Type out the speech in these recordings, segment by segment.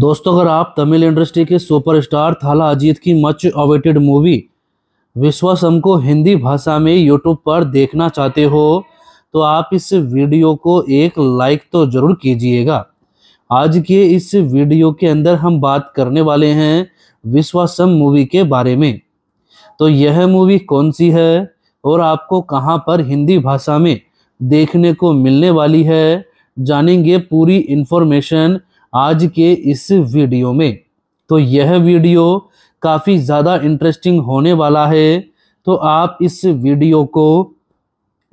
दोस्तों अगर आप तमिल इंडस्ट्री के सुपरस्टार थाला अजीत की मच अवेटेड मूवी विश्वासम को हिंदी भाषा में यूट्यूब पर देखना चाहते हो तो आप इस वीडियो को एक लाइक तो ज़रूर कीजिएगा आज के इस वीडियो के अंदर हम बात करने वाले हैं विश्वासम मूवी के बारे में तो यह मूवी कौन सी है और आपको कहाँ पर हिंदी भाषा में देखने को मिलने वाली है जानेंगे पूरी इन्फॉर्मेशन आज के इस वीडियो में तो यह वीडियो काफ़ी ज़्यादा इंटरेस्टिंग होने वाला है तो आप इस वीडियो को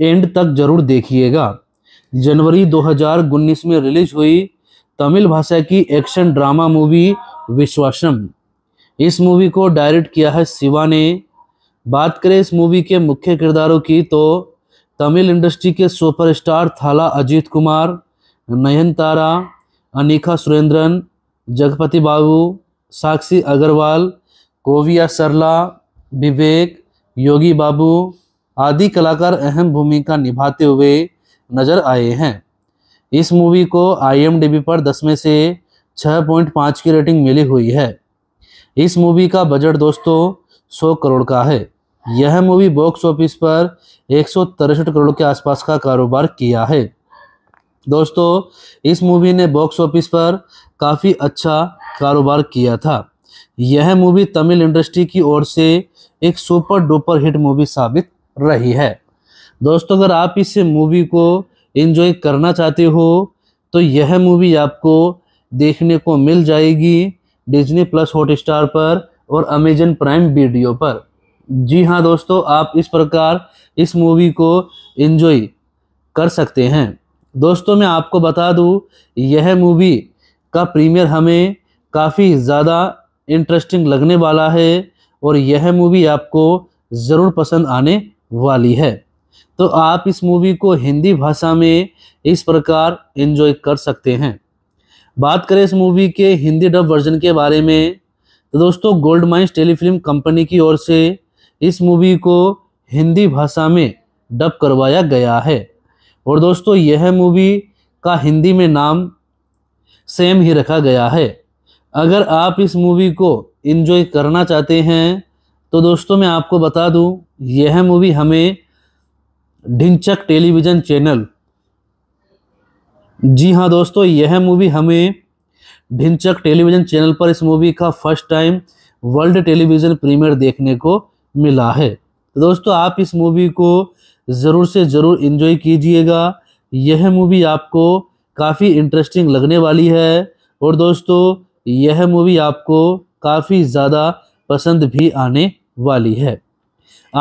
एंड तक जरूर देखिएगा जनवरी उन्नीस में रिलीज हुई तमिल भाषा की एक्शन ड्रामा मूवी विश्वासम इस मूवी को डायरेक्ट किया है शिवा ने बात करें इस मूवी के मुख्य किरदारों की तो तमिल इंडस्ट्री के सुपरस्टार थाला अजीत कुमार नयनतारा अनिखा सुरेंद्रन जगपति बाबू साक्षी अग्रवाल कोविया सरला विवेक योगी बाबू आदि कलाकार अहम भूमिका निभाते हुए नजर आए हैं इस मूवी को आईएमडीबी पर 10 में से 6.5 की रेटिंग मिली हुई है इस मूवी का बजट दोस्तों 100 करोड़ का है यह मूवी बॉक्स ऑफिस पर एक करोड़ के आसपास का कारोबार किया है दोस्तों इस मूवी ने बॉक्स ऑफिस पर काफ़ी अच्छा कारोबार किया था यह मूवी तमिल इंडस्ट्री की ओर से एक सुपर डुपर हिट मूवी साबित रही है दोस्तों अगर आप इस मूवी को एंजॉय करना चाहते हो तो यह मूवी आपको देखने को मिल जाएगी डिज्नी प्लस हॉटस्टार पर और अमेजन प्राइम वीडियो पर जी हाँ दोस्तों आप इस प्रकार इस मूवी को एंजॉय कर सकते हैं दोस्तों मैं आपको बता दूँ यह मूवी का प्रीमियर हमें काफ़ी ज़्यादा इंटरेस्टिंग लगने वाला है और यह मूवी आपको ज़रूर पसंद आने वाली है तो आप इस मूवी को हिंदी भाषा में इस प्रकार एंजॉय कर सकते हैं बात करें इस मूवी के हिंदी डब वर्जन के बारे में तो दोस्तों गोल्ड माइंस टेलीफिल्म कंपनी की ओर से इस मूवी को हिंदी भाषा में डब करवाया गया है और दोस्तों यह मूवी का हिंदी में नाम सेम ही रखा गया है अगर आप इस मूवी को इन्जॉय करना चाहते हैं तो दोस्तों मैं आपको बता दूं यह मूवी हमें ढिंचक टेलीविज़न चैनल जी हाँ दोस्तों यह मूवी हमें ढिंचक टेलीविज़न चैनल पर इस मूवी का first time world television premiere देखने को मिला है तो दोस्तों आप इस मूवी को ज़रूर से ज़रूर इन्जॉय कीजिएगा यह मूवी आपको काफ़ी इंटरेस्टिंग लगने वाली है और दोस्तों यह मूवी आपको काफ़ी ज़्यादा पसंद भी आने वाली है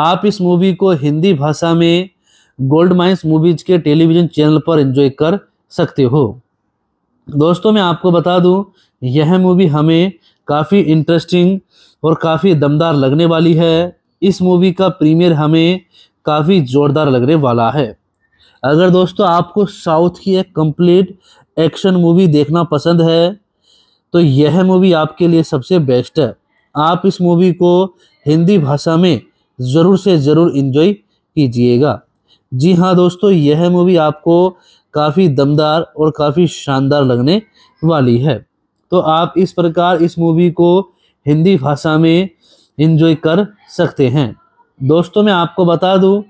आप इस मूवी को हिंदी भाषा में गोल्ड माइंस मूवीज़ के टेलीविज़न चैनल पर एंजॉय कर सकते हो दोस्तों मैं आपको बता दूं यह मूवी हमें काफ़ी इंटरेस्टिंग और काफ़ी दमदार लगने वाली है इस मूवी का प्रीमियर हमें काफ़ी ज़ोरदार लगने वाला है अगर दोस्तों आपको साउथ की एक कंप्लीट एक्शन मूवी देखना पसंद है तो यह मूवी आपके लिए सबसे बेस्ट है आप इस मूवी को हिंदी भाषा में ज़रूर से ज़रूर इन्जॉय कीजिएगा जी हाँ दोस्तों यह मूवी आपको काफ़ी दमदार और काफ़ी शानदार लगने वाली है तो आप इस प्रकार इस मूवी को हिंदी भाषा में इन्जॉय कर सकते हैं दोस्तों मैं आपको बता दूं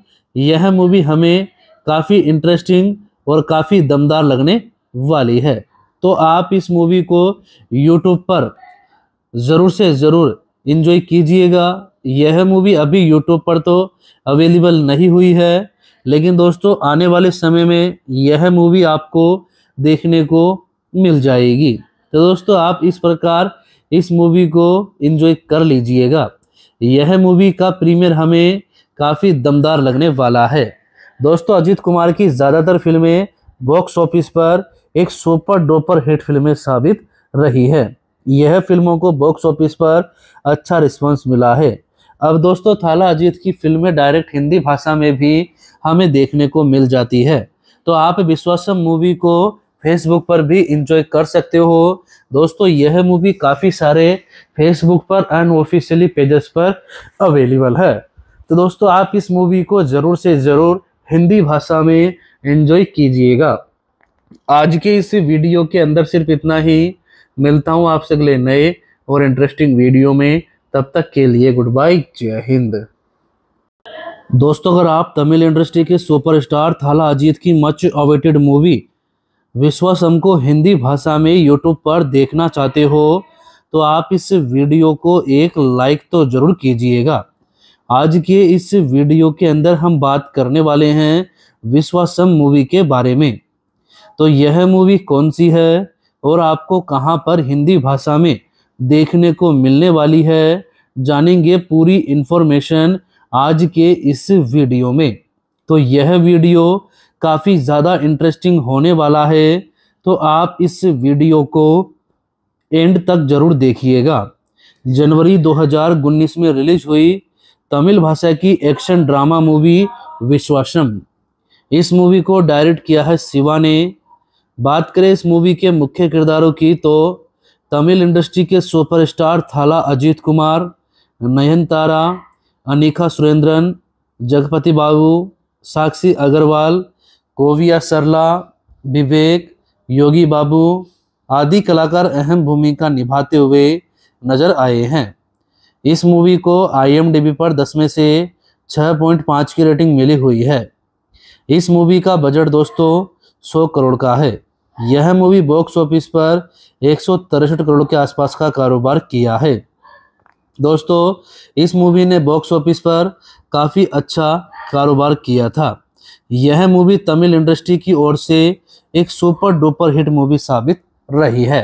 यह मूवी हमें काफ़ी इंटरेस्टिंग और काफ़ी दमदार लगने वाली है तो आप इस मूवी को यूट्यूब पर ज़रूर से ज़रूर इन्जॉय कीजिएगा यह मूवी अभी यूट्यूब पर तो अवेलेबल नहीं हुई है लेकिन दोस्तों आने वाले समय में यह मूवी आपको देखने को मिल जाएगी तो दोस्तों आप इस प्रकार इस मूवी को इन्जॉय कर लीजिएगा यह मूवी का प्रीमियर हमें काफ़ी दमदार लगने वाला है दोस्तों अजीत कुमार की ज़्यादातर फिल्में बॉक्स ऑफिस पर एक सुपर डोपर हिट फिल्में साबित रही है यह फिल्मों को बॉक्स ऑफिस पर अच्छा रिस्पांस मिला है अब दोस्तों थाला अजीत की फिल्में डायरेक्ट हिंदी भाषा में भी हमें देखने को मिल जाती है तो आप विश्वासम मूवी को फेसबुक पर भी इंजॉय कर सकते हो दोस्तों यह मूवी काफ़ी सारे फेसबुक पर अनऑफिशियली पेजेस पर अवेलेबल है तो दोस्तों आप इस मूवी को ज़रूर से ज़रूर हिंदी भाषा में इंजॉय कीजिएगा आज के इस वीडियो के अंदर सिर्फ इतना ही मिलता हूँ आपसे अगले नए और इंटरेस्टिंग वीडियो में तब तक के लिए गुड बाय जय हिंद दोस्तों अगर आप तमिल इंडस्ट्री के सुपरस्टार थाला अजीत की मच अवेटेड मूवी विश्वासम को हिंदी भाषा में यूट्यूब पर देखना चाहते हो तो आप इस वीडियो को एक लाइक तो ज़रूर कीजिएगा आज के इस वीडियो के अंदर हम बात करने वाले हैं विश्वासम मूवी के बारे में तो यह मूवी कौन सी है और आपको कहाँ पर हिंदी भाषा में देखने को मिलने वाली है जानेंगे पूरी इन्फॉर्मेशन आज के इस वीडियो में तो यह वीडियो काफ़ी ज़्यादा इंटरेस्टिंग होने वाला है तो आप इस वीडियो को एंड तक ज़रूर देखिएगा जनवरी दो में रिलीज हुई तमिल भाषा की एक्शन ड्रामा मूवी विश्वासम इस मूवी को डायरेक्ट किया है शिवा ने बात करें इस मूवी के मुख्य किरदारों की तो तमिल इंडस्ट्री के सुपरस्टार थाला अजीत कुमार नयनतारा अनिखा सुरेंद्रन जगपति बाबू साक्षी अग्रवाल कोविया सरला विवेक योगी बाबू आदि कलाकार अहम भूमिका निभाते हुए नजर आए हैं इस मूवी को आईएमडीबी पर 10 में से 6.5 की रेटिंग मिली हुई है इस मूवी का बजट दोस्तों 100 करोड़ का है यह मूवी बॉक्स ऑफिस पर एक करोड़ के आसपास का कारोबार किया है दोस्तों इस मूवी ने बॉक्स ऑफिस पर काफ़ी अच्छा कारोबार किया था यह मूवी तमिल इंडस्ट्री की ओर से एक सुपर डुपर हिट मूवी साबित रही है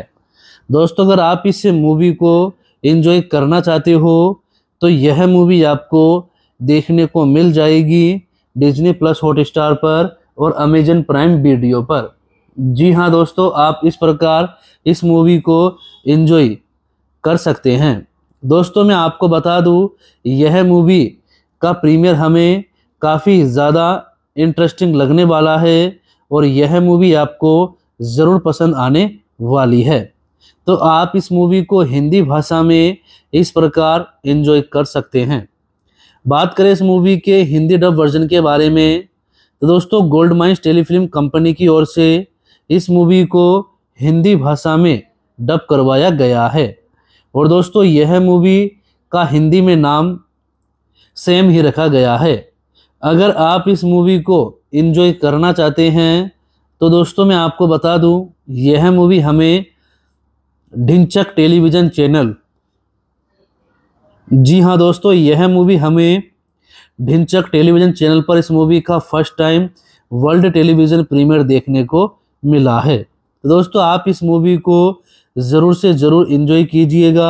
दोस्तों अगर आप इस मूवी को एंजॉय करना चाहते हो तो यह मूवी आपको देखने को मिल जाएगी डिज्नी प्लस हॉटस्टार पर और अमेजन प्राइम वीडियो पर जी हाँ दोस्तों आप इस प्रकार इस मूवी को एंजॉय कर सकते हैं दोस्तों मैं आपको बता दूँ यह मूवी का प्रीमियर हमें काफ़ी ज़्यादा इंटरेस्टिंग लगने वाला है और यह मूवी आपको ज़रूर पसंद आने वाली है तो आप इस मूवी को हिंदी भाषा में इस प्रकार एंजॉय कर सकते हैं बात करें इस मूवी के हिंदी डब वर्जन के बारे में तो दोस्तों गोल्ड माइंस टेलीफिल्म कंपनी की ओर से इस मूवी को हिंदी भाषा में डब करवाया गया है और दोस्तों यह मूवी का हिंदी में नाम सेम ही रखा गया है अगर आप इस मूवी को इन्जॉय करना चाहते हैं तो दोस्तों मैं आपको बता दूं यह मूवी हमें ढिंचक टेलीविज़न चैनल जी हाँ दोस्तों यह मूवी हमें ढिंचक टेलीविज़न चैनल पर इस मूवी का first time world television premiere देखने को मिला है तो दोस्तों आप इस मूवी को ज़रूर से ज़रूर इन्जॉय कीजिएगा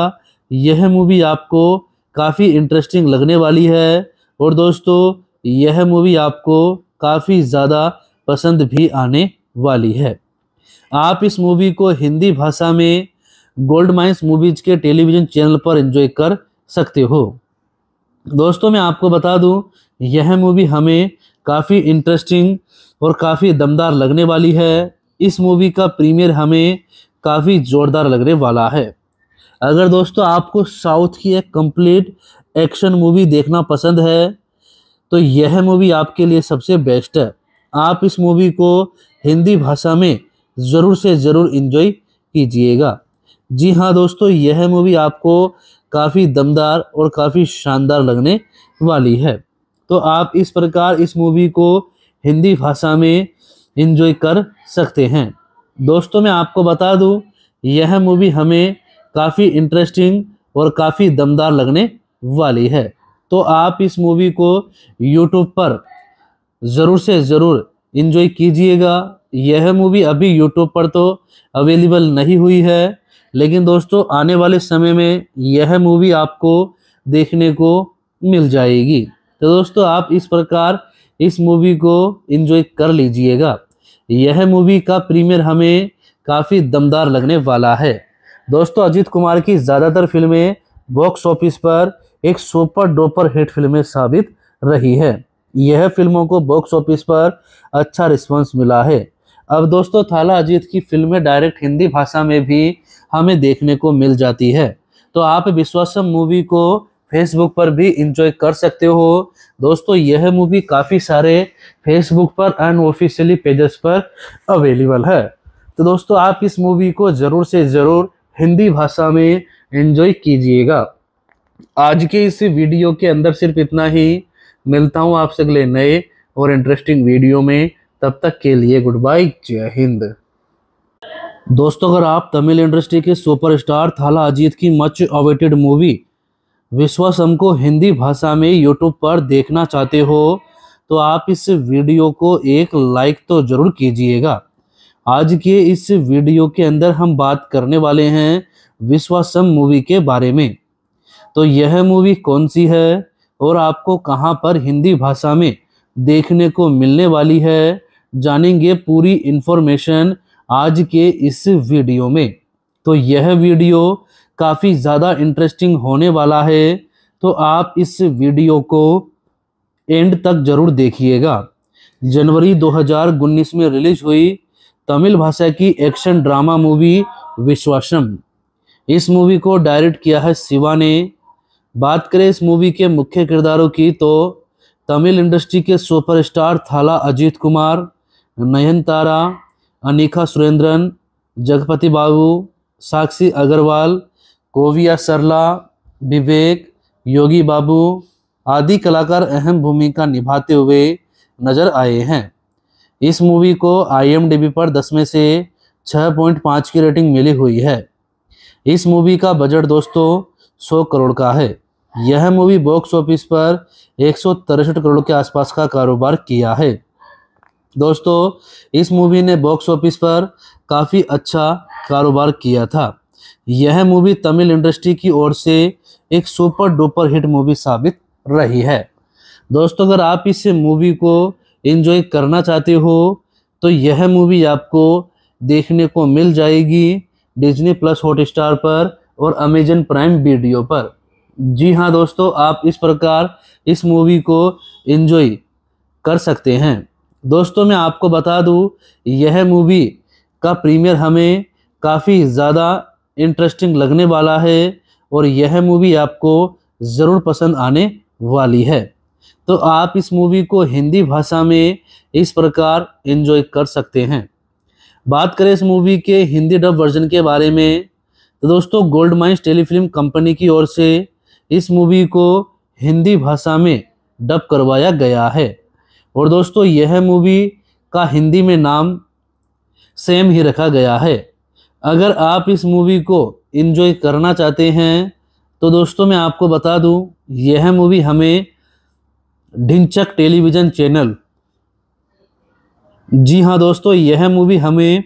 यह मूवी आपको काफ़ी इंटरेस्टिंग लगने वाली है और दोस्तों यह मूवी आपको काफ़ी ज़्यादा पसंद भी आने वाली है आप इस मूवी को हिंदी भाषा में गोल्ड माइंस मूवीज के टेलीविज़न चैनल पर एंजॉय कर सकते हो दोस्तों मैं आपको बता दूं यह मूवी हमें काफ़ी इंटरेस्टिंग और काफ़ी दमदार लगने वाली है इस मूवी का प्रीमियर हमें काफ़ी ज़ोरदार लगने वाला है अगर दोस्तों आपको साउथ की एक कंप्लीट एक्शन मूवी देखना पसंद है तो यह मूवी आपके लिए सबसे बेस्ट है आप इस मूवी को हिंदी भाषा में ज़रूर से ज़रूर इन्जॉय कीजिएगा जी हाँ दोस्तों यह मूवी आपको काफ़ी दमदार और काफ़ी शानदार लगने वाली है तो आप इस प्रकार इस मूवी को हिंदी भाषा में इन्जॉय कर सकते हैं दोस्तों मैं आपको बता दूं यह मूवी हमें काफ़ी इंटरेस्टिंग और काफ़ी दमदार लगने वाली है तो आप इस मूवी को यूट्यूब पर ज़रूर से ज़रूर इन्जॉय कीजिएगा यह मूवी अभी यूट्यूब पर तो अवेलेबल नहीं हुई है लेकिन दोस्तों आने वाले समय में यह मूवी आपको देखने को मिल जाएगी तो दोस्तों आप इस प्रकार इस मूवी को इन्जॉय कर लीजिएगा यह मूवी का प्रीमियर हमें काफ़ी दमदार लगने वाला है दोस्तों अजीत कुमार की ज़्यादातर फिल्में बॉक्स ऑफिस पर एक सुपर डोपर हिट फिल्में साबित रही है यह फिल्मों को बॉक्स ऑफिस पर अच्छा रिस्पांस मिला है अब दोस्तों थाला अजीत की फिल्में डायरेक्ट हिंदी भाषा में भी हमें देखने को मिल जाती है तो आप विश्वासम मूवी को फेसबुक पर भी इंजॉय कर सकते हो दोस्तों यह मूवी काफ़ी सारे फेसबुक पर अनऑफिशियली पेजेस पर अवेलेबल है तो दोस्तों आप इस मूवी को ज़रूर से ज़रूर हिंदी भाषा में इंजॉय कीजिएगा आज के इस वीडियो के अंदर सिर्फ इतना ही मिलता हूँ आपसे अगले नए और इंटरेस्टिंग वीडियो में तब तक के लिए गुड बाय जय हिंद दोस्तों अगर आप तमिल इंडस्ट्री के सुपरस्टार थाला अजीत की मच अवेटेड मूवी विश्वासम को हिंदी भाषा में यूट्यूब पर देखना चाहते हो तो आप इस वीडियो को एक लाइक तो ज़रूर कीजिएगा आज के इस वीडियो के अंदर हम बात करने वाले हैं विश्वासम मूवी के बारे में तो यह मूवी कौन सी है और आपको कहाँ पर हिंदी भाषा में देखने को मिलने वाली है जानेंगे पूरी इन्फॉर्मेशन आज के इस वीडियो में तो यह वीडियो काफ़ी ज़्यादा इंटरेस्टिंग होने वाला है तो आप इस वीडियो को एंड तक ज़रूर देखिएगा जनवरी 2019 में रिलीज हुई तमिल भाषा की एक्शन ड्रामा मूवी विश्वासम इस मूवी को डायरेक्ट किया है शिवा ने बात करें इस मूवी के मुख्य किरदारों की तो तमिल इंडस्ट्री के सुपरस्टार थाला अजीत कुमार नयन तारा अनिखा सुरेंद्रन जगपति बाबू साक्षी अग्रवाल कोविया सरला विवेक योगी बाबू आदि कलाकार अहम भूमिका निभाते हुए नजर आए हैं इस मूवी को आईएमडीबी पर दस में से 6.5 की रेटिंग मिली हुई है इस मूवी का बजट दोस्तों 100 करोड़ का है यह मूवी बॉक्स ऑफिस पर एक करोड़ के आसपास का कारोबार किया है दोस्तों इस मूवी ने बॉक्स ऑफिस पर काफ़ी अच्छा कारोबार किया था यह मूवी तमिल इंडस्ट्री की ओर से एक सुपर डुपर हिट मूवी साबित रही है दोस्तों अगर आप इस मूवी को एंजॉय करना चाहते हो तो यह मूवी आपको देखने को मिल जाएगी डिज्नी प्लस हॉट स्टार पर और अमेजन प्राइम वीडियो पर जी हाँ दोस्तों आप इस प्रकार इस मूवी को इन्जॉय कर सकते हैं दोस्तों मैं आपको बता दूँ यह मूवी का प्रीमियर हमें काफ़ी ज़्यादा इंटरेस्टिंग लगने वाला है और यह मूवी आपको ज़रूर पसंद आने वाली है तो आप इस मूवी को हिंदी भाषा में इस प्रकार इन्जॉय कर सकते हैं बात करें इस मूवी के हिंदी डब वर्जन के बारे में तो दोस्तों गोल्ड माइंस टेलीफिल्म कंपनी की ओर से इस मूवी को हिंदी भाषा में डब करवाया गया है और दोस्तों यह मूवी का हिंदी में नाम सेम ही रखा गया है अगर आप इस मूवी को इन्जॉय करना चाहते हैं तो दोस्तों मैं आपको बता दूं यह मूवी हमें ढिंचक टेलीविज़न चैनल जी हाँ दोस्तों यह मूवी हमें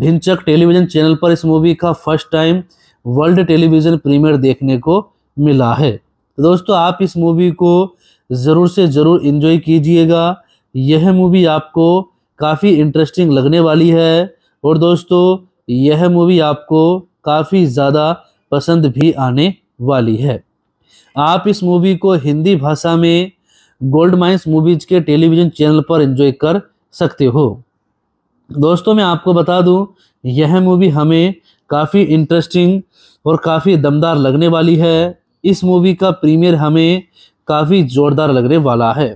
ढिंचक टेलीविज़न चैनल पर इस मूवी का first time world television premiere देखने को मिला है तो दोस्तों आप इस मूवी को ज़रूर से ज़रूर इन्जॉय कीजिएगा यह मूवी आपको काफ़ी इंटरेस्टिंग लगने वाली है और दोस्तों यह मूवी आपको काफ़ी ज़्यादा पसंद भी आने वाली है आप इस मूवी को हिंदी भाषा में गोल्ड माइंस मूवीज के टेलीविज़न चैनल पर एंजॉय कर सकते हो दोस्तों मैं आपको बता दूं यह मूवी हमें काफ़ी इंटरेस्टिंग और काफ़ी दमदार लगने वाली है इस मूवी का प्रीमियर हमें काफ़ी ज़ोरदार लगने वाला है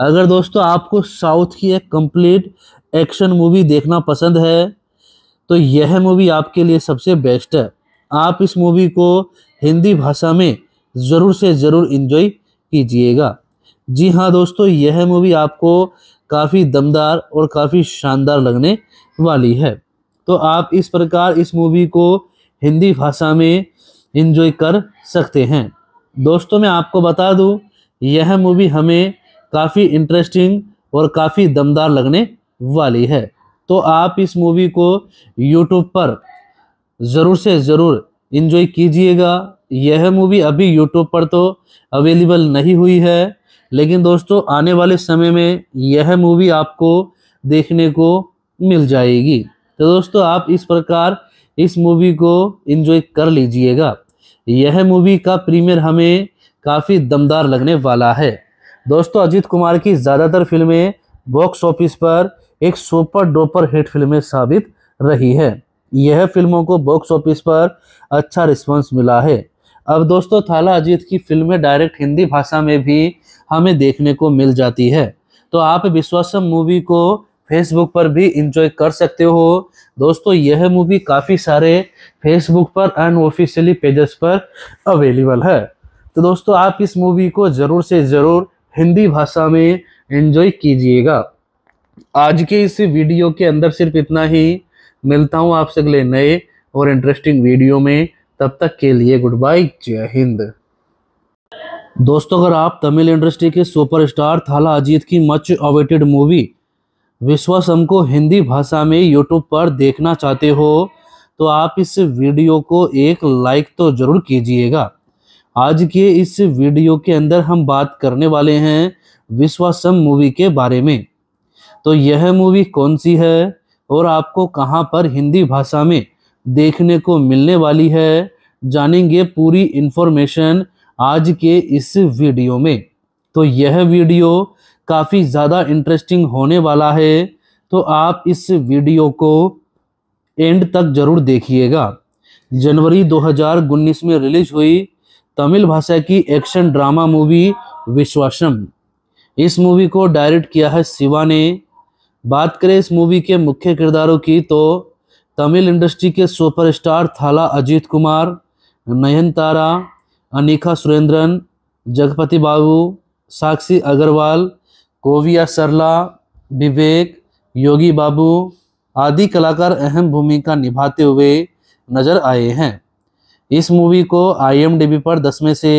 अगर दोस्तों आपको साउथ की एक कंप्लीट एक्शन मूवी देखना पसंद है तो यह मूवी आपके लिए सबसे बेस्ट है आप इस मूवी को हिंदी भाषा में ज़रूर से ज़रूर इन्जॉय कीजिएगा जी हाँ दोस्तों यह मूवी आपको काफ़ी दमदार और काफ़ी शानदार लगने वाली है तो आप इस प्रकार इस मूवी को हिंदी भाषा में इन्जॉय कर सकते हैं दोस्तों मैं आपको बता दूं यह मूवी हमें काफ़ी इंटरेस्टिंग और काफ़ी दमदार लगने वाली है तो आप इस मूवी को यूट्यूब पर ज़रूर से ज़रूर इन्जॉय कीजिएगा यह मूवी अभी यूट्यूब पर तो अवेलेबल नहीं हुई है लेकिन दोस्तों आने वाले समय में यह मूवी आपको देखने को मिल जाएगी तो दोस्तों आप इस प्रकार इस मूवी को इन्जॉय कर लीजिएगा यह मूवी का प्रीमियर हमें काफ़ी दमदार लगने वाला है दोस्तों अजीत कुमार की ज़्यादातर फिल्में बॉक्स ऑफिस पर एक सुपर डोपर हिट फिल्में साबित रही है यह फिल्मों को बॉक्स ऑफिस पर अच्छा रिस्पांस मिला है अब दोस्तों थाला अजीत की फिल्में डायरेक्ट हिंदी भाषा में भी हमें देखने को मिल जाती है तो आप विश्वासम मूवी को फेसबुक पर भी इंजॉय कर सकते हो दोस्तों यह मूवी काफ़ी सारे फेसबुक पर अनऑफिशियली पेजेस पर अवेलेबल है तो दोस्तों आप इस मूवी को ज़रूर से ज़रूर हिंदी भाषा में एंजॉय कीजिएगा आज के इस वीडियो के अंदर सिर्फ इतना ही मिलता हूँ आपसे अगले नए और इंटरेस्टिंग वीडियो में तब तक के लिए गुड बाय जय हिंद दोस्तों अगर आप तमिल इंडस्ट्री के सुपरस्टार थाला अजीत की मच अवेटेड मूवी विश्वासम को हिंदी भाषा में यूट्यूब पर देखना चाहते हो तो आप इस वीडियो को एक लाइक तो ज़रूर कीजिएगा आज के इस वीडियो के अंदर हम बात करने वाले हैं विश्वासम मूवी के बारे में तो यह मूवी कौन सी है और आपको कहाँ पर हिंदी भाषा में देखने को मिलने वाली है जानेंगे पूरी इन्फॉर्मेशन आज के इस वीडियो में तो यह वीडियो काफ़ी ज़्यादा इंटरेस्टिंग होने वाला है तो आप इस वीडियो को एंड तक ज़रूर देखिएगा जनवरी 2019 में रिलीज हुई तमिल भाषा की एक्शन ड्रामा मूवी विश्वासम इस मूवी को डायरेक्ट किया है शिवा ने बात करें इस मूवी के मुख्य किरदारों की तो तमिल इंडस्ट्री के सुपरस्टार थाला अजीत कुमार नयनतारा अनिका सुरेंद्रन जगपति बाबू साक्षी अग्रवाल कोविया सरला विवेक योगी बाबू आदि कलाकार अहम भूमिका निभाते हुए नजर आए हैं इस मूवी को आईएमडीबी पर 10 में से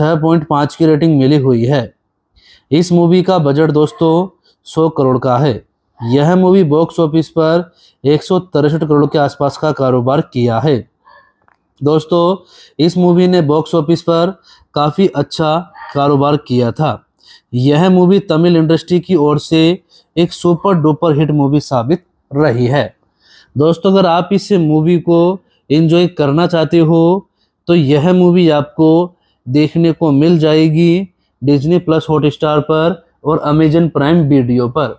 6.5 की रेटिंग मिली हुई है इस मूवी का बजट दोस्तों 100 करोड़ का है यह मूवी बॉक्स ऑफिस पर एक करोड़ के आसपास का कारोबार किया है दोस्तों इस मूवी ने बॉक्स ऑफिस पर काफ़ी अच्छा कारोबार किया था यह मूवी तमिल इंडस्ट्री की ओर से एक सुपर डुपर हिट मूवी साबित रही है दोस्तों अगर आप इस मूवी को इन्जॉय करना चाहते हो तो यह मूवी आपको देखने को मिल जाएगी डिज्नी प्लस हॉटस्टार पर और अमेजन प्राइम वीडियो पर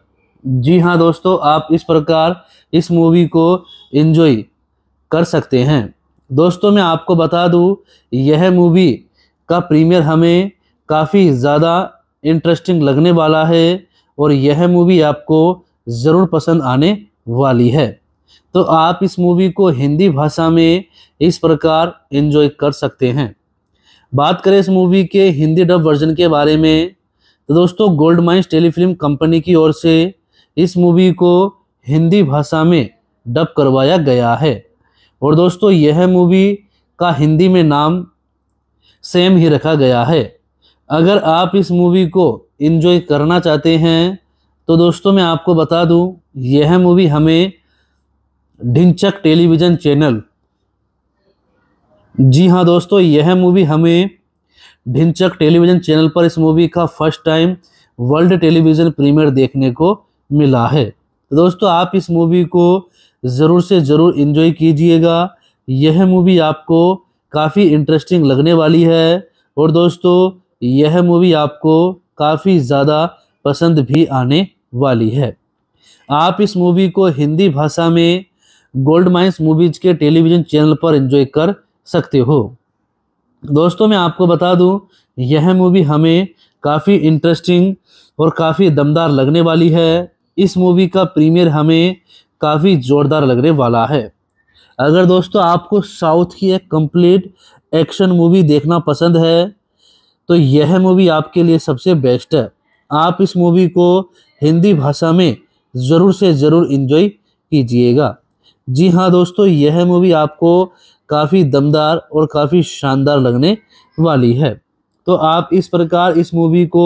जी हाँ दोस्तों आप इस प्रकार इस मूवी को इन्जॉय कर सकते हैं दोस्तों मैं आपको बता दूँ यह मूवी का प्रीमियर हमें काफ़ी ज़्यादा इंटरेस्टिंग लगने वाला है और यह मूवी आपको ज़रूर पसंद आने वाली है तो आप इस मूवी को हिंदी भाषा में इस प्रकार एंजॉय कर सकते हैं बात करें इस मूवी के हिंदी डब वर्जन के बारे में तो दोस्तों गोल्ड माइंस टेलीफिल्म कंपनी की ओर से इस मूवी को हिंदी भाषा में डब करवाया गया है और दोस्तों यह मूवी का हिंदी में नाम सेम ही रखा गया है अगर आप इस मूवी को इन्जॉय करना चाहते हैं तो दोस्तों मैं आपको बता दूं यह मूवी हमें ढिंचक टेलीविज़न चैनल जी हाँ दोस्तों यह मूवी हमें ढिंचक टेलीविज़न चैनल पर इस मूवी का first time world television premiere देखने को मिला है तो दोस्तों आप इस मूवी को ज़रूर से ज़रूर इन्जॉय कीजिएगा यह मूवी आपको काफ़ी इंटरेस्टिंग लगने वाली है और दोस्तों यह मूवी आपको काफ़ी ज़्यादा पसंद भी आने वाली है आप इस मूवी को हिंदी भाषा में गोल्ड माइंस मूवीज के टेलीविज़न चैनल पर एंजॉय कर सकते हो दोस्तों मैं आपको बता दूं यह मूवी हमें काफ़ी इंटरेस्टिंग और काफ़ी दमदार लगने वाली है इस मूवी का प्रीमियर हमें काफ़ी ज़ोरदार लगने वाला है अगर दोस्तों आपको साउथ की एक कंप्लीट एक्शन मूवी देखना पसंद है तो यह मूवी आपके लिए सबसे बेस्ट है आप इस मूवी को हिंदी भाषा में ज़रूर से ज़रूर इन्जॉय कीजिएगा जी हाँ दोस्तों यह मूवी आपको काफ़ी दमदार और काफ़ी शानदार लगने वाली है तो आप इस प्रकार इस मूवी को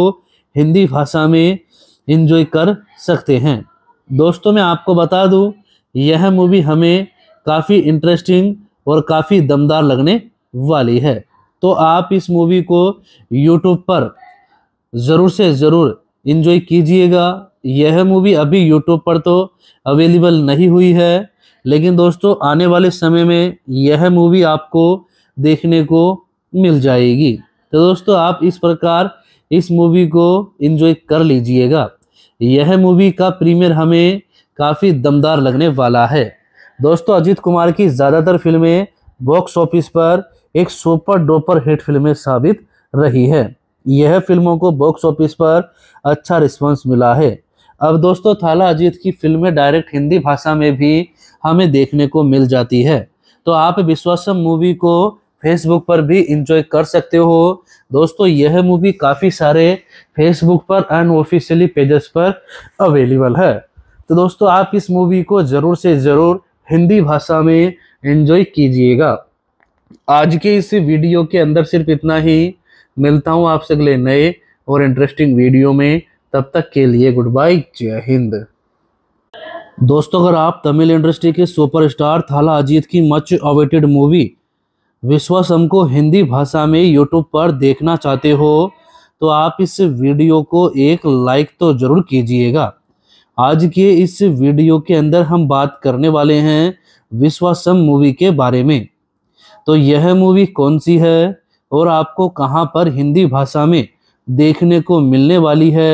हिंदी भाषा में इन्जॉय कर सकते हैं दोस्तों मैं आपको बता दूं यह मूवी हमें काफ़ी इंटरेस्टिंग और काफ़ी दमदार लगने वाली है तो आप इस मूवी को यूट्यूब पर ज़रूर से ज़रूर इन्जॉय कीजिएगा यह मूवी अभी यूट्यूब पर तो अवेलेबल नहीं हुई है लेकिन दोस्तों आने वाले समय में यह मूवी आपको देखने को मिल जाएगी तो दोस्तों आप इस प्रकार इस मूवी को इन्जॉय कर लीजिएगा यह मूवी का प्रीमियर हमें काफ़ी दमदार लगने वाला है दोस्तों अजीत कुमार की ज़्यादातर फिल्में बॉक्स ऑफिस पर एक सुपर डोपर हिट फिल्में साबित रही है यह फिल्मों को बॉक्स ऑफिस पर अच्छा रिस्पांस मिला है अब दोस्तों थाला अजीत की फिल्में डायरेक्ट हिंदी भाषा में भी हमें देखने को मिल जाती है तो आप विश्वासम मूवी को फेसबुक पर भी इंजॉय कर सकते हो दोस्तों यह मूवी काफ़ी सारे फेसबुक पर अनऑफिशियली पेजेस पर अवेलेबल है तो दोस्तों आप इस मूवी को ज़रूर से ज़रूर हिंदी भाषा में इंजॉय कीजिएगा आज के इस वीडियो के अंदर सिर्फ इतना ही मिलता हूँ आपसे अगले नए और इंटरेस्टिंग वीडियो में तब तक के लिए गुड बाय जय हिंद दोस्तों अगर आप तमिल इंडस्ट्री के सुपरस्टार थाला अजीत की मच अवेटेड मूवी विश्वासम को हिंदी भाषा में यूट्यूब पर देखना चाहते हो तो आप इस वीडियो को एक लाइक तो ज़रूर कीजिएगा आज के इस वीडियो के अंदर हम बात करने वाले हैं विश्वासम मूवी के बारे में तो यह मूवी कौन सी है और आपको कहाँ पर हिंदी भाषा में देखने को मिलने वाली है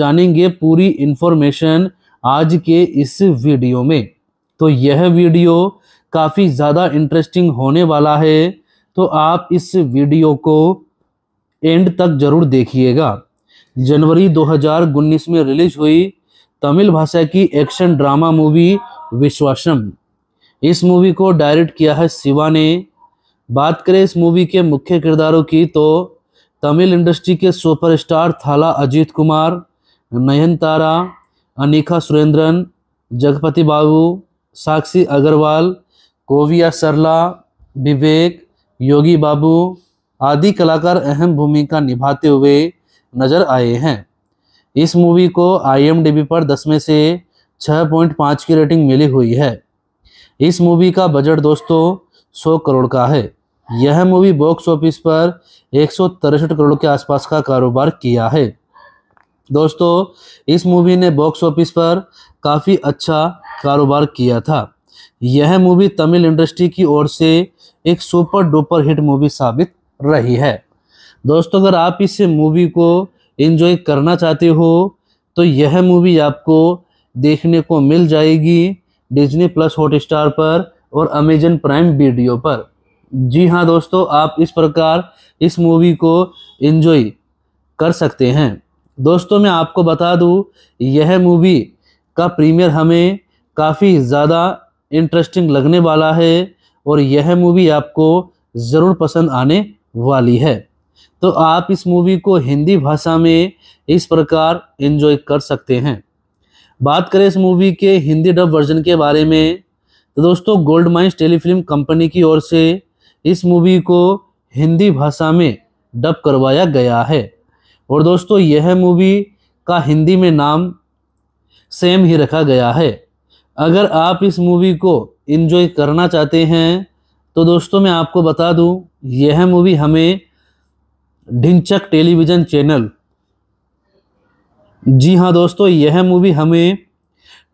जानेंगे पूरी इन्फॉर्मेशन आज के इस वीडियो में तो यह वीडियो काफ़ी ज़्यादा इंटरेस्टिंग होने वाला है तो आप इस वीडियो को एंड तक ज़रूर देखिएगा जनवरी दो में रिलीज हुई तमिल भाषा की एक्शन ड्रामा मूवी विश्वासम इस मूवी को डायरेक्ट किया है शिवा ने बात करें इस मूवी के मुख्य किरदारों की तो तमिल इंडस्ट्री के सुपरस्टार थाला अजीत कुमार नयन तारा अनिका सुरेंद्रन जगपति बाबू साक्षी अग्रवाल कोविया सरला विवेक योगी बाबू आदि कलाकार अहम भूमिका निभाते हुए नजर आए हैं इस मूवी को आईएमडीबी पर 10 में से 6.5 की रेटिंग मिली हुई है इस मूवी का बजट दोस्तों सौ करोड़ का है यह मूवी बॉक्स ऑफिस पर एक करोड़ के आसपास का कारोबार किया है दोस्तों इस मूवी ने बॉक्स ऑफिस पर काफ़ी अच्छा कारोबार किया था यह मूवी तमिल इंडस्ट्री की ओर से एक सुपर डुपर हिट मूवी साबित रही है दोस्तों अगर आप इस मूवी को इन्जॉय करना चाहते हो तो यह मूवी आपको देखने को मिल जाएगी डिज्नी प्लस हॉट स्टार पर और अमेजन प्राइम वीडियो पर जी हाँ दोस्तों आप इस प्रकार इस मूवी को इन्जॉय कर सकते हैं दोस्तों मैं आपको बता दूँ यह मूवी का प्रीमियर हमें काफ़ी ज़्यादा इंटरेस्टिंग लगने वाला है और यह मूवी आपको ज़रूर पसंद आने वाली है तो आप इस मूवी को हिंदी भाषा में इस प्रकार एंजॉय कर सकते हैं बात करें इस मूवी के हिंदी डब वर्जन के बारे में तो दोस्तों गोल्ड माइंस टेलीफिल्म कंपनी की ओर से इस मूवी को हिंदी भाषा में डब करवाया गया है और दोस्तों यह मूवी का हिंदी में नाम सेम ही रखा गया है अगर आप इस मूवी को इन्जॉय करना चाहते हैं तो दोस्तों मैं आपको बता दूं यह मूवी हमें ढिंचक टेलीविज़न चैनल जी हाँ दोस्तों यह मूवी हमें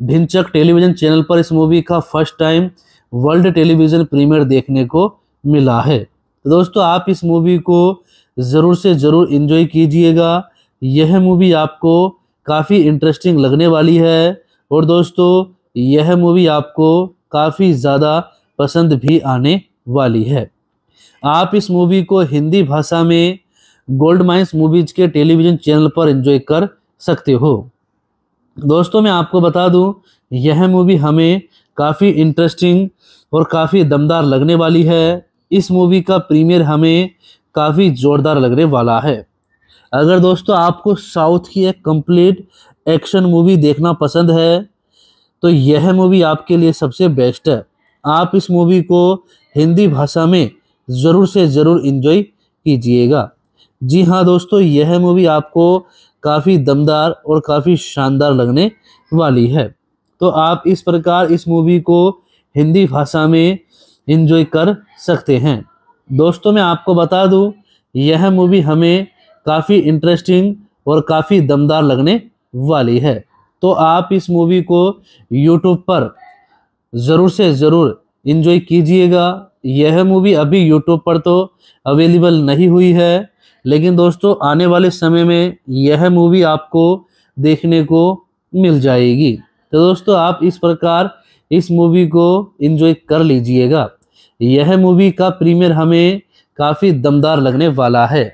भिंचक टेलीविजन चैनल पर इस मूवी का first time world television premiere देखने को मिला है तो दोस्तों आप इस मूवी को ज़रूर से ज़रूर इन्जॉय कीजिएगा यह मूवी आपको काफ़ी इंटरेस्टिंग लगने वाली है और दोस्तों यह मूवी आपको काफ़ी ज़्यादा पसंद भी आने वाली है आप इस मूवी को हिंदी भाषा में गोल्ड माइंस मूवीज़ के टेलीविज़न चैनल पर इन्जॉय कर सकते हो दोस्तों मैं आपको बता दूं यह मूवी हमें काफ़ी इंटरेस्टिंग और काफ़ी दमदार लगने वाली है इस मूवी का प्रीमियर हमें काफ़ी ज़ोरदार लगने वाला है अगर दोस्तों आपको साउथ की एक कंप्लीट एक्शन मूवी देखना पसंद है तो यह मूवी आपके लिए सबसे बेस्ट है आप इस मूवी को हिंदी भाषा में ज़रूर से ज़रूर इन्जॉय कीजिएगा जी हाँ दोस्तों यह मूवी आपको काफ़ी दमदार और काफ़ी शानदार लगने वाली है तो आप इस प्रकार इस मूवी को हिंदी भाषा में इन्जॉय कर सकते हैं दोस्तों मैं आपको बता दूं यह मूवी हमें काफ़ी इंटरेस्टिंग और काफ़ी दमदार लगने वाली है तो आप इस मूवी को यूट्यूब पर ज़रूर से ज़रूर इन्जॉय कीजिएगा यह मूवी अभी यूट्यूब पर तो अवेलेबल नहीं हुई है लेकिन दोस्तों आने वाले समय में यह मूवी आपको देखने को मिल जाएगी तो दोस्तों आप इस प्रकार इस मूवी को इन्जॉय कर लीजिएगा यह मूवी का प्रीमियर हमें काफ़ी दमदार लगने वाला है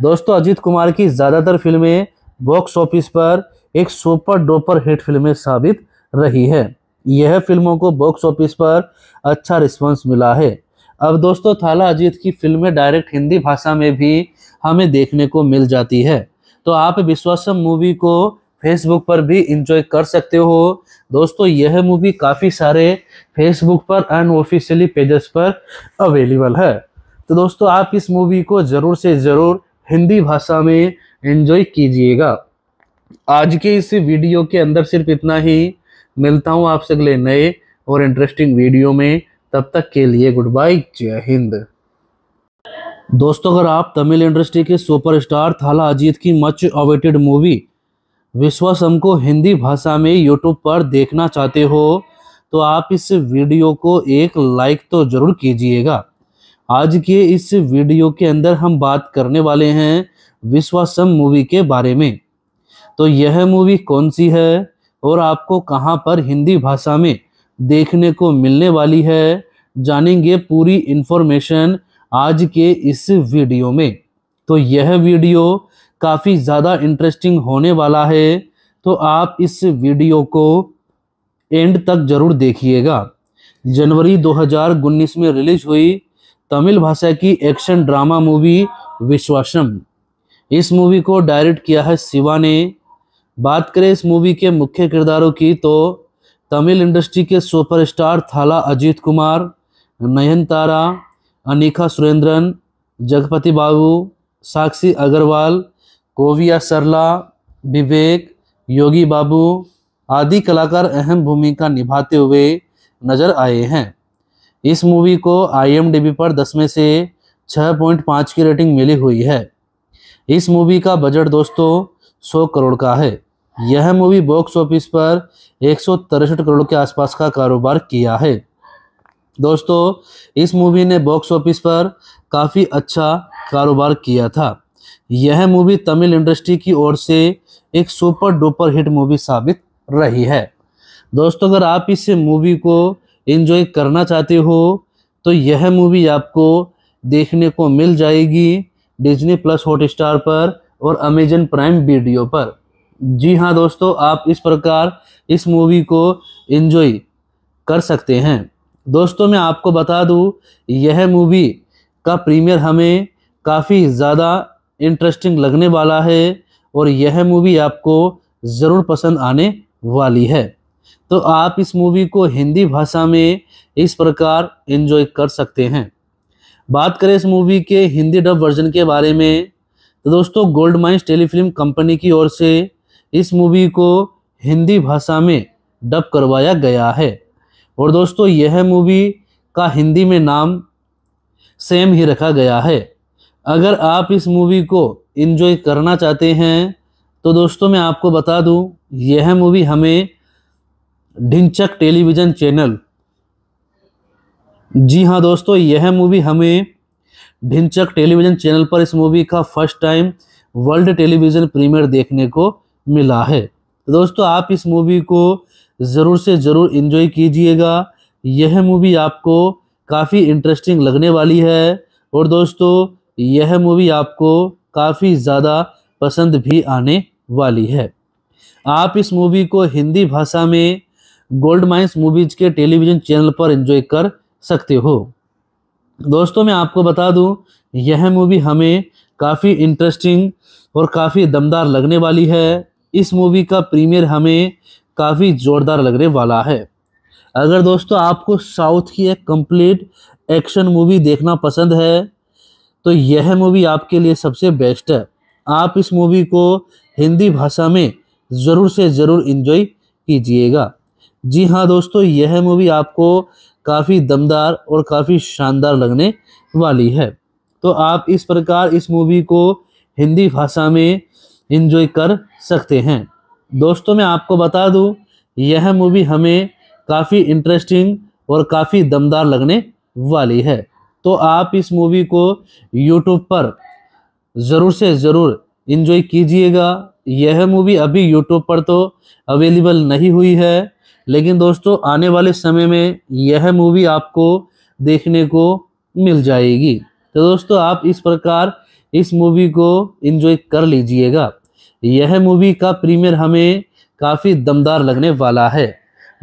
दोस्तों अजीत कुमार की ज़्यादातर फिल्में बॉक्स ऑफिस पर एक सुपर डोपर हिट फिल्में साबित रही है यह फिल्मों को बॉक्स ऑफिस पर अच्छा रिस्पांस मिला है अब दोस्तों थाला अजीत की फिल्में डायरेक्ट हिंदी भाषा में भी हमें देखने को मिल जाती है तो आप विश्वासम मूवी को फेसबुक पर भी इंजॉय कर सकते हो दोस्तों यह मूवी काफ़ी सारे फेसबुक पर अनऑफिशियली पेजेस पर अवेलेबल है तो दोस्तों आप इस मूवी को ज़रूर से ज़रूर हिंदी भाषा में इंजॉय कीजिएगा आज के इस वीडियो के अंदर सिर्फ इतना ही मिलता हूँ आपसे अगले नए और इंटरेस्टिंग वीडियो में तब तक के लिए गुड बाय जय हिंद दोस्तों अगर आप तमिल इंडस्ट्री के सुपरस्टार थाला अजीत की मच अवेटेड मूवी विश्वासम को हिंदी भाषा में यूट्यूब पर देखना चाहते हो तो आप इस वीडियो को एक लाइक तो ज़रूर कीजिएगा आज के इस वीडियो के अंदर हम बात करने वाले हैं विश्वासम मूवी के बारे में तो यह मूवी कौन सी है और आपको कहां पर हिंदी भाषा में देखने को मिलने वाली है जानेंगे पूरी इन्फॉर्मेशन आज के इस वीडियो में तो यह वीडियो काफ़ी ज़्यादा इंटरेस्टिंग होने वाला है तो आप इस वीडियो को एंड तक ज़रूर देखिएगा जनवरी दो में रिलीज हुई तमिल भाषा की एक्शन ड्रामा मूवी विश्वासम इस मूवी को डायरेक्ट किया है शिवा ने बात करें इस मूवी के मुख्य किरदारों की तो तमिल इंडस्ट्री के सुपरस्टार थाला अजीत कुमार नयनतारा अनिखा सुरेंद्रन जगपति बाबू साक्षी अग्रवाल कोविया सरला विवेक योगी बाबू आदि कलाकार अहम भूमिका निभाते हुए नजर आए हैं इस मूवी को आईएमडीबी पर 10 में से 6.5 की रेटिंग मिली हुई है इस मूवी का बजट दोस्तों 100 करोड़ का है यह मूवी बॉक्स ऑफिस पर एक करोड़ के आसपास का कारोबार किया है दोस्तों इस मूवी ने बॉक्स ऑफिस पर काफ़ी अच्छा कारोबार किया था यह मूवी तमिल इंडस्ट्री की ओर से एक सुपर डुपर हिट मूवी साबित रही है दोस्तों अगर आप इस मूवी को इन्जॉय करना चाहते हो तो यह मूवी आपको देखने को मिल जाएगी डिज्नी प्लस हॉटस्टार पर और अमेजन प्राइम वीडियो पर जी हाँ दोस्तों आप इस प्रकार इस मूवी को इन्जॉय कर सकते हैं दोस्तों मैं आपको बता दूँ यह मूवी का प्रीमियर हमें काफ़ी ज़्यादा इंटरेस्टिंग लगने वाला है और यह मूवी आपको ज़रूर पसंद आने वाली है तो आप इस मूवी को हिंदी भाषा में इस प्रकार एंजॉय कर सकते हैं बात करें इस मूवी के हिंदी डब वर्जन के बारे में तो दोस्तों गोल्ड माइंस टेलीफिल्म कंपनी की ओर से इस मूवी को हिंदी भाषा में डब करवाया गया है और दोस्तों यह मूवी का हिंदी में नाम सेम ही रखा गया है अगर आप इस मूवी को इन्जॉय करना चाहते हैं तो दोस्तों मैं आपको बता दूं यह मूवी हमें ढिंचक टेलीविज़न चैनल जी हाँ दोस्तों यह मूवी हमें ढिंचक टेलीविज़न चैनल पर इस मूवी का first time world television premiere देखने को मिला है तो दोस्तों आप इस मूवी को ज़रूर से ज़रूर इन्जॉय कीजिएगा यह मूवी आपको काफ़ी इंटरेस्टिंग लगने वाली है और दोस्तों यह मूवी आपको काफ़ी ज़्यादा पसंद भी आने वाली है आप इस मूवी को हिंदी भाषा में गोल्ड माइंस मूवीज़ के टेलीविज़न चैनल पर एंजॉय कर सकते हो दोस्तों मैं आपको बता दूं यह मूवी हमें काफ़ी इंटरेस्टिंग और काफ़ी दमदार लगने वाली है इस मूवी का प्रीमियर हमें काफ़ी ज़ोरदार लगने वाला है अगर दोस्तों आपको साउथ की एक कंप्लीट एक्शन मूवी देखना पसंद है तो यह मूवी आपके लिए सबसे बेस्ट है आप इस मूवी को हिंदी भाषा में ज़रूर से ज़रूर इन्जॉय कीजिएगा जी हाँ दोस्तों यह मूवी आपको काफ़ी दमदार और काफ़ी शानदार लगने वाली है तो आप इस प्रकार इस मूवी को हिंदी भाषा में इन्जॉय कर सकते हैं दोस्तों मैं आपको बता दूं यह मूवी हमें काफ़ी इंटरेस्टिंग और काफ़ी दमदार लगने वाली है तो आप इस मूवी को यूट्यूब पर ज़रूर से ज़रूर इन्जॉय कीजिएगा यह मूवी अभी यूट्यूब पर तो अवेलेबल नहीं हुई है लेकिन दोस्तों आने वाले समय में यह मूवी आपको देखने को मिल जाएगी तो दोस्तों आप इस प्रकार इस मूवी को इन्जॉय कर लीजिएगा यह मूवी का प्रीमियर हमें काफ़ी दमदार लगने वाला है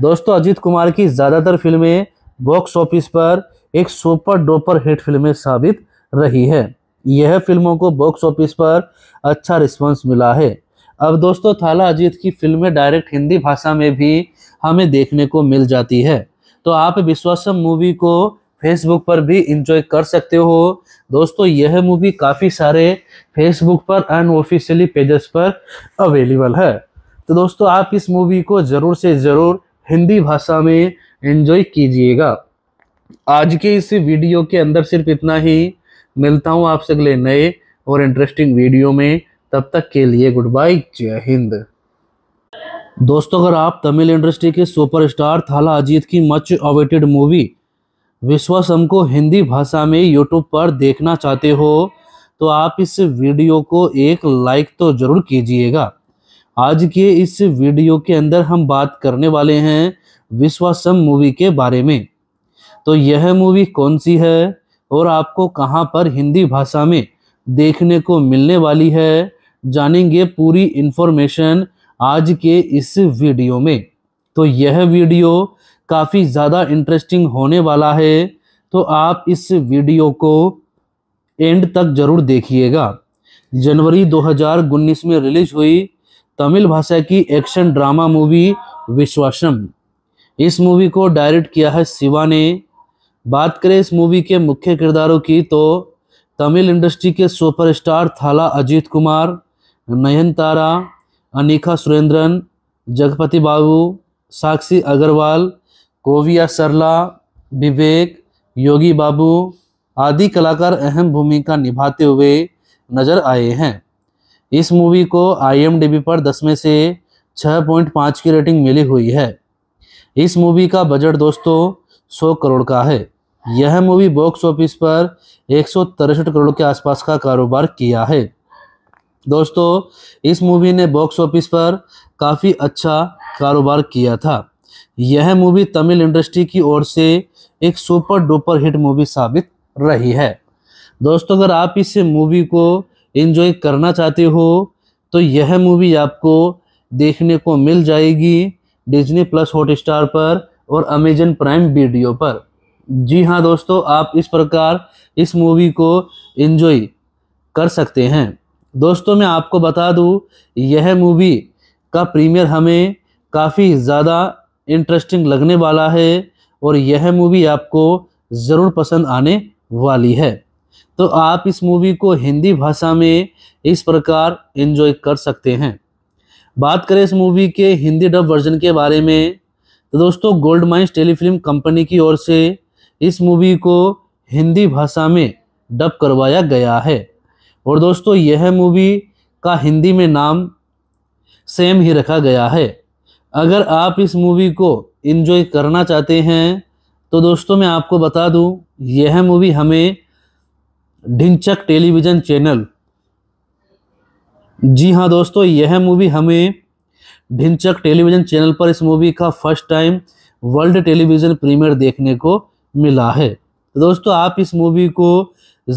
दोस्तों अजीत कुमार की ज़्यादातर फिल्में बॉक्स ऑफिस पर एक सुपर डोपर हिट फिल्में साबित रही है यह फिल्मों को बॉक्स ऑफिस पर अच्छा रिस्पांस मिला है अब दोस्तों थाला अजीत की फिल्में डायरेक्ट हिंदी भाषा में भी हमें देखने को मिल जाती है तो आप विश्वासम मूवी को फेसबुक पर भी इंजॉय कर सकते हो दोस्तों यह मूवी काफ़ी सारे फेसबुक पर अनऑफिशियली पेजेस पर अवेलेबल है तो दोस्तों आप इस मूवी को ज़रूर से ज़रूर हिंदी भाषा में इंजॉय कीजिएगा आज के इस वीडियो के अंदर सिर्फ इतना ही मिलता हूँ आपसे अगले नए और इंटरेस्टिंग वीडियो में तब तक के लिए गुड बाय जय हिंद दोस्तों अगर आप तमिल इंडस्ट्री के सुपरस्टार थाला अजीत की मच अवेटेड मूवी विश्वासम को हिंदी भाषा में यूट्यूब पर देखना चाहते हो तो आप इस वीडियो को एक लाइक तो ज़रूर कीजिएगा आज के इस वीडियो के अंदर हम बात करने वाले हैं विश्वासम मूवी के बारे में तो यह मूवी कौन सी है और आपको कहां पर हिंदी भाषा में देखने को मिलने वाली है जानेंगे पूरी इन्फॉर्मेशन आज के इस वीडियो में तो यह वीडियो काफ़ी ज़्यादा इंटरेस्टिंग होने वाला है तो आप इस वीडियो को एंड तक ज़रूर देखिएगा जनवरी उन्नीस में रिलीज हुई तमिल भाषा की एक्शन ड्रामा मूवी विश्वासम इस मूवी को डायरेक्ट किया है शिवा ने बात करें इस मूवी के मुख्य किरदारों की तो तमिल इंडस्ट्री के सुपरस्टार थाला अजीत कुमार नयनतारा अनिका सुरेंद्रन जगपति बाबू साक्षी अग्रवाल ओविया सरला विवेक योगी बाबू आदि कलाकार अहम भूमिका निभाते हुए नजर आए हैं इस मूवी को आईएमडीबी पर 10 में से 6.5 की रेटिंग मिली हुई है इस मूवी का बजट दोस्तों 100 करोड़ का है यह मूवी बॉक्स ऑफिस पर एक करोड़ के आसपास का कारोबार किया है दोस्तों इस मूवी ने बॉक्स ऑफिस पर काफ़ी अच्छा कारोबार किया था यह मूवी तमिल इंडस्ट्री की ओर से एक सुपर डुपर हिट मूवी साबित रही है दोस्तों अगर आप इस मूवी को एंजॉय करना चाहते हो तो यह मूवी आपको देखने को मिल जाएगी डिज्नी प्लस हॉटस्टार पर और अमेजन प्राइम वीडियो पर जी हाँ दोस्तों आप इस प्रकार इस मूवी को एंजॉय कर सकते हैं दोस्तों मैं आपको बता दूँ यह मूवी का प्रीमियर हमें काफ़ी ज़्यादा इंटरेस्टिंग लगने वाला है और यह मूवी आपको ज़रूर पसंद आने वाली है तो आप इस मूवी को हिंदी भाषा में इस प्रकार एंजॉय कर सकते हैं बात करें इस मूवी के हिंदी डब वर्जन के बारे में तो दोस्तों गोल्ड माइंस टेलीफिल्म कंपनी की ओर से इस मूवी को हिंदी भाषा में डब करवाया गया है और दोस्तों यह मूवी का हिंदी में नाम सेम ही रखा गया है अगर आप इस मूवी को इन्जॉय करना चाहते हैं तो दोस्तों मैं आपको बता दूं यह मूवी हमें ढिंचक टेलीविज़न चैनल जी हाँ दोस्तों यह मूवी हमें ढिंचक टेलीविज़न चैनल पर इस मूवी का first time world television premiere देखने को मिला है तो दोस्तों आप इस मूवी को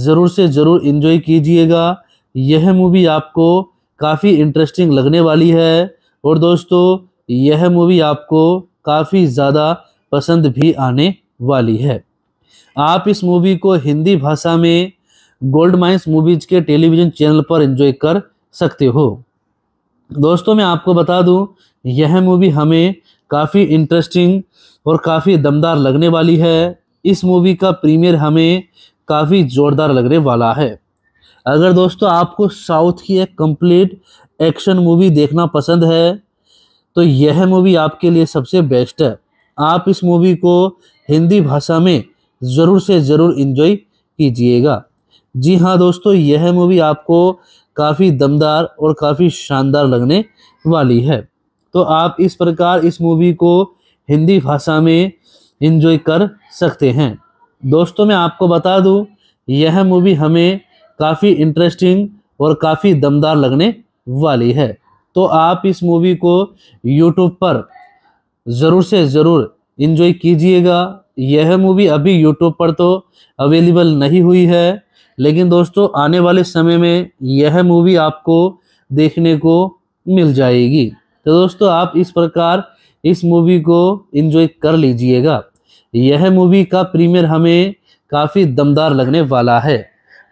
ज़रूर से ज़रूर इन्जॉय कीजिएगा यह मूवी आपको काफ़ी इंटरेस्टिंग लगने वाली है और दोस्तों यह मूवी आपको काफ़ी ज़्यादा पसंद भी आने वाली है आप इस मूवी को हिंदी भाषा में गोल्ड माइंस मूवीज के टेलीविज़न चैनल पर एंजॉय कर सकते हो दोस्तों मैं आपको बता दूं यह मूवी हमें काफ़ी इंटरेस्टिंग और काफ़ी दमदार लगने वाली है इस मूवी का प्रीमियर हमें काफ़ी ज़ोरदार लगने वाला है अगर दोस्तों आपको साउथ की एक कंप्लीट एक्शन मूवी देखना पसंद है तो यह मूवी आपके लिए सबसे बेस्ट है आप इस मूवी को हिंदी भाषा में ज़रूर से ज़रूर इन्जॉय कीजिएगा जी हाँ दोस्तों यह मूवी आपको काफ़ी दमदार और काफ़ी शानदार लगने वाली है तो आप इस प्रकार इस मूवी को हिंदी भाषा में इन्जॉय कर सकते हैं दोस्तों मैं आपको बता दूं यह मूवी हमें काफ़ी इंटरेस्टिंग और काफ़ी दमदार लगने वाली है तो आप इस मूवी को यूट्यूब पर ज़रूर से ज़रूर इन्जॉय कीजिएगा यह मूवी अभी यूट्यूब पर तो अवेलेबल नहीं हुई है लेकिन दोस्तों आने वाले समय में यह मूवी आपको देखने को मिल जाएगी तो दोस्तों आप इस प्रकार इस मूवी को इन्जॉय कर लीजिएगा यह मूवी का प्रीमियर हमें काफ़ी दमदार लगने वाला है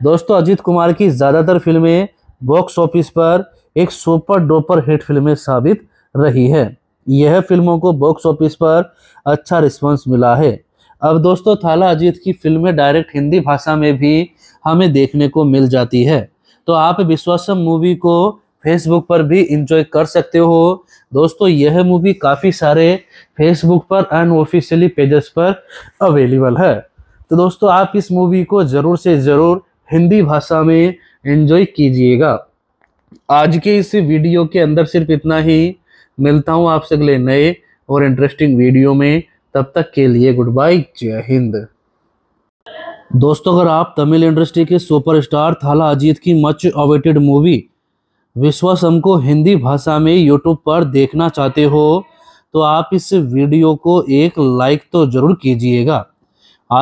दोस्तों अजीत कुमार की ज़्यादातर फिल्में बॉक्स ऑफिस पर एक सुपर डोपर हिट फिल्में साबित रही है यह फिल्मों को बॉक्स ऑफिस पर अच्छा रिस्पांस मिला है अब दोस्तों थाला अजीत की फिल्में डायरेक्ट हिंदी भाषा में भी हमें देखने को मिल जाती है तो आप विश्वासम मूवी को फेसबुक पर भी इंजॉय कर सकते हो दोस्तों यह मूवी काफ़ी सारे फेसबुक पर अनऑफिशियली पेजेस पर अवेलेबल है तो दोस्तों आप इस मूवी को ज़रूर से ज़रूर हिंदी भाषा में इंजॉय कीजिएगा आज के इस वीडियो के अंदर सिर्फ इतना ही मिलता हूँ आपसे अगले नए और इंटरेस्टिंग वीडियो में तब तक के लिए गुड बाय जय हिंद दोस्तों अगर आप तमिल इंडस्ट्री के सुपरस्टार थाला अजीत की मच अवेटेड मूवी विश्वासम को हिंदी भाषा में यूट्यूब पर देखना चाहते हो तो आप इस वीडियो को एक लाइक तो ज़रूर कीजिएगा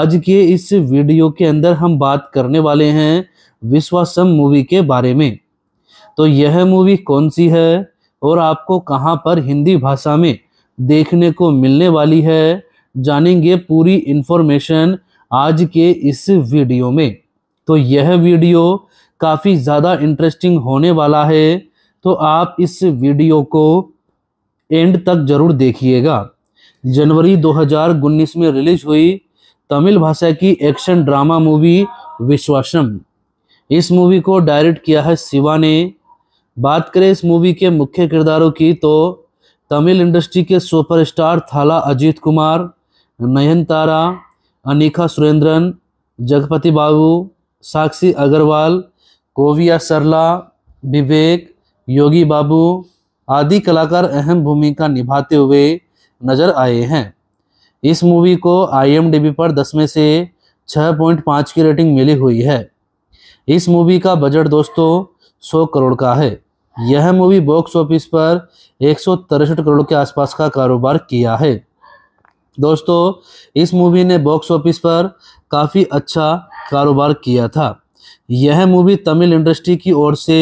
आज के इस वीडियो के अंदर हम बात करने वाले हैं विश्वासम मूवी के बारे में तो यह मूवी कौन सी है और आपको कहाँ पर हिंदी भाषा में देखने को मिलने वाली है जानेंगे पूरी इन्फॉर्मेशन आज के इस वीडियो में तो यह वीडियो काफ़ी ज़्यादा इंटरेस्टिंग होने वाला है तो आप इस वीडियो को एंड तक ज़रूर देखिएगा जनवरी दो में रिलीज हुई तमिल भाषा की एक्शन ड्रामा मूवी विश्वासम इस मूवी को डायरेक्ट किया है शिवा ने बात करें इस मूवी के मुख्य किरदारों की तो तमिल इंडस्ट्री के सुपरस्टार थाला अजीत कुमार नयन तारा अनिखा सुरेंद्रन जगपति बाबू साक्षी अग्रवाल कोविया सरला विवेक योगी बाबू आदि कलाकार अहम भूमिका निभाते हुए नजर आए हैं इस मूवी को आईएमडीबी पर 10 में से 6.5 की रेटिंग मिली हुई है इस मूवी का बजट दोस्तों 100 करोड़ का है यह मूवी बॉक्स ऑफिस पर एक करोड़ के आसपास का कारोबार किया है दोस्तों इस मूवी ने बॉक्स ऑफिस पर काफ़ी अच्छा कारोबार किया था यह मूवी तमिल इंडस्ट्री की ओर से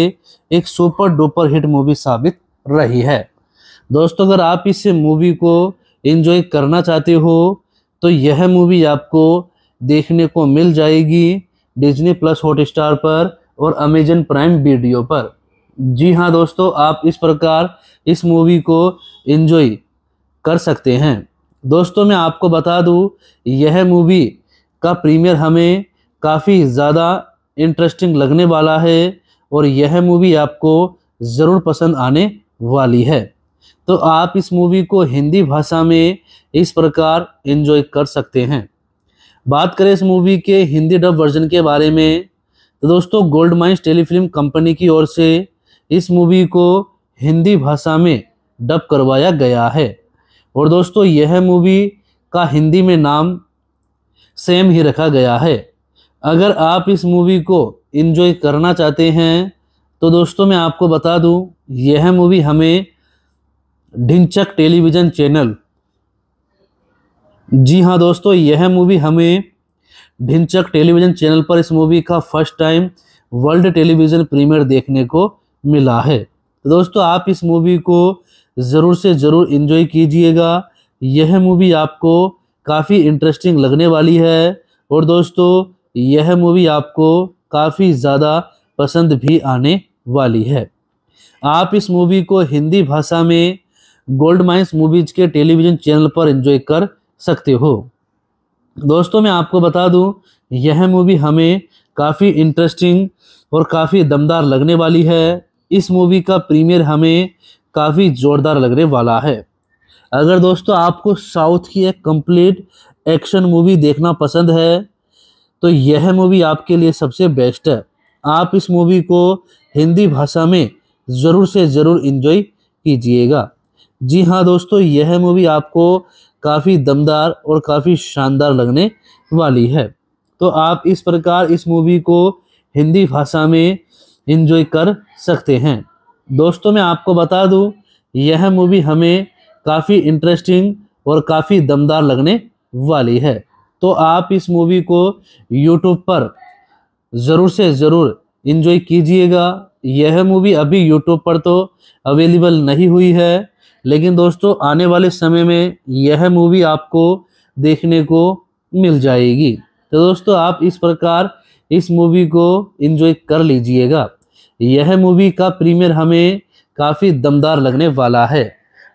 एक सुपर डुपर हिट मूवी साबित रही है दोस्तों अगर आप इस मूवी को एंजॉय करना चाहते हो तो यह मूवी आपको देखने को मिल जाएगी डिज्नी प्लस हॉट स्टार पर और अमेजन प्राइम वीडियो पर जी हाँ दोस्तों आप इस प्रकार इस मूवी को इन्जॉय कर सकते हैं दोस्तों मैं आपको बता दूँ यह मूवी का प्रीमियर हमें काफ़ी ज़्यादा इंटरेस्टिंग लगने वाला है और यह मूवी आपको ज़रूर पसंद आने वाली है तो आप इस मूवी को हिंदी भाषा में इस प्रकार इन्जॉय कर सकते हैं बात करें इस मूवी के हिंदी डब वर्जन के बारे में तो दोस्तों गोल्ड माइंस टेलीफिल्म कंपनी की ओर से इस मूवी को हिंदी भाषा में डब करवाया गया है और दोस्तों यह मूवी का हिंदी में नाम सेम ही रखा गया है अगर आप इस मूवी को इन्जॉय करना चाहते हैं तो दोस्तों मैं आपको बता दूं यह मूवी हमें ढिंचक टेलीविज़न चैनल जी हाँ दोस्तों यह मूवी हमें ढिंचक टेलीविज़न चैनल पर इस मूवी का first time world television premiere देखने को मिला है तो दोस्तों आप इस मूवी को ज़रूर से ज़रूर इन्जॉय कीजिएगा यह मूवी आपको काफ़ी इंटरेस्टिंग लगने वाली है और दोस्तों यह मूवी आपको काफ़ी ज़्यादा पसंद भी आने वाली है आप इस मूवी को हिंदी भाषा में गोल्ड माइंस मूवीज़ के टेलीविज़न चैनल पर एंजॉय कर सकते हो दोस्तों मैं आपको बता दूं यह मूवी हमें काफ़ी इंटरेस्टिंग और काफ़ी दमदार लगने वाली है इस मूवी का प्रीमियर हमें काफ़ी ज़ोरदार लगने वाला है अगर दोस्तों आपको साउथ की एक कंप्लीट एक्शन मूवी देखना पसंद है तो यह मूवी आपके लिए सबसे बेस्ट है आप इस मूवी को हिंदी भाषा में ज़रूर से ज़रूर इन्जॉय कीजिएगा जी हाँ दोस्तों यह मूवी आपको काफ़ी दमदार और काफ़ी शानदार लगने वाली है तो आप इस प्रकार इस मूवी को हिंदी भाषा में इंजॉय कर सकते हैं दोस्तों मैं आपको बता दूं यह मूवी हमें काफ़ी इंटरेस्टिंग और काफ़ी दमदार लगने वाली है तो आप इस मूवी को यूट्यूब पर ज़रूर से ज़रूर इन्जॉय कीजिएगा यह मूवी अभी यूट्यूब पर तो अवेलेबल नहीं हुई है लेकिन दोस्तों आने वाले समय में यह मूवी आपको देखने को मिल जाएगी तो दोस्तों आप इस प्रकार इस मूवी को इन्जॉय कर लीजिएगा यह मूवी का प्रीमियर हमें काफ़ी दमदार लगने वाला है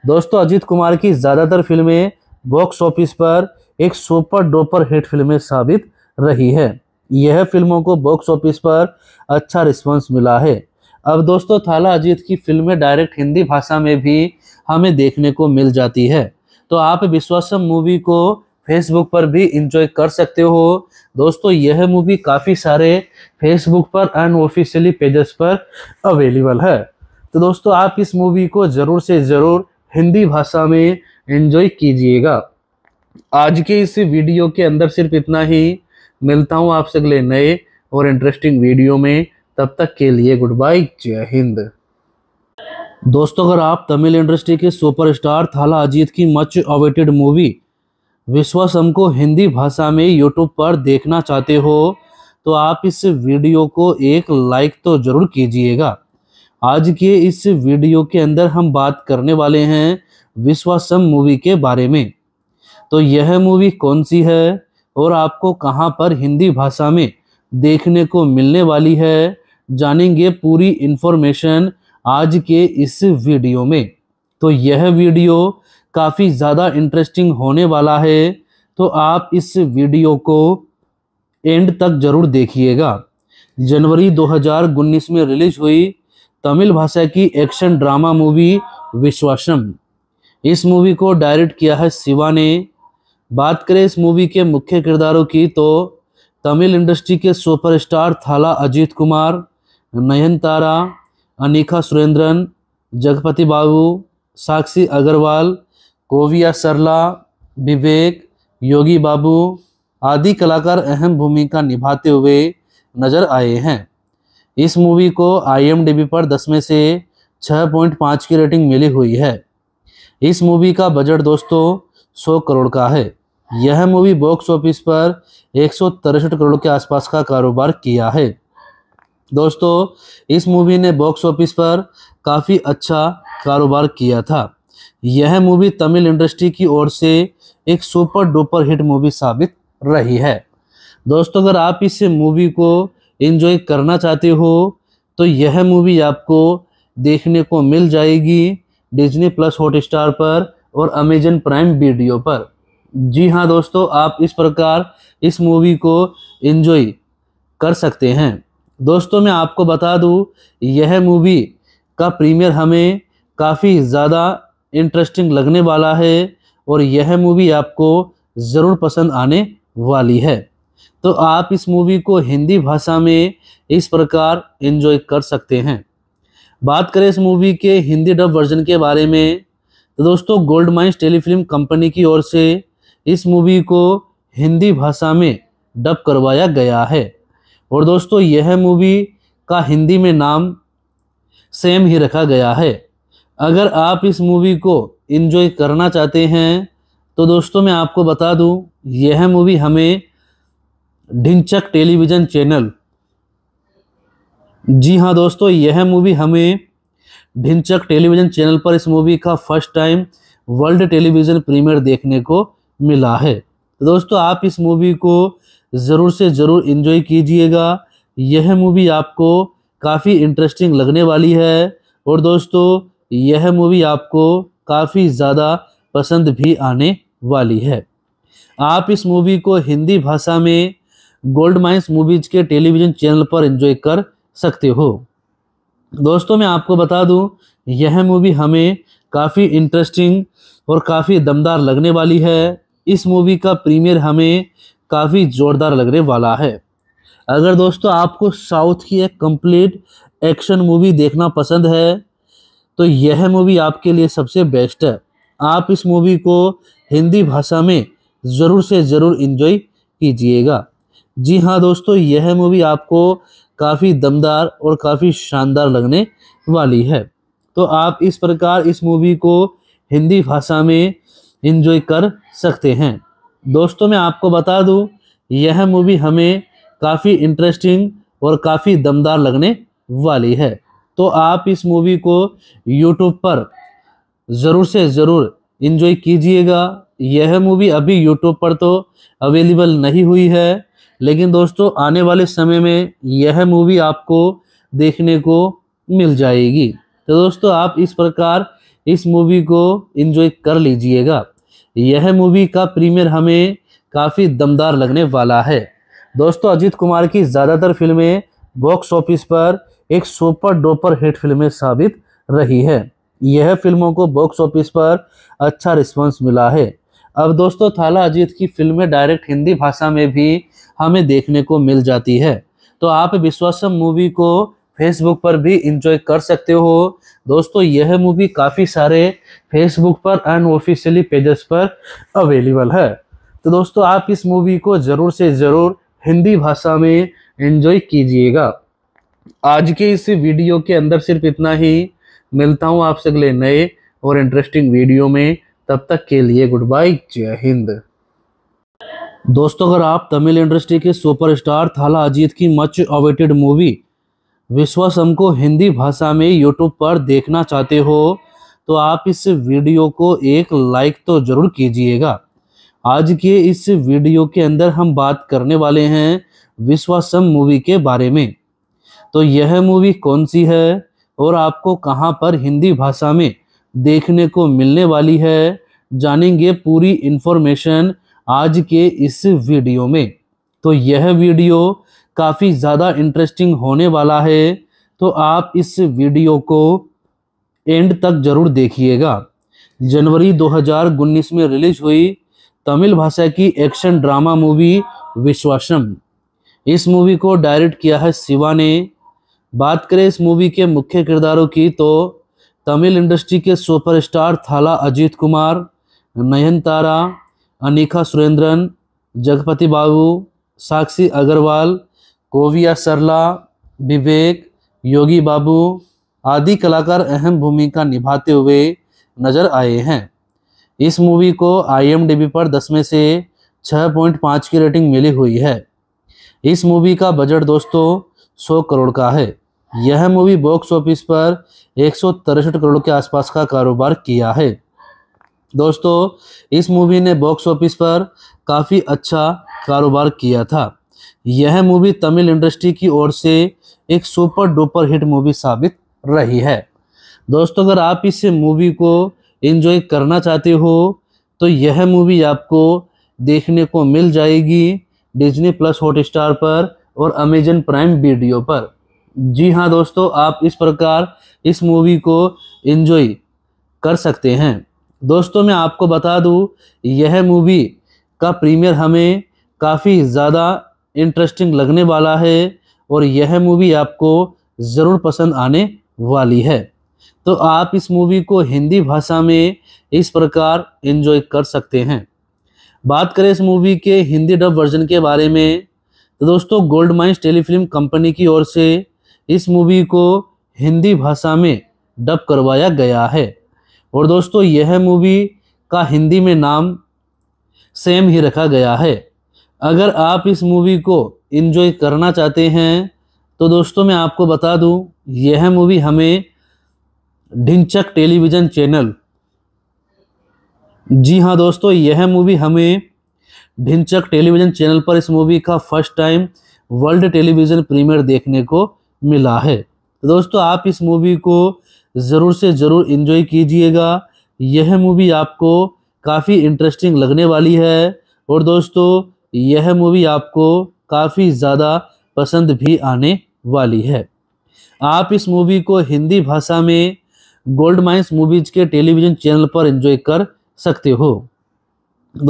दोस्तों अजीत कुमार की ज़्यादातर फिल्में बॉक्स ऑफिस पर एक सुपर डोपर हिट फिल्में साबित रही है यह फिल्मों को बॉक्स ऑफिस पर अच्छा रिस्पांस मिला है अब दोस्तों थाला अजीत की फिल्में डायरेक्ट हिंदी भाषा में भी हमें देखने को मिल जाती है तो आप विश्वासम मूवी को फेसबुक पर भी इंजॉय कर सकते हो दोस्तों यह मूवी काफ़ी सारे फेसबुक पर अनऑफिशियली पेजेस पर अवेलेबल है तो दोस्तों आप इस मूवी को ज़रूर से ज़रूर हिंदी भाषा में एंजॉय कीजिएगा आज के इस वीडियो के अंदर सिर्फ इतना ही मिलता हूँ आपसे अगले नए और इंटरेस्टिंग वीडियो में तब तक के लिए गुड बाय जय हिंद दोस्तों अगर आप तमिल इंडस्ट्री के सुपरस्टार थाला अजीत की मच अवेटेड मूवी विश्वास को हिंदी भाषा में यूट्यूब पर देखना चाहते हो तो आप इस वीडियो को एक लाइक तो ज़रूर कीजिएगा आज के इस वीडियो के अंदर हम बात करने वाले हैं विश्वासम मूवी के बारे में तो यह मूवी कौन सी है और आपको कहाँ पर हिंदी भाषा में देखने को मिलने वाली है जानेंगे पूरी इन्फॉर्मेशन आज के इस वीडियो में तो यह वीडियो काफ़ी ज़्यादा इंटरेस्टिंग होने वाला है तो आप इस वीडियो को एंड तक ज़रूर देखिएगा जनवरी दो में रिलीज हुई तमिल भाषा की एक्शन ड्रामा मूवी विश्वासम इस मूवी को डायरेक्ट किया है शिवा ने बात करें इस मूवी के मुख्य किरदारों की तो तमिल इंडस्ट्री के सुपरस्टार थाला अजीत कुमार नयनतारा अनिखा सुरेंद्रन जगपति बाबू साक्षी अग्रवाल कोविया सरला विवेक योगी बाबू आदि कलाकार अहम भूमिका निभाते हुए नजर आए हैं इस मूवी को आईएमडीबी पर 10 में से 6.5 की रेटिंग मिली हुई है इस मूवी का बजट दोस्तों 100 करोड़ का है यह मूवी बॉक्स ऑफिस पर एक करोड़ के आसपास का कारोबार किया है दोस्तों इस मूवी ने बॉक्स ऑफिस पर काफ़ी अच्छा कारोबार किया था यह मूवी तमिल इंडस्ट्री की ओर से एक सुपर डुपर हिट मूवी साबित रही है दोस्तों अगर आप इस मूवी को एंजॉय करना चाहते हो तो यह मूवी आपको देखने को मिल जाएगी डिज्नी प्लस हॉटस्टार पर और अमेजन प्राइम वीडियो पर जी हाँ दोस्तों आप इस प्रकार इस मूवी को एंजॉय कर सकते हैं दोस्तों मैं आपको बता दूँ यह मूवी का प्रीमियर हमें काफ़ी ज़्यादा इंटरेस्टिंग लगने वाला है और यह मूवी आपको ज़रूर पसंद आने वाली है तो आप इस मूवी को हिंदी भाषा में इस प्रकार एंजॉय कर सकते हैं बात करें इस मूवी के हिंदी डब वर्जन के बारे में तो दोस्तों गोल्ड माइंस टेलीफिल्म कंपनी की ओर से इस मूवी को हिंदी भाषा में डब करवाया गया है और दोस्तों यह मूवी का हिंदी में नाम सेम ही रखा गया है अगर आप इस मूवी को इन्जॉय करना चाहते हैं तो दोस्तों मैं आपको बता दूं यह मूवी हमें ढिंचक टेलीविज़न चैनल जी हाँ दोस्तों यह मूवी हमें ढिंचक टेलीविज़न चैनल पर इस मूवी का first time world television premiere देखने को मिला है तो दोस्तों आप इस मूवी को ज़रूर से ज़रूर इन्जॉय कीजिएगा यह मूवी आपको काफ़ी इंटरेस्टिंग लगने वाली है और दोस्तों यह मूवी आपको काफ़ी ज़्यादा पसंद भी आने वाली है आप इस मूवी को हिंदी भाषा में गोल्ड माइंस मूवीज के टेलीविज़न चैनल पर एंजॉय कर सकते हो दोस्तों मैं आपको बता दूं यह मूवी हमें काफ़ी इंटरेस्टिंग और काफ़ी दमदार लगने वाली है इस मूवी का प्रीमियर हमें काफ़ी ज़ोरदार लगने वाला है अगर दोस्तों आपको साउथ की एक कंप्लीट एक्शन मूवी देखना पसंद है तो यह मूवी आपके लिए सबसे बेस्ट है आप इस मूवी को हिंदी भाषा में ज़रूर से ज़रूर इन्जॉय कीजिएगा जी हाँ दोस्तों यह मूवी आपको काफ़ी दमदार और काफ़ी शानदार लगने वाली है तो आप इस प्रकार इस मूवी को हिंदी भाषा में इन्जॉय कर सकते हैं दोस्तों मैं आपको बता दूं यह मूवी हमें काफ़ी इंटरेस्टिंग और काफ़ी दमदार लगने वाली है तो आप इस मूवी को यूट्यूब पर ज़रूर से ज़रूर इन्जॉय कीजिएगा यह मूवी अभी यूट्यूब पर तो अवेलेबल नहीं हुई है लेकिन दोस्तों आने वाले समय में यह मूवी आपको देखने को मिल जाएगी तो दोस्तों आप इस प्रकार इस मूवी को इन्जॉय कर लीजिएगा यह मूवी का प्रीमियर हमें काफ़ी दमदार लगने वाला है दोस्तों अजीत कुमार की ज़्यादातर फिल्में बॉक्स ऑफिस पर एक सुपर डोपर हिट फिल्में साबित रही है यह फिल्मों को बॉक्स ऑफिस पर अच्छा रिस्पांस मिला है अब दोस्तों थाला अजीत की फिल्में डायरेक्ट हिंदी भाषा में भी हमें देखने को मिल जाती है तो आप विश्वासम मूवी को फेसबुक पर भी इंजॉय कर सकते हो दोस्तों यह मूवी काफ़ी सारे फेसबुक पर अनऑफिशियली पेजेस पर अवेलेबल है तो दोस्तों आप इस मूवी को ज़रूर से ज़रूर हिंदी भाषा में इंजॉय कीजिएगा आज के इस वीडियो के अंदर सिर्फ इतना ही मिलता हूँ आपसे अगले नए और इंटरेस्टिंग वीडियो में तब तक के लिए गुड बाय जय हिंद दोस्तों अगर आप तमिल इंडस्ट्री के सुपरस्टार थाला अजीत की मच अवेटेड मूवी विश्वासम को हिंदी भाषा में यूट्यूब पर देखना चाहते हो तो आप इस वीडियो को एक लाइक तो ज़रूर कीजिएगा आज के इस वीडियो के अंदर हम बात करने वाले हैं विश्वासम मूवी के बारे में तो यह मूवी कौन सी है और आपको कहाँ पर हिंदी भाषा में देखने को मिलने वाली है जानेंगे पूरी इन्फॉर्मेशन आज के इस वीडियो में तो यह वीडियो काफ़ी ज़्यादा इंटरेस्टिंग होने वाला है तो आप इस वीडियो को एंड तक ज़रूर देखिएगा जनवरी 2019 में रिलीज हुई तमिल भाषा की एक्शन ड्रामा मूवी विश्वासम इस मूवी को डायरेक्ट किया है शिवा ने बात करें इस मूवी के मुख्य किरदारों की तो तमिल इंडस्ट्री के सुपरस्टार थाला अजीत कुमार नयन तारा अनिका सुरेंद्रन जगपति बाबू साक्षी अग्रवाल कोविया सरला विवेक योगी बाबू आदि कलाकार अहम भूमिका निभाते हुए नजर आए हैं इस मूवी को आईएमडीबी पर 10 में से 6.5 की रेटिंग मिली हुई है इस मूवी का बजट दोस्तों 100 करोड़ का है यह मूवी बॉक्स ऑफिस पर एक करोड़ के आसपास का कारोबार किया है दोस्तों इस मूवी ने बॉक्स ऑफिस पर काफ़ी अच्छा कारोबार किया था यह मूवी तमिल इंडस्ट्री की ओर से एक सुपर डुपर हिट मूवी साबित रही है दोस्तों अगर आप इस मूवी को एंजॉय करना चाहते हो तो यह मूवी आपको देखने को मिल जाएगी डिज्नी प्लस हॉट स्टार पर और अमेजन प्राइम वीडियो पर जी हाँ दोस्तों आप इस प्रकार इस मूवी को इन्जॉय कर सकते हैं दोस्तों मैं आपको बता दूं यह मूवी का प्रीमियर हमें काफ़ी ज़्यादा इंटरेस्टिंग लगने वाला है और यह मूवी आपको ज़रूर पसंद आने वाली है तो आप इस मूवी को हिंदी भाषा में इस प्रकार इन्जॉय कर सकते हैं बात करें इस मूवी के हिंदी डब वर्जन के बारे में तो दोस्तों गोल्ड माइंस टेलीफिल्म कंपनी की ओर से इस मूवी को हिंदी भाषा में डब करवाया गया है और दोस्तों यह मूवी का हिंदी में नाम सेम ही रखा गया है अगर आप इस मूवी को इन्जॉय करना चाहते हैं तो दोस्तों मैं आपको बता दूं यह मूवी हमें ढिंचक टेलीविज़न चैनल जी हाँ दोस्तों यह मूवी हमें ढिंचक टेलीविज़न चैनल पर इस मूवी का first time world television premiere देखने को मिला है तो दोस्तों आप इस मूवी को ज़रूर से ज़रूर इन्जॉय कीजिएगा यह मूवी आपको काफ़ी इंटरेस्टिंग लगने वाली है और दोस्तों यह मूवी आपको काफ़ी ज़्यादा पसंद भी आने वाली है आप इस मूवी को हिंदी भाषा में गोल्ड माइंस मूवीज़ के टेलीविज़न चैनल पर एंजॉय कर सकते हो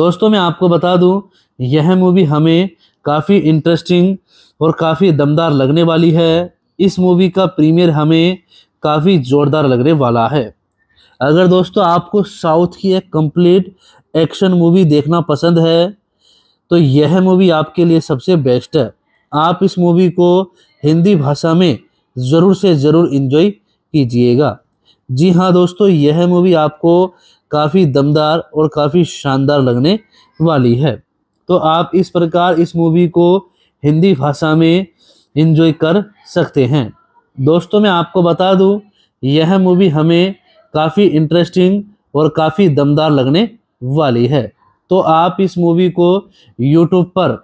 दोस्तों मैं आपको बता दूं यह मूवी हमें काफ़ी इंटरेस्टिंग और काफ़ी दमदार लगने वाली है इस मूवी का प्रीमियर हमें काफ़ी ज़ोरदार लगने वाला है अगर दोस्तों आपको साउथ की एक कंप्लीट एक्शन मूवी देखना पसंद है तो यह मूवी आपके लिए सबसे बेस्ट है आप इस मूवी को हिंदी भाषा में ज़रूर से ज़रूर इन्जॉय कीजिएगा जी हाँ दोस्तों यह मूवी आपको काफ़ी दमदार और काफ़ी शानदार लगने वाली है तो आप इस प्रकार इस मूवी को हिंदी भाषा में इन्जॉय कर सकते हैं दोस्तों मैं आपको बता दूं यह मूवी हमें काफ़ी इंटरेस्टिंग और काफ़ी दमदार लगने वाली है तो आप इस मूवी को यूट्यूब पर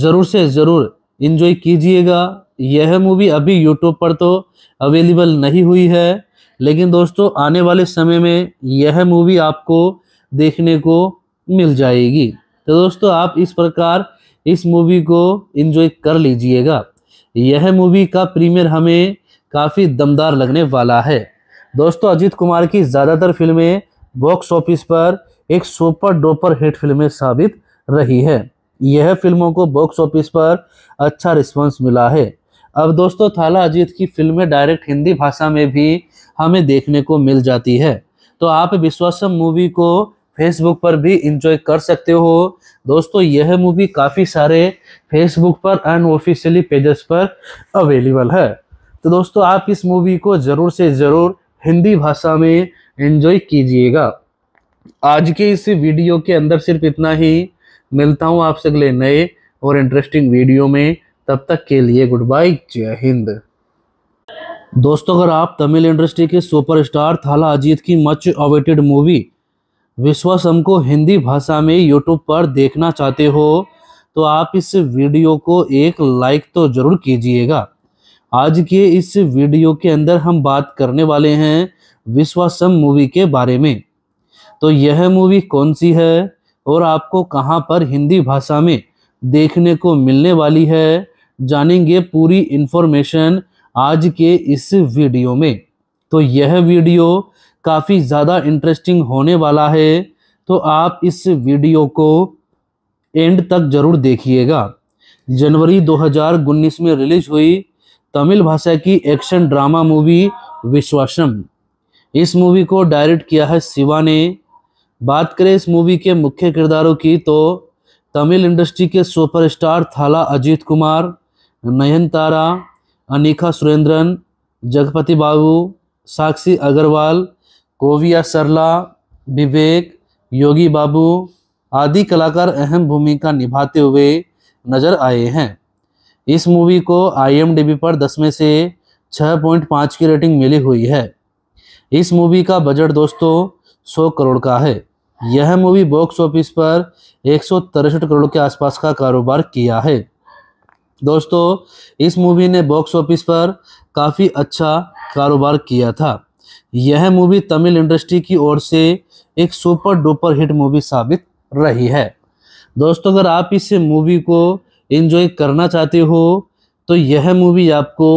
ज़रूर से ज़रूर इन्जॉय कीजिएगा यह मूवी अभी यूट्यूब पर तो अवेलेबल नहीं हुई है लेकिन दोस्तों आने वाले समय में यह मूवी आपको देखने को मिल जाएगी तो दोस्तों आप इस प्रकार इस मूवी को इन्जॉय कर लीजिएगा यह मूवी का प्रीमियर हमें काफ़ी दमदार लगने वाला है दोस्तों अजीत कुमार की ज़्यादातर फिल्में बॉक्स ऑफिस पर एक सुपर डोपर हिट फिल्में साबित रही है यह फिल्मों को बॉक्स ऑफिस पर अच्छा रिस्पांस मिला है अब दोस्तों थाला अजीत की फिल्में डायरेक्ट हिंदी भाषा में भी हमें देखने को मिल जाती है तो आप विश्वासम मूवी को फेसबुक पर भी इंजॉय कर सकते हो दोस्तों यह मूवी काफ़ी सारे फेसबुक पर अनऑफिशियली पेजेस पर अवेलेबल है तो दोस्तों आप इस मूवी को ज़रूर से ज़रूर हिंदी भाषा में इंजॉय कीजिएगा आज के इस वीडियो के अंदर सिर्फ इतना ही मिलता हूँ आपसे अगले नए और इंटरेस्टिंग वीडियो में तब तक के लिए गुड बाय जय हिंद दोस्तों अगर आप तमिल इंडस्ट्री के सुपरस्टार थाला अजीत की मच अवेटेड मूवी विश्वासम को हिंदी भाषा में यूट्यूब पर देखना चाहते हो तो आप इस वीडियो को एक लाइक तो ज़रूर कीजिएगा आज के इस वीडियो के अंदर हम बात करने वाले हैं विश्वासम मूवी के बारे में तो यह मूवी कौन सी है और आपको कहां पर हिंदी भाषा में देखने को मिलने वाली है जानेंगे पूरी इन्फॉर्मेशन आज के इस वीडियो में तो यह वीडियो काफ़ी ज़्यादा इंटरेस्टिंग होने वाला है तो आप इस वीडियो को एंड तक ज़रूर देखिएगा जनवरी दो में रिलीज हुई तमिल भाषा की एक्शन ड्रामा मूवी विश्वासम इस मूवी को डायरेक्ट किया है शिवा ने बात करें इस मूवी के मुख्य किरदारों की तो तमिल इंडस्ट्री के सुपरस्टार थाला अजीत कुमार नयनतारा अनिका सुरेंद्रन जगपति बाबू साक्षी अग्रवाल कोविया सरला विवेक योगी बाबू आदि कलाकार अहम भूमिका निभाते हुए नजर आए हैं इस मूवी को आईएमडीबी पर 10 में से 6.5 की रेटिंग मिली हुई है इस मूवी का बजट दोस्तों 100 करोड़ का है यह मूवी बॉक्स ऑफिस पर एक करोड़ के आसपास का कारोबार किया है दोस्तों इस मूवी ने बॉक्स ऑफिस पर काफ़ी अच्छा कारोबार किया था यह मूवी तमिल इंडस्ट्री की ओर से एक सुपर डुपर हिट मूवी साबित रही है दोस्तों अगर आप इस मूवी को इन्जॉय करना चाहते हो तो यह मूवी आपको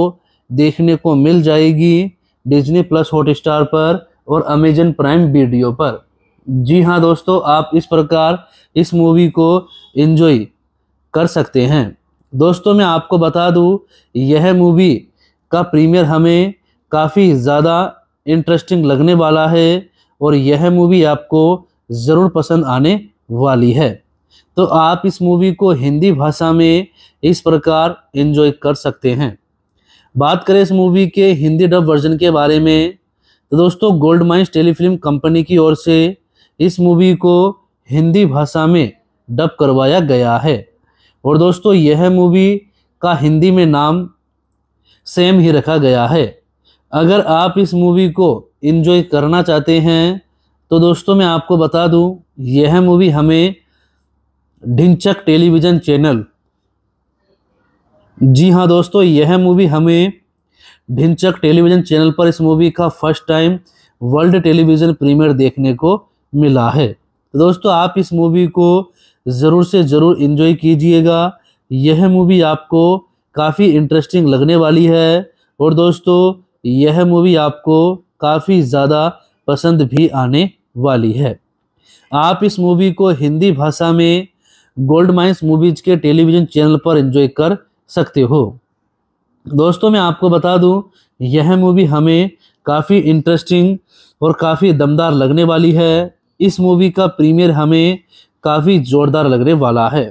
देखने को मिल जाएगी डिज्नी प्लस हॉटस्टार पर और अमेजन प्राइम वीडियो पर जी हाँ दोस्तों आप इस प्रकार इस मूवी को इन्जॉय कर सकते हैं दोस्तों मैं आपको बता दूँ यह मूवी का प्रीमियर हमें काफ़ी ज़्यादा इंटरेस्टिंग लगने वाला है और यह मूवी आपको ज़रूर पसंद आने वाली है तो आप इस मूवी को हिंदी भाषा में इस प्रकार एंजॉय कर सकते हैं बात करें इस मूवी के हिंदी डब वर्जन के बारे में तो दोस्तों गोल्ड माइंस टेलीफिल्म कंपनी की ओर से इस मूवी को हिंदी भाषा में डब करवाया गया है और दोस्तों यह मूवी का हिंदी में नाम सेम ही रखा गया है अगर आप इस मूवी को इन्जॉय करना चाहते हैं तो दोस्तों मैं आपको बता दूं यह मूवी हमें ढिंचक टेलीविज़न चैनल जी हाँ दोस्तों यह मूवी हमें ढिंचक टेलीविज़न चैनल पर इस मूवी का first time world television premiere देखने को मिला है तो दोस्तों आप इस मूवी को ज़रूर से ज़रूर इन्जॉय कीजिएगा यह मूवी आपको काफ़ी इंटरेस्टिंग लगने वाली है और दोस्तों यह मूवी आपको काफ़ी ज़्यादा पसंद भी आने वाली है आप इस मूवी को हिंदी भाषा में गोल्ड माइंस मूवीज के टेलीविज़न चैनल पर एंजॉय कर सकते हो दोस्तों मैं आपको बता दूं यह मूवी हमें काफ़ी इंटरेस्टिंग और काफ़ी दमदार लगने वाली है इस मूवी का प्रीमियर हमें काफ़ी ज़ोरदार लगने वाला है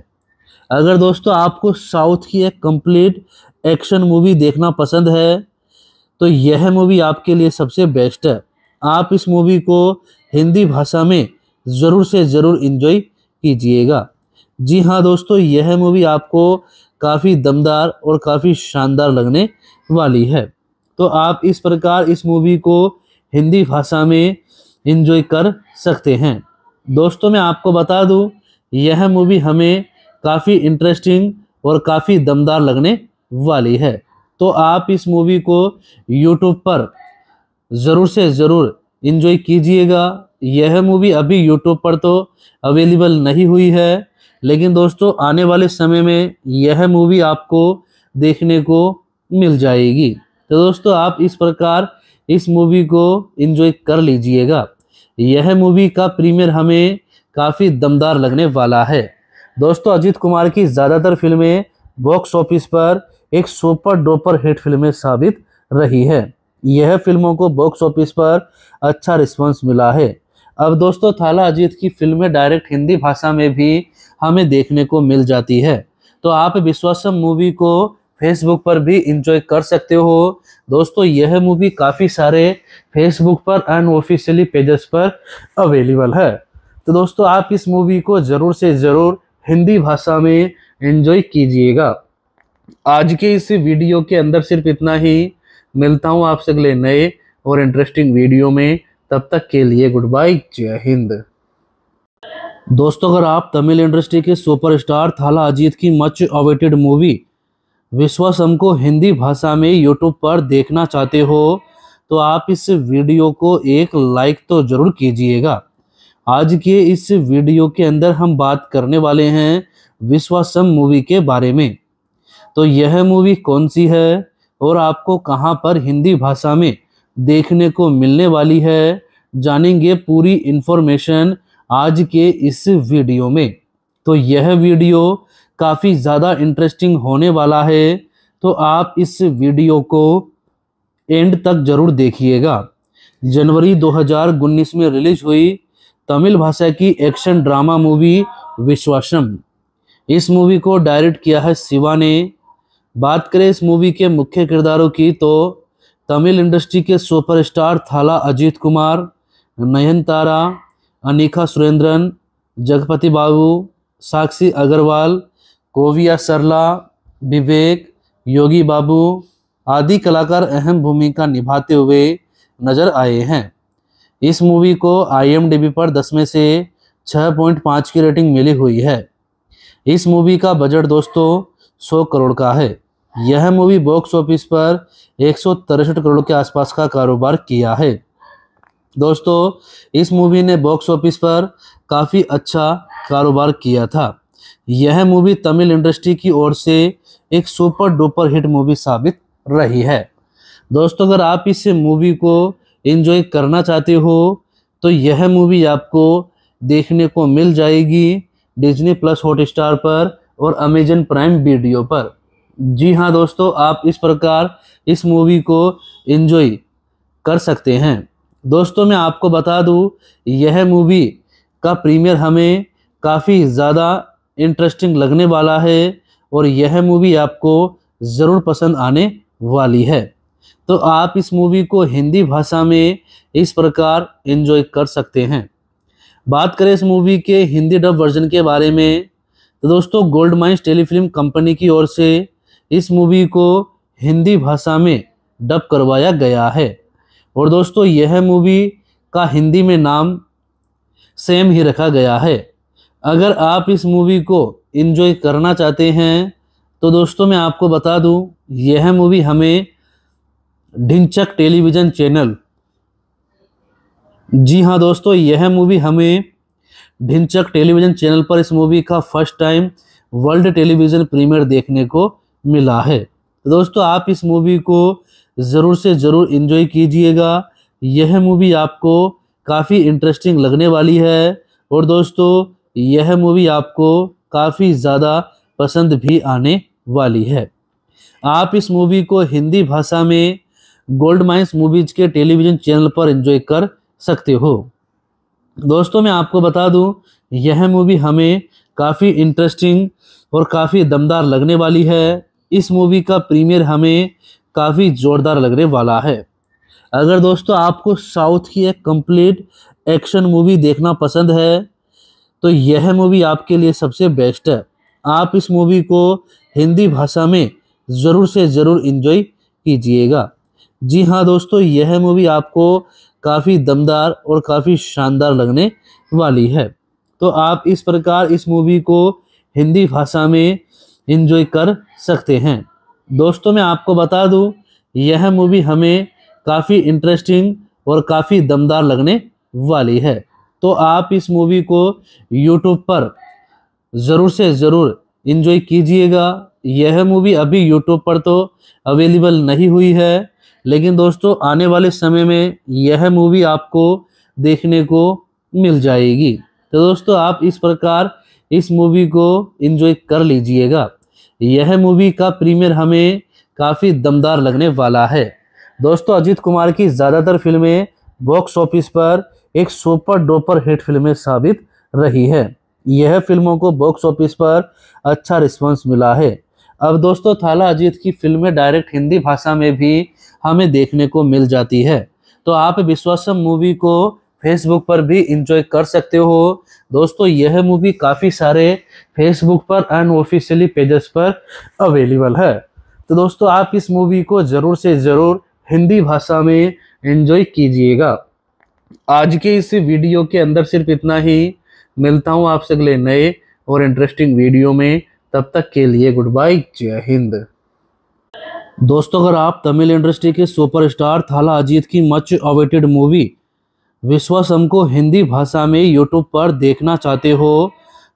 अगर दोस्तों आपको साउथ की एक कंप्लीट एक्शन मूवी देखना पसंद है तो यह मूवी आपके लिए सबसे बेस्ट है आप इस मूवी को हिंदी भाषा में ज़रूर से ज़रूर इन्जॉय कीजिएगा जी हाँ दोस्तों यह मूवी आपको काफ़ी दमदार और काफ़ी शानदार लगने वाली है तो आप इस प्रकार इस मूवी को हिंदी भाषा में इन्जॉय कर सकते हैं दोस्तों मैं आपको बता दूं यह मूवी हमें काफ़ी इंटरेस्टिंग और काफ़ी दमदार लगने वाली है तो आप इस मूवी को यूट्यूब पर ज़रूर से ज़रूर इन्जॉय कीजिएगा यह मूवी अभी यूट्यूब पर तो अवेलेबल नहीं हुई है लेकिन दोस्तों आने वाले समय में यह मूवी आपको देखने को मिल जाएगी तो दोस्तों आप इस प्रकार इस मूवी को इन्जॉय कर लीजिएगा यह मूवी का प्रीमियर हमें काफ़ी दमदार लगने वाला है दोस्तों अजीत कुमार की ज़्यादातर फिल्में बॉक्स ऑफिस पर एक सुपर डोपर हिट फिल्में साबित रही है यह फिल्मों को बॉक्स ऑफिस पर अच्छा रिस्पांस मिला है अब दोस्तों थाला अजीत की फिल्में डायरेक्ट हिंदी भाषा में भी हमें देखने को मिल जाती है तो आप विश्वासम मूवी को फेसबुक पर भी इंजॉय कर सकते हो दोस्तों यह मूवी काफ़ी सारे फेसबुक पर अनऑफिशियली पेजेस पर अवेलेबल है तो दोस्तों आप इस मूवी को ज़रूर से ज़रूर हिंदी भाषा में इंजॉय कीजिएगा आज के इस वीडियो के अंदर सिर्फ इतना ही मिलता हूँ आपसे अगले नए और इंटरेस्टिंग वीडियो में तब तक के लिए गुड बाय जय हिंद दोस्तों अगर आप तमिल इंडस्ट्री के सुपरस्टार थाला अजीत की मच अवेटेड मूवी विश्वासम को हिंदी भाषा में यूट्यूब पर देखना चाहते हो तो आप इस वीडियो को एक लाइक तो ज़रूर कीजिएगा आज के इस वीडियो के अंदर हम बात करने वाले हैं विश्वासम मूवी के बारे में तो यह मूवी कौन सी है और आपको कहाँ पर हिंदी भाषा में देखने को मिलने वाली है जानेंगे पूरी इन्फॉर्मेशन आज के इस वीडियो में तो यह वीडियो काफ़ी ज़्यादा इंटरेस्टिंग होने वाला है तो आप इस वीडियो को एंड तक ज़रूर देखिएगा जनवरी दो में रिलीज हुई तमिल भाषा की एक्शन ड्रामा मूवी विश्वासम इस मूवी को डायरेक्ट किया है शिवा ने बात करें इस मूवी के मुख्य किरदारों की तो तमिल इंडस्ट्री के सुपरस्टार थाला अजीत कुमार नयनतारा अनिका सुरेंद्रन जगपति बाबू साक्षी अग्रवाल कोविया सरला विवेक योगी बाबू आदि कलाकार अहम भूमिका निभाते हुए नजर आए हैं इस मूवी को आईएमडीबी पर 10 में से 6.5 की रेटिंग मिली हुई है इस मूवी का बजट दोस्तों 100 करोड़ का है यह मूवी बॉक्स ऑफिस पर एक करोड़ के आसपास का कारोबार किया है दोस्तों इस मूवी ने बॉक्स ऑफिस पर काफ़ी अच्छा कारोबार किया था यह मूवी तमिल इंडस्ट्री की ओर से एक सुपर डुपर हिट मूवी साबित रही है दोस्तों अगर आप इस मूवी को इन्जॉय करना चाहते हो तो यह मूवी आपको देखने को मिल जाएगी डिज्नी प्लस हॉट स्टार पर और अमेजन प्राइम वीडियो पर जी हाँ दोस्तों आप इस प्रकार इस मूवी को इन्जॉय कर सकते हैं दोस्तों मैं आपको बता दूँ यह मूवी का प्रीमियर हमें काफ़ी ज़्यादा इंटरेस्टिंग लगने वाला है और यह मूवी आपको ज़रूर पसंद आने वाली है तो आप इस मूवी को हिंदी भाषा में इस प्रकार इन्जॉय कर सकते हैं बात करें इस मूवी के हिंदी डब वर्जन के बारे में तो दोस्तों गोल्ड माइंस टेलीफिल्म कंपनी की ओर से इस मूवी को हिंदी भाषा में डब करवाया गया है और दोस्तों यह मूवी का हिंदी में नाम सेम ही रखा गया है अगर आप इस मूवी को इन्जॉय करना चाहते हैं तो दोस्तों मैं आपको बता दूं यह मूवी हमें ढिंचक टेलीविज़न चैनल जी हाँ दोस्तों यह मूवी हमें ढिंचक टेलीविज़न चैनल पर इस मूवी का first time world television premiere देखने को मिला है तो दोस्तों आप इस मूवी को ज़रूर से ज़रूर इन्जॉय कीजिएगा यह मूवी आपको काफ़ी इंटरेस्टिंग लगने वाली है और दोस्तों यह मूवी आपको काफ़ी ज़्यादा पसंद भी आने वाली है आप इस मूवी को हिंदी भाषा में गोल्ड माइंस मूवीज़ के टेलीविज़न चैनल पर एंजॉय कर सकते हो दोस्तों मैं आपको बता दूं यह मूवी हमें काफ़ी इंटरेस्टिंग और काफ़ी दमदार लगने वाली है इस मूवी का प्रीमियर हमें काफ़ी ज़ोरदार लगने वाला है अगर दोस्तों आपको साउथ की एक कंप्लीट एक्शन मूवी देखना पसंद है तो यह मूवी आपके लिए सबसे बेस्ट है आप इस मूवी को हिंदी भाषा में ज़रूर से ज़रूर इन्जॉय कीजिएगा जी हाँ दोस्तों यह मूवी आपको काफ़ी दमदार और काफ़ी शानदार लगने वाली है तो आप इस प्रकार इस मूवी को हिंदी भाषा में इन्जॉय कर सकते हैं दोस्तों मैं आपको बता दूँ यह मूवी हमें काफ़ी इंटरेस्टिंग और काफ़ी दमदार लगने वाली है तो आप इस मूवी को यूट्यूब पर ज़रूर से ज़रूर इन्जॉय कीजिएगा यह मूवी अभी यूट्यूब पर तो अवेलेबल नहीं हुई है लेकिन दोस्तों आने वाले समय में यह मूवी आपको देखने को मिल जाएगी तो दोस्तों आप इस प्रकार इस मूवी को इन्जॉय कर लीजिएगा यह मूवी का प्रीमियर हमें काफ़ी दमदार लगने वाला है दोस्तों अजीत कुमार की ज़्यादातर फिल्में बॉक्स ऑफिस पर एक सुपर डोपर हिट फिल्में साबित रही है यह फिल्मों को बॉक्स ऑफिस पर अच्छा रिस्पांस मिला है अब दोस्तों थाला अजीत की फिल्में डायरेक्ट हिंदी भाषा में भी हमें देखने को मिल जाती है तो आप विश्वासम मूवी को फेसबुक पर भी इंजॉय कर सकते हो दोस्तों यह मूवी काफ़ी सारे फेसबुक पर अनऑफिशियली पेजेस पर अवेलेबल है तो दोस्तों आप इस मूवी को ज़रूर से ज़रूर हिंदी भाषा में इंजॉय कीजिएगा आज के इस वीडियो के अंदर सिर्फ इतना ही मिलता हूँ आपसे अगले नए और इंटरेस्टिंग वीडियो में तब तक के लिए गुड बाय जय हिंद दोस्तों अगर आप तमिल इंडस्ट्री के सुपरस्टार थाला अजीत की मच अवेटेड मूवी विश्वासम को हिंदी भाषा में यूट्यूब पर देखना चाहते हो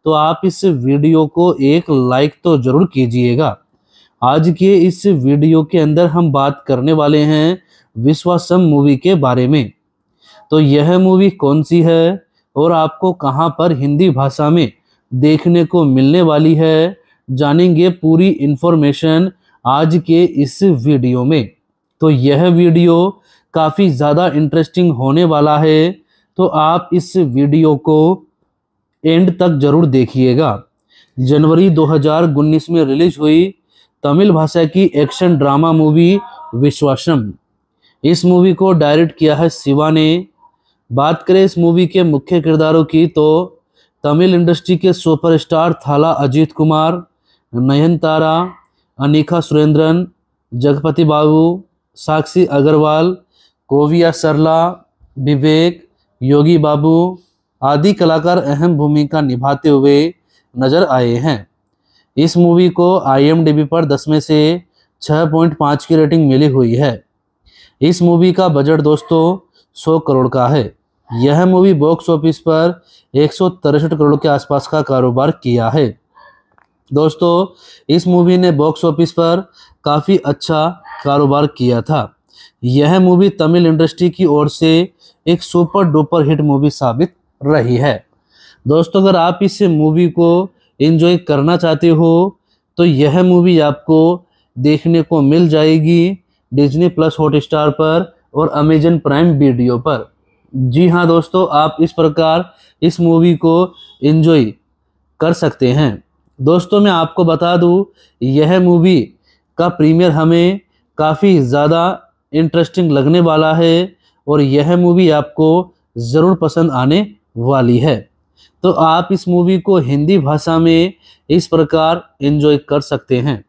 तो आप इस वीडियो को एक लाइक तो ज़रूर कीजिएगा आज के इस वीडियो के अंदर हम बात करने वाले हैं विश्वासम मूवी के बारे में तो यह मूवी कौन सी है और आपको कहाँ पर हिंदी भाषा में देखने को मिलने वाली है जानेंगे पूरी इन्फॉर्मेशन आज के इस वीडियो में तो यह वीडियो काफ़ी ज़्यादा इंटरेस्टिंग होने वाला है तो आप इस वीडियो को एंड तक ज़रूर देखिएगा जनवरी उन्नीस में रिलीज हुई तमिल भाषा की एक्शन ड्रामा मूवी विश्वासम इस मूवी को डायरेक्ट किया है शिवा ने बात करें इस मूवी के मुख्य किरदारों की तो तमिल इंडस्ट्री के सुपरस्टार थाला अजीत कुमार नयनतारा अनिका सुरेंद्रन जगपति बाबू साक्षी अग्रवाल कोविया सरला विवेक योगी बाबू आदि कलाकार अहम भूमिका निभाते हुए नजर आए हैं इस मूवी को आईएमडीबी पर 10 में से 6.5 की रेटिंग मिली हुई है इस मूवी का बजट दोस्तों 100 करोड़ का है यह मूवी बॉक्स ऑफिस पर एक करोड़ के आसपास का कारोबार किया है दोस्तों इस मूवी ने बॉक्स ऑफिस पर काफ़ी अच्छा कारोबार किया था यह मूवी तमिल इंडस्ट्री की ओर से एक सुपर डुपर हिट मूवी साबित रही है दोस्तों अगर आप इस मूवी को इन्जॉय करना चाहते हो तो यह मूवी आपको देखने को मिल जाएगी डिज्नी प्लस हॉटस्टार पर और अमेजन प्राइम वीडियो पर जी हाँ दोस्तों आप इस प्रकार इस मूवी को इन्जॉय कर सकते हैं दोस्तों मैं आपको बता दूँ यह मूवी का प्रीमियर हमें काफ़ी ज़्यादा इंटरेस्टिंग लगने वाला है और यह मूवी आपको ज़रूर पसंद आने वाली है तो आप इस मूवी को हिंदी भाषा में इस प्रकार एंजॉय कर सकते हैं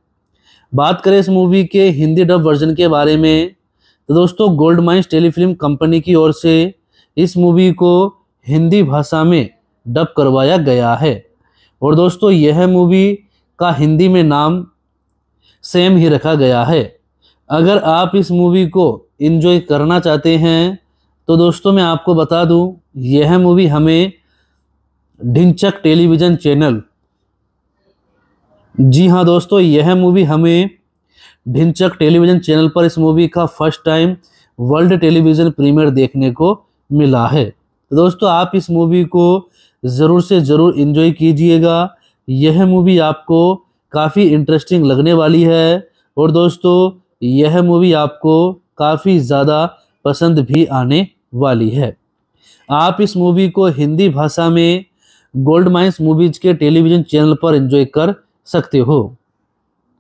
बात करें इस मूवी के हिंदी डब वर्जन के बारे में तो दोस्तों गोल्ड माइंस टेलीफिल्म कंपनी की ओर से इस मूवी को हिंदी भाषा में डब करवाया गया है और दोस्तों यह मूवी का हिंदी में नाम सेम ही रखा गया है अगर आप इस मूवी को इन्जॉय करना चाहते हैं तो दोस्तों मैं आपको बता दूं यह मूवी हमें ढिंचक टेलीविज़न चैनल जी हाँ दोस्तों यह मूवी हमें ढिंचक टेलीविज़न चैनल पर इस मूवी का first time world television premiere देखने को मिला है तो दोस्तों आप इस मूवी को ज़रूर से ज़रूर इन्जॉय कीजिएगा यह मूवी आपको काफ़ी इंटरेस्टिंग लगने वाली है और दोस्तों यह मूवी आपको काफ़ी ज़्यादा पसंद भी आने वाली है आप इस मूवी को हिंदी भाषा में गोल्ड माइंस मूवीज के टेलीविज़न चैनल पर एंजॉय कर सकते हो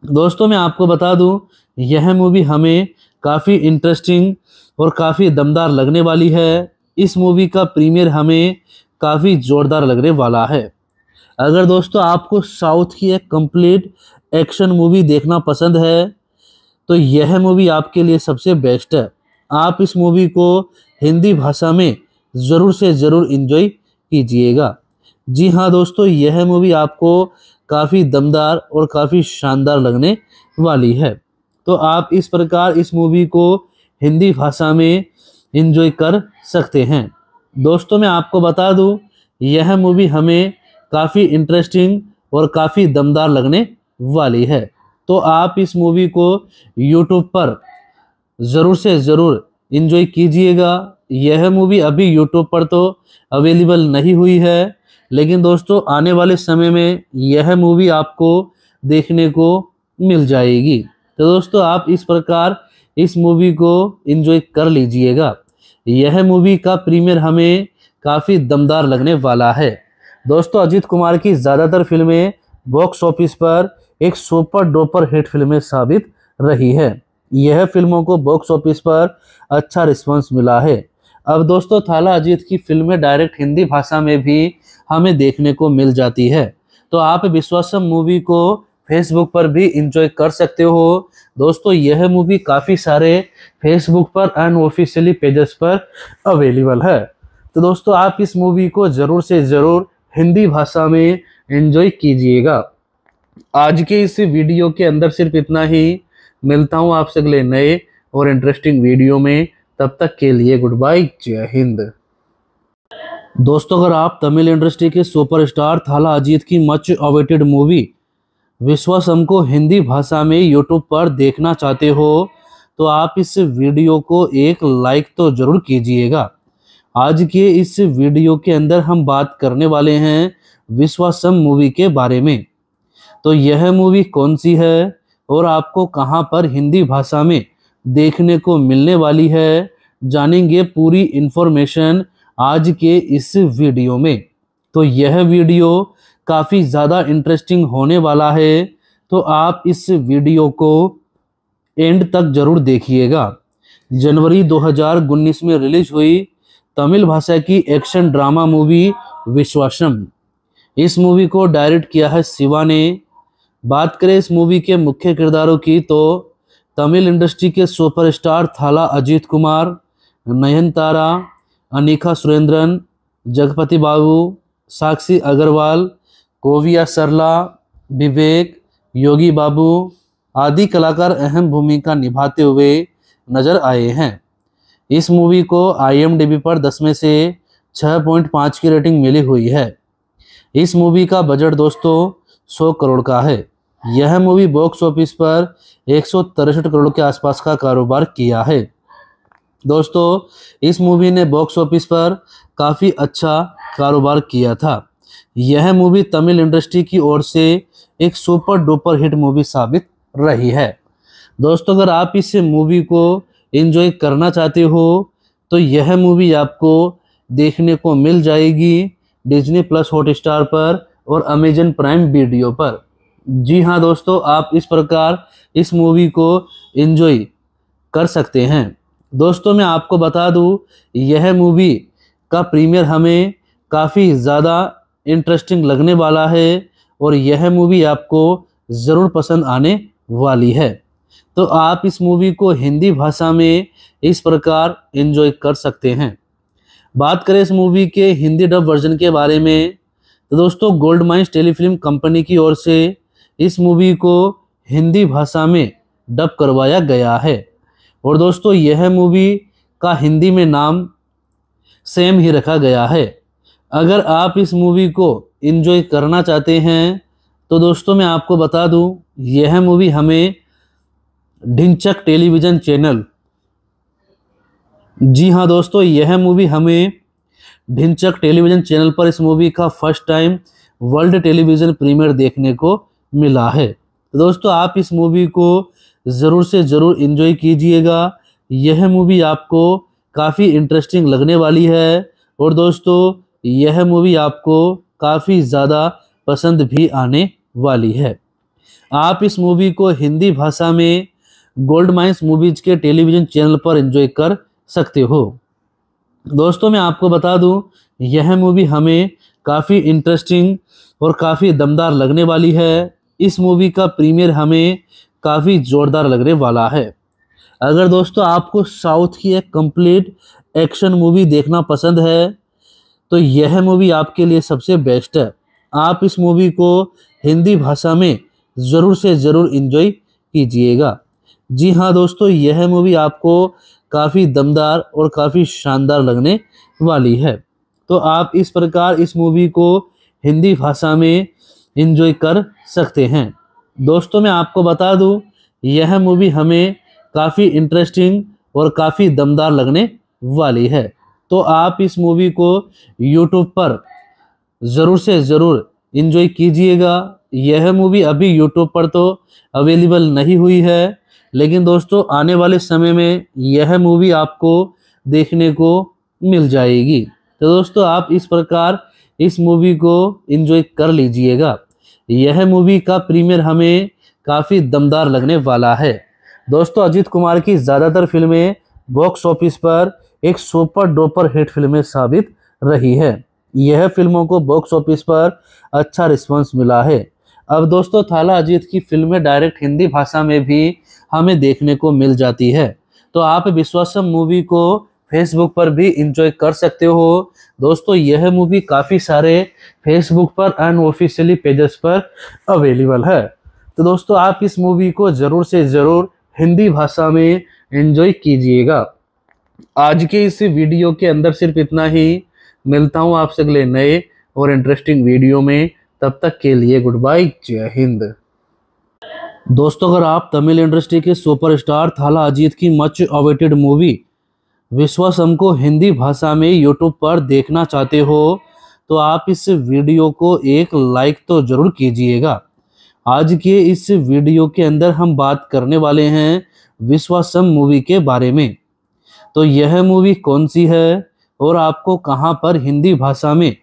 दोस्तों मैं आपको बता दूं यह मूवी हमें काफ़ी इंटरेस्टिंग और काफ़ी दमदार लगने वाली है इस मूवी का प्रीमियर हमें काफ़ी ज़ोरदार लगने वाला है अगर दोस्तों आपको साउथ की एक कंप्लीट एक्शन मूवी देखना पसंद है तो यह मूवी आपके लिए सबसे बेस्ट है आप इस मूवी को हिंदी भाषा में ज़रूर से ज़रूर इन्जॉय कीजिएगा जी हाँ दोस्तों यह मूवी आपको काफ़ी दमदार और काफ़ी शानदार लगने वाली है तो आप इस प्रकार इस मूवी को हिंदी भाषा में इन्जॉय कर सकते हैं दोस्तों मैं आपको बता दूं यह मूवी हमें काफ़ी इंटरेस्टिंग और काफ़ी दमदार लगने वाली है तो आप इस मूवी को यूट्यूब पर ज़रूर से ज़रूर इन्जॉय कीजिएगा यह मूवी अभी यूट्यूब पर तो अवेलेबल नहीं हुई है लेकिन दोस्तों आने वाले समय में यह मूवी आपको देखने को मिल जाएगी तो दोस्तों आप इस प्रकार इस मूवी को इन्जॉय कर लीजिएगा यह मूवी का प्रीमियर हमें काफ़ी दमदार लगने वाला है दोस्तों अजीत कुमार की ज़्यादातर फिल्में बॉक्स ऑफिस पर एक सुपर डोपर हिट फिल्में साबित रही है यह फिल्मों को बॉक्स ऑफिस पर अच्छा रिस्पांस मिला है अब दोस्तों थाला अजीत की फिल्में डायरेक्ट हिंदी भाषा में भी हमें देखने को मिल जाती है तो आप विश्वासम मूवी को फेसबुक पर भी इंजॉय कर सकते हो दोस्तों यह मूवी काफ़ी सारे फेसबुक पर अनऑफिशियली पेजेस पर अवेलेबल है तो दोस्तों आप इस मूवी को ज़रूर से ज़रूर हिंदी भाषा में इंजॉय कीजिएगा आज के इस वीडियो के अंदर सिर्फ इतना ही मिलता हूँ आपसे अगले नए और इंटरेस्टिंग वीडियो में तब तक के लिए गुड बाय जय हिंद दोस्तों अगर आप तमिल इंडस्ट्री के सुपरस्टार थाला अजीत की मच अवेटेड मूवी विश्वासम को हिंदी भाषा में यूट्यूब पर देखना चाहते हो तो आप इस वीडियो को एक लाइक तो ज़रूर कीजिएगा आज के इस वीडियो के अंदर हम बात करने वाले हैं विश्वासम मूवी के बारे में तो यह मूवी कौन सी है और आपको कहाँ पर हिंदी भाषा में देखने को मिलने वाली है जानेंगे पूरी इन्फॉर्मेशन आज के इस वीडियो में तो यह वीडियो काफ़ी ज़्यादा इंटरेस्टिंग होने वाला है तो आप इस वीडियो को एंड तक ज़रूर देखिएगा जनवरी दो में रिलीज हुई तमिल भाषा की एक्शन ड्रामा मूवी विश्वासम इस मूवी को डायरेक्ट किया है शिवा ने बात करें इस मूवी के मुख्य किरदारों की तो तमिल इंडस्ट्री के सुपरस्टार थाला अजीत कुमार नयन तारा अनिखा सुरेंद्रन जगपति बाबू साक्षी अग्रवाल कोविया सरला विवेक योगी बाबू आदि कलाकार अहम भूमिका निभाते हुए नजर आए हैं इस मूवी को आईएमडीबी पर 10 में से 6.5 की रेटिंग मिली हुई है इस मूवी का बजट दोस्तों 100 करोड़ का है यह मूवी बॉक्स ऑफिस पर एक करोड़ के आसपास का कारोबार किया है दोस्तों इस मूवी ने बॉक्स ऑफिस पर काफ़ी अच्छा कारोबार किया था यह मूवी तमिल इंडस्ट्री की ओर से एक सुपर डुपर हिट मूवी साबित रही है दोस्तों अगर आप इस मूवी को एंजॉय करना चाहते हो तो यह मूवी आपको देखने को मिल जाएगी डिज्नी प्लस हॉट स्टार पर और अमेजन प्राइम वीडियो पर जी हाँ दोस्तों आप इस प्रकार इस मूवी को इन्जॉय कर सकते हैं दोस्तों मैं आपको बता दूँ यह मूवी का प्रीमियर हमें काफ़ी ज़्यादा इंटरेस्टिंग लगने वाला है और यह मूवी आपको ज़रूर पसंद आने वाली है तो आप इस मूवी को हिंदी भाषा में इस प्रकार इन्जॉय कर सकते हैं बात करें इस मूवी के हिंदी डब वर्जन के बारे में तो दोस्तों गोल्ड माइंस टेलीफिल्म कंपनी की ओर से इस मूवी को हिंदी भाषा में डब करवाया गया है और दोस्तों यह मूवी का हिंदी में नाम सेम ही रखा गया है अगर आप इस मूवी को इन्जॉय करना चाहते हैं तो दोस्तों मैं आपको बता दूं यह मूवी हमें ढिंचक टेलीविज़न चैनल जी हाँ दोस्तों यह मूवी हमें ढिंचक टेलीविज़न चैनल पर इस मूवी का first time world television premiere देखने को मिला है तो दोस्तों आप इस मूवी को ज़रूर से ज़रूर इन्जॉय कीजिएगा यह मूवी आपको काफ़ी इंटरेस्टिंग लगने वाली है और दोस्तों यह मूवी आपको काफ़ी ज़्यादा पसंद भी आने वाली है आप इस मूवी को हिंदी भाषा में गोल्ड माइंस मूवीज़ के टेलीविज़न चैनल पर एंजॉय कर सकते हो दोस्तों मैं आपको बता दूं यह मूवी हमें काफ़ी इंटरेस्टिंग और काफ़ी दमदार लगने वाली है इस मूवी का प्रीमियर हमें काफ़ी ज़ोरदार लगने वाला है अगर दोस्तों आपको साउथ की एक कंप्लीट एक्शन मूवी देखना पसंद है तो यह मूवी आपके लिए सबसे बेस्ट है आप इस मूवी को हिंदी भाषा में ज़रूर से ज़रूर इन्जॉय कीजिएगा जी हाँ दोस्तों यह मूवी आपको काफ़ी दमदार और काफ़ी शानदार लगने वाली है तो आप इस प्रकार इस मूवी को हिंदी भाषा में इन्जॉय कर सकते हैं दोस्तों मैं आपको बता दूं यह मूवी हमें काफ़ी इंटरेस्टिंग और काफ़ी दमदार लगने वाली है तो आप इस मूवी को यूट्यूब पर ज़रूर से ज़रूर इन्जॉय कीजिएगा यह मूवी अभी यूट्यूब पर तो अवेलेबल नहीं हुई है लेकिन दोस्तों आने वाले समय में यह मूवी आपको देखने को मिल जाएगी तो दोस्तों आप इस प्रकार इस मूवी को इन्जॉय कर लीजिएगा यह मूवी का प्रीमियर हमें काफ़ी दमदार लगने वाला है दोस्तों अजीत कुमार की ज़्यादातर फिल्में बॉक्स ऑफिस पर एक सुपर डोपर हिट फिल्में साबित रही है यह फिल्मों को बॉक्स ऑफिस पर अच्छा रिस्पांस मिला है अब दोस्तों थाला अजीत की फिल्में डायरेक्ट हिंदी भाषा में भी हमें देखने को मिल जाती है तो आप विश्वासम मूवी को फेसबुक पर भी इंजॉय कर सकते हो दोस्तों यह मूवी काफ़ी सारे फेसबुक पर अनऑफिशियली पेजेस पर अवेलेबल है तो दोस्तों आप इस मूवी को ज़रूर से ज़रूर हिंदी भाषा में एंजॉय कीजिएगा आज के इस वीडियो के अंदर सिर्फ इतना ही मिलता हूँ आपसे अगले नए और इंटरेस्टिंग वीडियो में तब तक के लिए गुड बाय जय हिंद दोस्तों अगर आप तमिल इंडस्ट्री के सुपरस्टार थाला अजीत की मच अवेटेड मूवी विश्वास को हिंदी भाषा में यूट्यूब पर देखना चाहते हो तो आप इस वीडियो को एक लाइक तो ज़रूर कीजिएगा आज के इस वीडियो के अंदर हम बात करने वाले हैं विश्वासम मूवी के बारे में तो यह मूवी कौन सी है और आपको कहाँ पर हिंदी भाषा में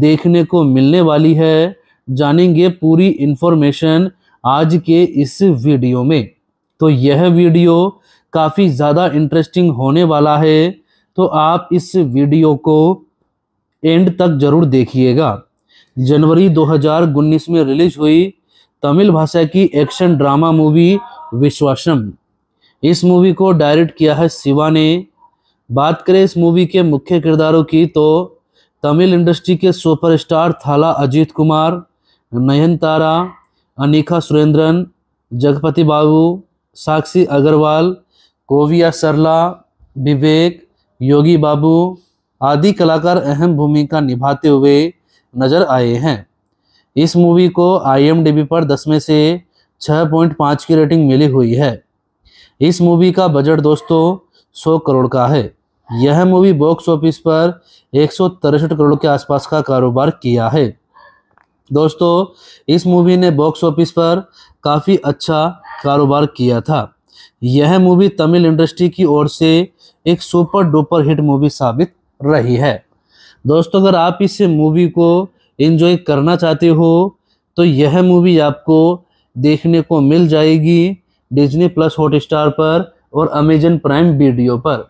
देखने को मिलने वाली है जानेंगे पूरी इन्फॉर्मेशन आज के इस वीडियो में तो यह वीडियो काफ़ी ज़्यादा इंटरेस्टिंग होने वाला है तो आप इस वीडियो को एंड तक ज़रूर देखिएगा जनवरी दो में रिलीज हुई तमिल भाषा की एक्शन ड्रामा मूवी विश्वासम इस मूवी को डायरेक्ट किया है शिवा ने बात करें इस मूवी के मुख्य किरदारों की तो तमिल इंडस्ट्री के सुपरस्टार थाला अजीत कुमार नयनतारा अनिखा सुरेंद्रन जगपति बाबू साक्षी अग्रवाल कोविया सरला विवेक योगी बाबू आदि कलाकार अहम भूमिका निभाते हुए नजर आए हैं इस मूवी को आईएमडीबी पर 10 में से 6.5 की रेटिंग मिली हुई है इस मूवी का बजट दोस्तों 100 करोड़ का है यह मूवी बॉक्स ऑफिस पर एक करोड़ के आसपास का कारोबार किया है दोस्तों इस मूवी ने बॉक्स ऑफिस पर काफ़ी अच्छा कारोबार किया था यह मूवी तमिल इंडस्ट्री की ओर से एक सुपर डुपर हिट मूवी साबित रही है दोस्तों अगर आप इस मूवी को एंजॉय करना चाहते हो तो यह मूवी आपको देखने को मिल जाएगी डिज्नी प्लस हॉटस्टार पर और अमेजन प्राइम वीडियो पर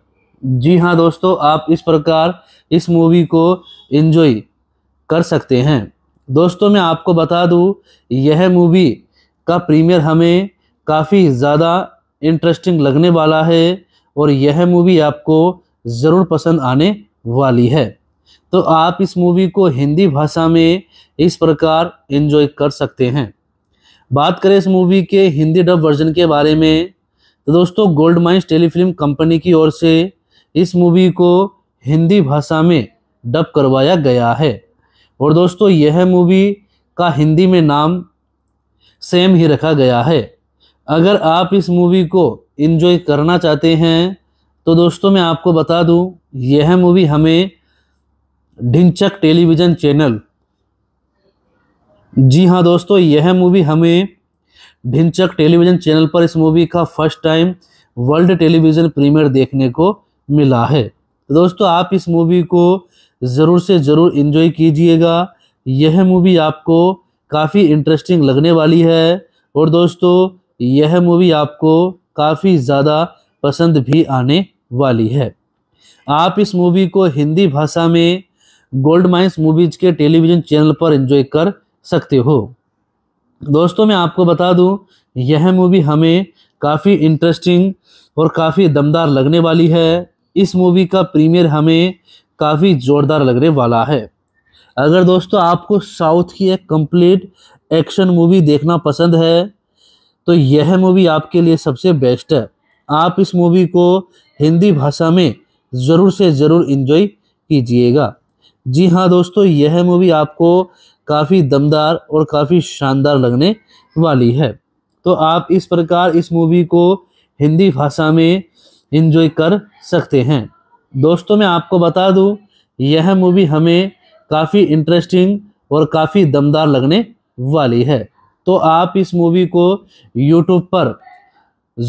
जी हाँ दोस्तों आप इस प्रकार इस मूवी को एंजॉय कर सकते हैं दोस्तों मैं आपको बता दूँ यह मूवी का प्रीमियर हमें काफ़ी ज़्यादा इंटरेस्टिंग लगने वाला है और यह मूवी आपको ज़रूर पसंद आने वाली है तो आप इस मूवी को हिंदी भाषा में इस प्रकार एंजॉय कर सकते हैं बात करें इस मूवी के हिंदी डब वर्जन के बारे में तो दोस्तों गोल्ड माइंस टेलीफिल्म कंपनी की ओर से इस मूवी को हिंदी भाषा में डब करवाया गया है और दोस्तों यह मूवी का हिंदी में नाम सेम ही रखा गया है अगर आप इस मूवी को इन्जॉय करना चाहते हैं तो दोस्तों मैं आपको बता दूं यह मूवी हमें ढिंचक टेलीविज़न चैनल जी हाँ दोस्तों यह मूवी हमें ढिंचक टेलीविज़न चैनल पर इस मूवी का first time world television premiere देखने को मिला है तो दोस्तों आप इस मूवी को ज़रूर से ज़रूर इन्जॉय कीजिएगा यह मूवी आपको काफ़ी इंटरेस्टिंग लगने वाली है और दोस्तों यह मूवी आपको काफ़ी ज़्यादा पसंद भी आने वाली है आप इस मूवी को हिंदी भाषा में गोल्ड माइंस मूवीज के टेलीविज़न चैनल पर एंजॉय कर सकते हो दोस्तों मैं आपको बता दूं यह मूवी हमें काफ़ी इंटरेस्टिंग और काफ़ी दमदार लगने वाली है इस मूवी का प्रीमियर हमें काफ़ी ज़ोरदार लगने वाला है अगर दोस्तों आपको साउथ की एक कंप्लीट एक्शन मूवी देखना पसंद है तो यह मूवी आपके लिए सबसे बेस्ट है आप इस मूवी को हिंदी भाषा में ज़रूर से ज़रूर इन्जॉय कीजिएगा जी हाँ दोस्तों यह मूवी आपको काफ़ी दमदार और काफ़ी शानदार लगने वाली है तो आप इस प्रकार इस मूवी को हिंदी भाषा में इन्जॉय कर सकते हैं दोस्तों मैं आपको बता दूं यह मूवी हमें काफ़ी इंटरेस्टिंग और काफ़ी दमदार लगने वाली है तो आप इस मूवी को यूट्यूब पर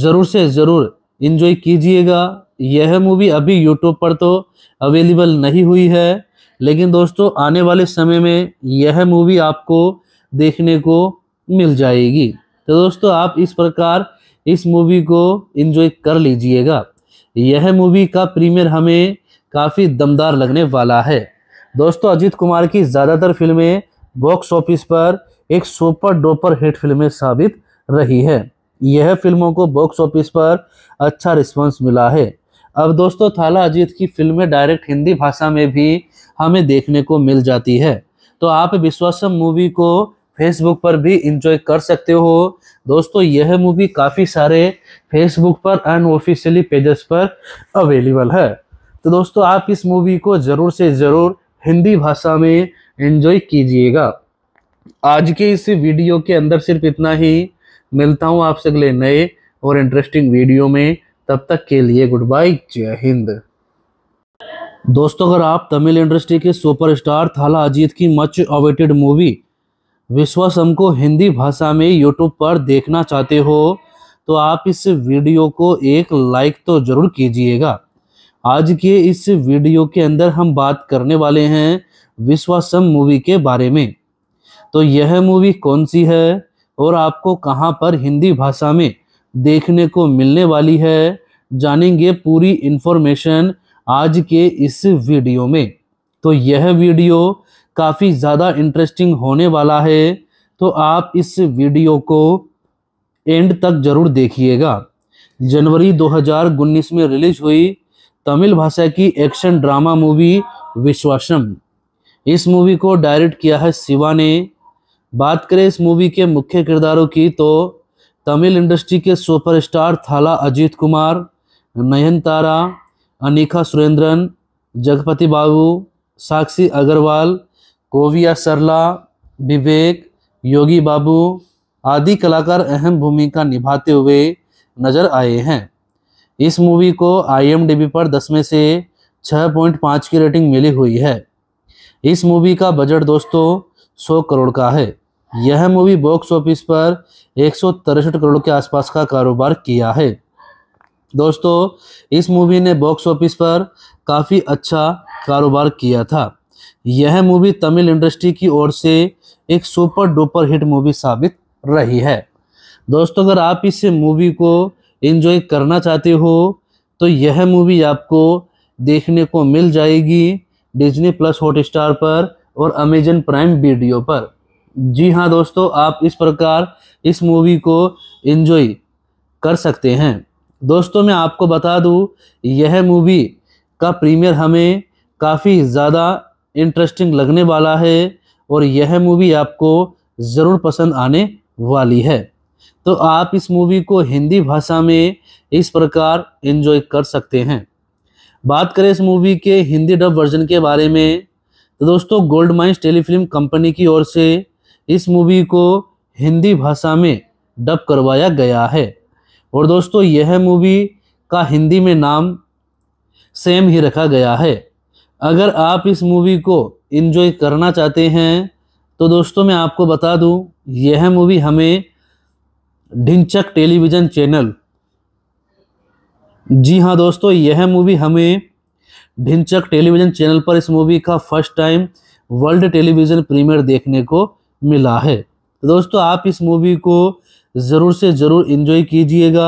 ज़रूर से ज़रूर इन्जॉय कीजिएगा यह मूवी अभी यूट्यूब पर तो अवेलेबल नहीं हुई है लेकिन दोस्तों आने वाले समय में यह मूवी आपको देखने को मिल जाएगी तो दोस्तों आप इस प्रकार इस मूवी को इन्जॉय कर लीजिएगा यह मूवी का प्रीमियर हमें काफ़ी दमदार लगने वाला है दोस्तों अजीत कुमार की ज़्यादातर फिल्में बॉक्स ऑफिस पर एक सुपर डोपर हिट फिल्में साबित रही है यह फिल्मों को बॉक्स ऑफिस पर अच्छा रिस्पांस मिला है अब दोस्तों थाला अजीत की फिल्में डायरेक्ट हिंदी भाषा में भी हमें देखने को मिल जाती है तो आप विश्वासम मूवी को फेसबुक पर भी इंजॉय कर सकते हो दोस्तों यह मूवी काफ़ी सारे फेसबुक पर अनऑफिशियली पेजेस पर अवेलेबल है तो दोस्तों आप इस मूवी को ज़रूर से ज़रूर हिंदी भाषा में इंजॉय कीजिएगा आज के इस वीडियो के अंदर सिर्फ इतना ही मिलता हूँ आपसे अगले नए और इंटरेस्टिंग वीडियो में तब तक के लिए गुड बाय जय हिंद दोस्तों अगर आप तमिल इंडस्ट्री के सुपरस्टार थाला अजीत की मच अवेटेड मूवी विश्वासम को हिंदी भाषा में यूट्यूब पर देखना चाहते हो तो आप इस वीडियो को एक लाइक तो ज़रूर कीजिएगा आज के इस वीडियो के अंदर हम बात करने वाले हैं विश्वासम मूवी के बारे में तो यह मूवी कौन सी है और आपको कहाँ पर हिंदी भाषा में देखने को मिलने वाली है जानेंगे पूरी इन्फॉर्मेशन आज के इस वीडियो में तो यह वीडियो काफ़ी ज़्यादा इंटरेस्टिंग होने वाला है तो आप इस वीडियो को एंड तक ज़रूर देखिएगा जनवरी 2019 में रिलीज हुई तमिल भाषा की एक्शन ड्रामा मूवी विश्वासम इस मूवी को डायरेक्ट किया है शिवा ने बात करें इस मूवी के मुख्य किरदारों की तो तमिल इंडस्ट्री के सुपरस्टार थाला अजीत कुमार नयन तारा अनिखा सुरेंद्रन जगपति बाबू साक्षी अग्रवाल कोविया सरला विवेक योगी बाबू आदि कलाकार अहम भूमिका निभाते हुए नजर आए हैं इस मूवी को आईएमडीबी पर 10 में से 6.5 की रेटिंग मिली हुई है इस मूवी का बजट दोस्तों 100 करोड़ का है यह मूवी बॉक्स ऑफिस पर एक करोड़ के आसपास का कारोबार किया है दोस्तों इस मूवी ने बॉक्स ऑफिस पर काफ़ी अच्छा कारोबार किया था यह मूवी तमिल इंडस्ट्री की ओर से एक सुपर डुपर हिट मूवी साबित रही है दोस्तों अगर आप इस मूवी को एंजॉय करना चाहते हो तो यह मूवी आपको देखने को मिल जाएगी डिज्नी प्लस हॉट स्टार पर और अमेजन प्राइम वीडियो पर जी हाँ दोस्तों आप इस प्रकार इस मूवी को इन्जॉय कर सकते हैं दोस्तों मैं आपको बता दूं यह मूवी का प्रीमियर हमें काफ़ी ज़्यादा इंटरेस्टिंग लगने वाला है और यह मूवी आपको ज़रूर पसंद आने वाली है तो आप इस मूवी को हिंदी भाषा में इस प्रकार इन्जॉय कर सकते हैं बात करें इस मूवी के हिंदी डब वर्जन के बारे में तो दोस्तों गोल्ड माइंस टेलीफिल्म कंपनी की ओर से इस मूवी को हिंदी भाषा में डब करवाया गया है और दोस्तों यह मूवी का हिंदी में नाम सेम ही रखा गया है अगर आप इस मूवी को इन्जॉय करना चाहते हैं तो दोस्तों मैं आपको बता दूं यह मूवी हमें ढिंचक टेलीविज़न चैनल जी हाँ दोस्तों यह मूवी हमें ढिंचक टेलीविज़न चैनल पर इस मूवी का first time world television premiere देखने को मिला है तो दोस्तों आप इस मूवी को ज़रूर से ज़रूर इन्जॉय कीजिएगा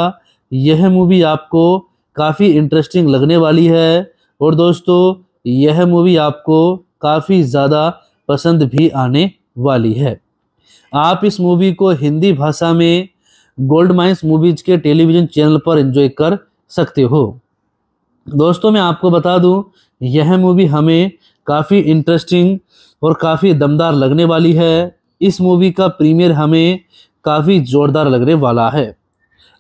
यह मूवी आपको काफ़ी इंटरेस्टिंग लगने वाली है और दोस्तों यह मूवी आपको काफ़ी ज़्यादा पसंद भी आने वाली है आप इस मूवी को हिंदी भाषा में गोल्ड माइंस मूवीज के टेलीविज़न चैनल पर एंजॉय कर सकते हो दोस्तों मैं आपको बता दूं यह मूवी हमें काफ़ी इंटरेस्टिंग और काफ़ी दमदार लगने वाली है इस मूवी का प्रीमियर हमें काफ़ी ज़ोरदार लगने वाला है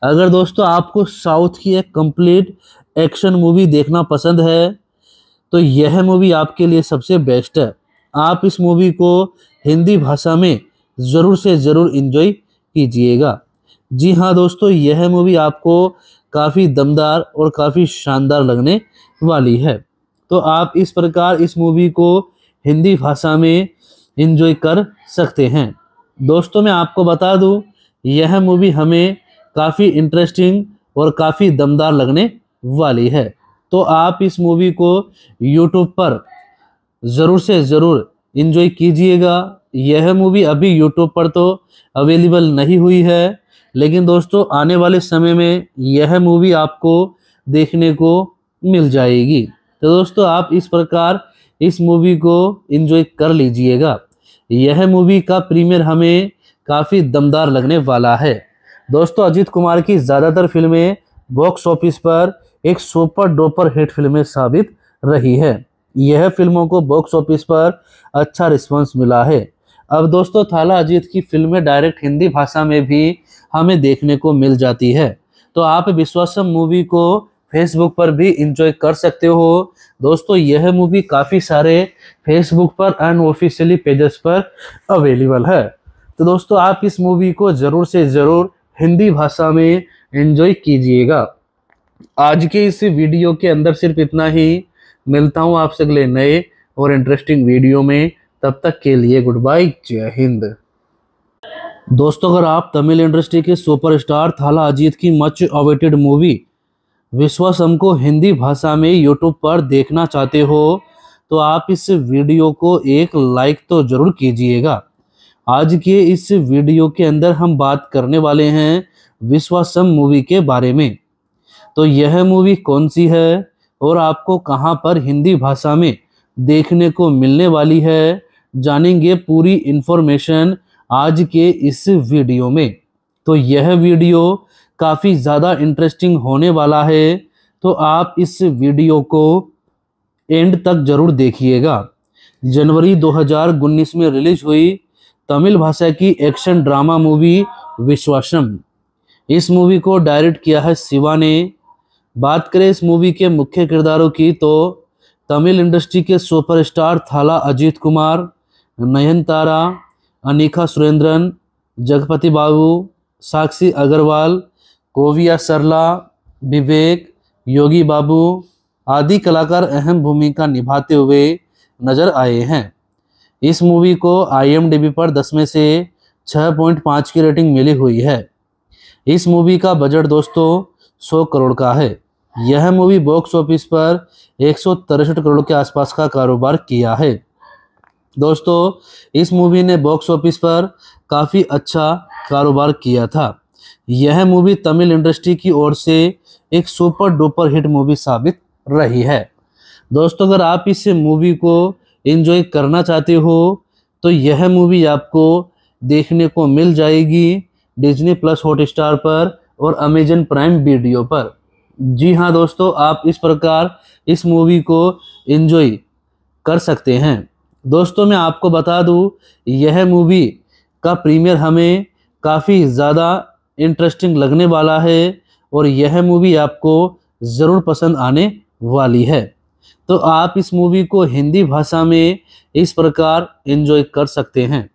अगर दोस्तों आपको साउथ की एक कंप्लीट एक्शन मूवी देखना पसंद है तो यह मूवी आपके लिए सबसे बेस्ट है आप इस मूवी को हिंदी भाषा में ज़रूर से ज़रूर इन्जॉय कीजिएगा जी हाँ दोस्तों यह मूवी आपको काफ़ी दमदार और काफ़ी शानदार लगने वाली है तो आप इस प्रकार इस मूवी को हिंदी भाषा में इन्जॉय कर सकते हैं दोस्तों मैं आपको बता दूं यह मूवी हमें काफ़ी इंटरेस्टिंग और काफ़ी दमदार लगने वाली है तो आप इस मूवी को यूट्यूब पर ज़रूर से ज़रूर इन्जॉय कीजिएगा यह मूवी अभी यूट्यूब पर तो अवेलेबल नहीं हुई है लेकिन दोस्तों आने वाले समय में यह मूवी आपको देखने को मिल जाएगी तो दोस्तों आप इस प्रकार इस मूवी को इन्जॉय कर लीजिएगा यह मूवी का प्रीमियर हमें काफ़ी दमदार लगने वाला है दोस्तों अजीत कुमार की ज़्यादातर फिल्में बॉक्स ऑफिस पर एक सुपर डोपर हिट फिल्में साबित रही है यह फिल्मों को बॉक्स ऑफिस पर अच्छा रिस्पांस मिला है अब दोस्तों थाला अजीत की फिल्में डायरेक्ट हिंदी भाषा में भी हमें देखने को मिल जाती है तो आप विश्वासम मूवी को फेसबुक पर भी इंजॉय कर सकते हो दोस्तों यह मूवी काफ़ी सारे फेसबुक पर अनऑफिशियली पेजेस पर अवेलेबल है तो दोस्तों आप इस मूवी को ज़रूर से ज़रूर हिंदी भाषा में इंजॉय कीजिएगा आज के इस वीडियो के अंदर सिर्फ इतना ही मिलता हूँ आपसे अगले नए और इंटरेस्टिंग वीडियो में तब तक के लिए गुड बाय जय हिंद दोस्तों अगर आप तमिल इंडस्ट्री के सुपरस्टार थाला अजीत की मच अवेटेड मूवी विश्वासम को हिंदी भाषा में यूट्यूब पर देखना चाहते हो तो आप इस वीडियो को एक लाइक तो ज़रूर कीजिएगा आज के इस वीडियो के अंदर हम बात करने वाले हैं विश्वासम मूवी के बारे में तो यह मूवी कौन सी है और आपको कहां पर हिंदी भाषा में देखने को मिलने वाली है जानेंगे पूरी इन्फॉर्मेशन आज के इस वीडियो में तो यह वीडियो काफ़ी ज़्यादा इंटरेस्टिंग होने वाला है तो आप इस वीडियो को एंड तक ज़रूर देखिएगा जनवरी दो में रिलीज हुई तमिल भाषा की एक्शन ड्रामा मूवी विश्वासम इस मूवी को डायरेक्ट किया है शिवा ने बात करें इस मूवी के मुख्य किरदारों की तो तमिल इंडस्ट्री के सुपरस्टार थाला अजीत कुमार नयनतारा अनिका सुरेंद्रन जगपति बाबू साक्षी अग्रवाल कोविया सरला विवेक योगी बाबू आदि कलाकार अहम भूमिका निभाते हुए नजर आए हैं इस मूवी को आईएमडीबी पर 10 में से 6.5 की रेटिंग मिली हुई है इस मूवी का बजट दोस्तों 100 करोड़ का है यह मूवी बॉक्स ऑफिस पर एक करोड़ के आसपास का कारोबार किया है दोस्तों इस मूवी ने बॉक्स ऑफिस पर काफ़ी अच्छा कारोबार किया था यह मूवी तमिल इंडस्ट्री की ओर से एक सुपर डुपर हिट मूवी साबित रही है दोस्तों अगर आप इस मूवी को इन्जॉय करना चाहते हो तो यह मूवी आपको देखने को मिल जाएगी डिज्नी प्लस हॉटस्टार पर और अमेजन प्राइम वीडियो पर जी हाँ दोस्तों आप इस प्रकार इस मूवी को इन्जॉय कर सकते हैं दोस्तों मैं आपको बता दूँ यह मूवी का प्रीमियर हमें काफ़ी ज़्यादा इंटरेस्टिंग लगने वाला है और यह मूवी आपको ज़रूर पसंद आने वाली है तो आप इस मूवी को हिंदी भाषा में इस प्रकार एंजॉय कर सकते हैं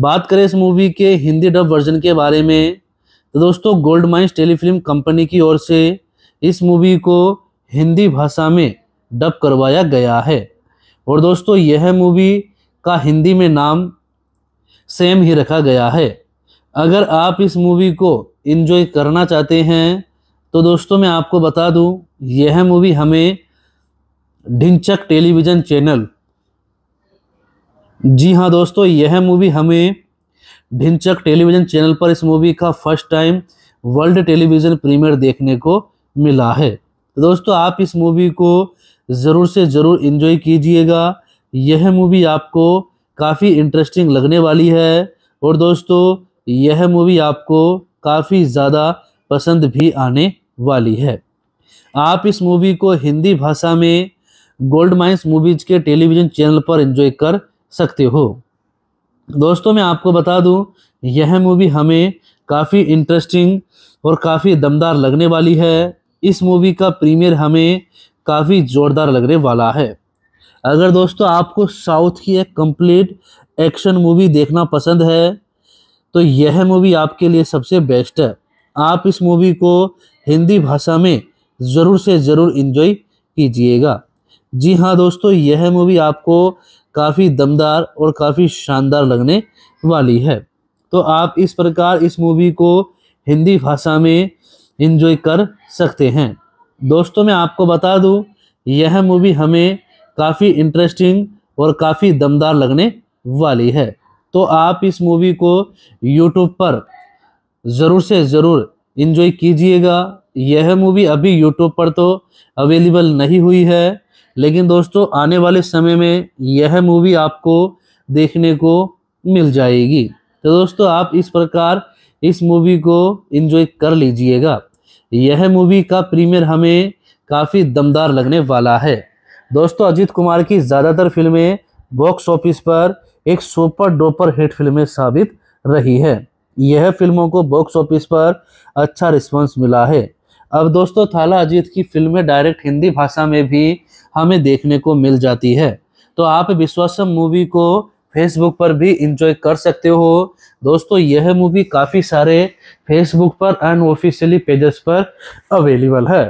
बात करें इस मूवी के हिंदी डब वर्जन के बारे में तो दोस्तों गोल्ड माइंस टेलीफिल्म कंपनी की ओर से इस मूवी को हिंदी भाषा में डब करवाया गया है और दोस्तों यह मूवी का हिंदी में नाम सेम ही रखा गया है अगर आप इस मूवी को इन्जॉय करना चाहते हैं तो दोस्तों मैं आपको बता दूं यह मूवी हमें ढिंचक टेलीविज़न चैनल जी हाँ दोस्तों यह मूवी हमें ढिंचक टेलीविज़न चैनल पर इस मूवी का first time world television premiere देखने को मिला है तो दोस्तों आप इस मूवी को ज़रूर से ज़रूर इन्जॉय कीजिएगा यह मूवी आपको काफ़ी इंटरेस्टिंग लगने वाली है और दोस्तों यह मूवी आपको काफ़ी ज़्यादा पसंद भी आने वाली है आप इस मूवी को हिंदी भाषा में गोल्ड माइंस मूवीज़ के टेलीविज़न चैनल पर एंजॉय कर सकते हो दोस्तों मैं आपको बता दूं यह मूवी हमें काफ़ी इंटरेस्टिंग और काफ़ी दमदार लगने वाली है इस मूवी का प्रीमियर हमें काफ़ी ज़ोरदार लगने वाला है अगर दोस्तों आपको साउथ की एक कंप्लीट एक्शन मूवी देखना पसंद है तो यह मूवी आपके लिए सबसे बेस्ट है आप इस मूवी को हिंदी भाषा में ज़रूर से ज़रूर इन्जॉय कीजिएगा जी हाँ दोस्तों यह मूवी आपको काफ़ी दमदार और काफ़ी शानदार लगने वाली है तो आप इस प्रकार इस मूवी को हिंदी भाषा में इन्जॉय कर सकते हैं दोस्तों मैं आपको बता दूं यह मूवी हमें काफ़ी इंटरेस्टिंग और काफ़ी दमदार लगने वाली है तो आप इस मूवी को यूट्यूब पर ज़रूर से ज़रूर इन्जॉय कीजिएगा यह मूवी अभी यूट्यूब पर तो अवेलेबल नहीं हुई है लेकिन दोस्तों आने वाले समय में यह मूवी आपको देखने को मिल जाएगी तो दोस्तों आप इस प्रकार इस मूवी को इन्जॉय कर लीजिएगा यह मूवी का प्रीमियर हमें काफ़ी दमदार लगने वाला है दोस्तों अजीत कुमार की ज़्यादातर फिल्में बॉक्स ऑफिस पर एक सुपर डोपर हिट फिल्में साबित रही है यह फिल्मों को बॉक्स ऑफिस पर अच्छा रिस्पांस मिला है अब दोस्तों थाला अजीत की फिल्में डायरेक्ट हिंदी भाषा में भी हमें देखने को मिल जाती है तो आप विश्वासम मूवी को फेसबुक पर भी इंजॉय कर सकते हो दोस्तों यह मूवी काफ़ी सारे फेसबुक पर अनऑफिशियली पेजेस पर अवेलेबल है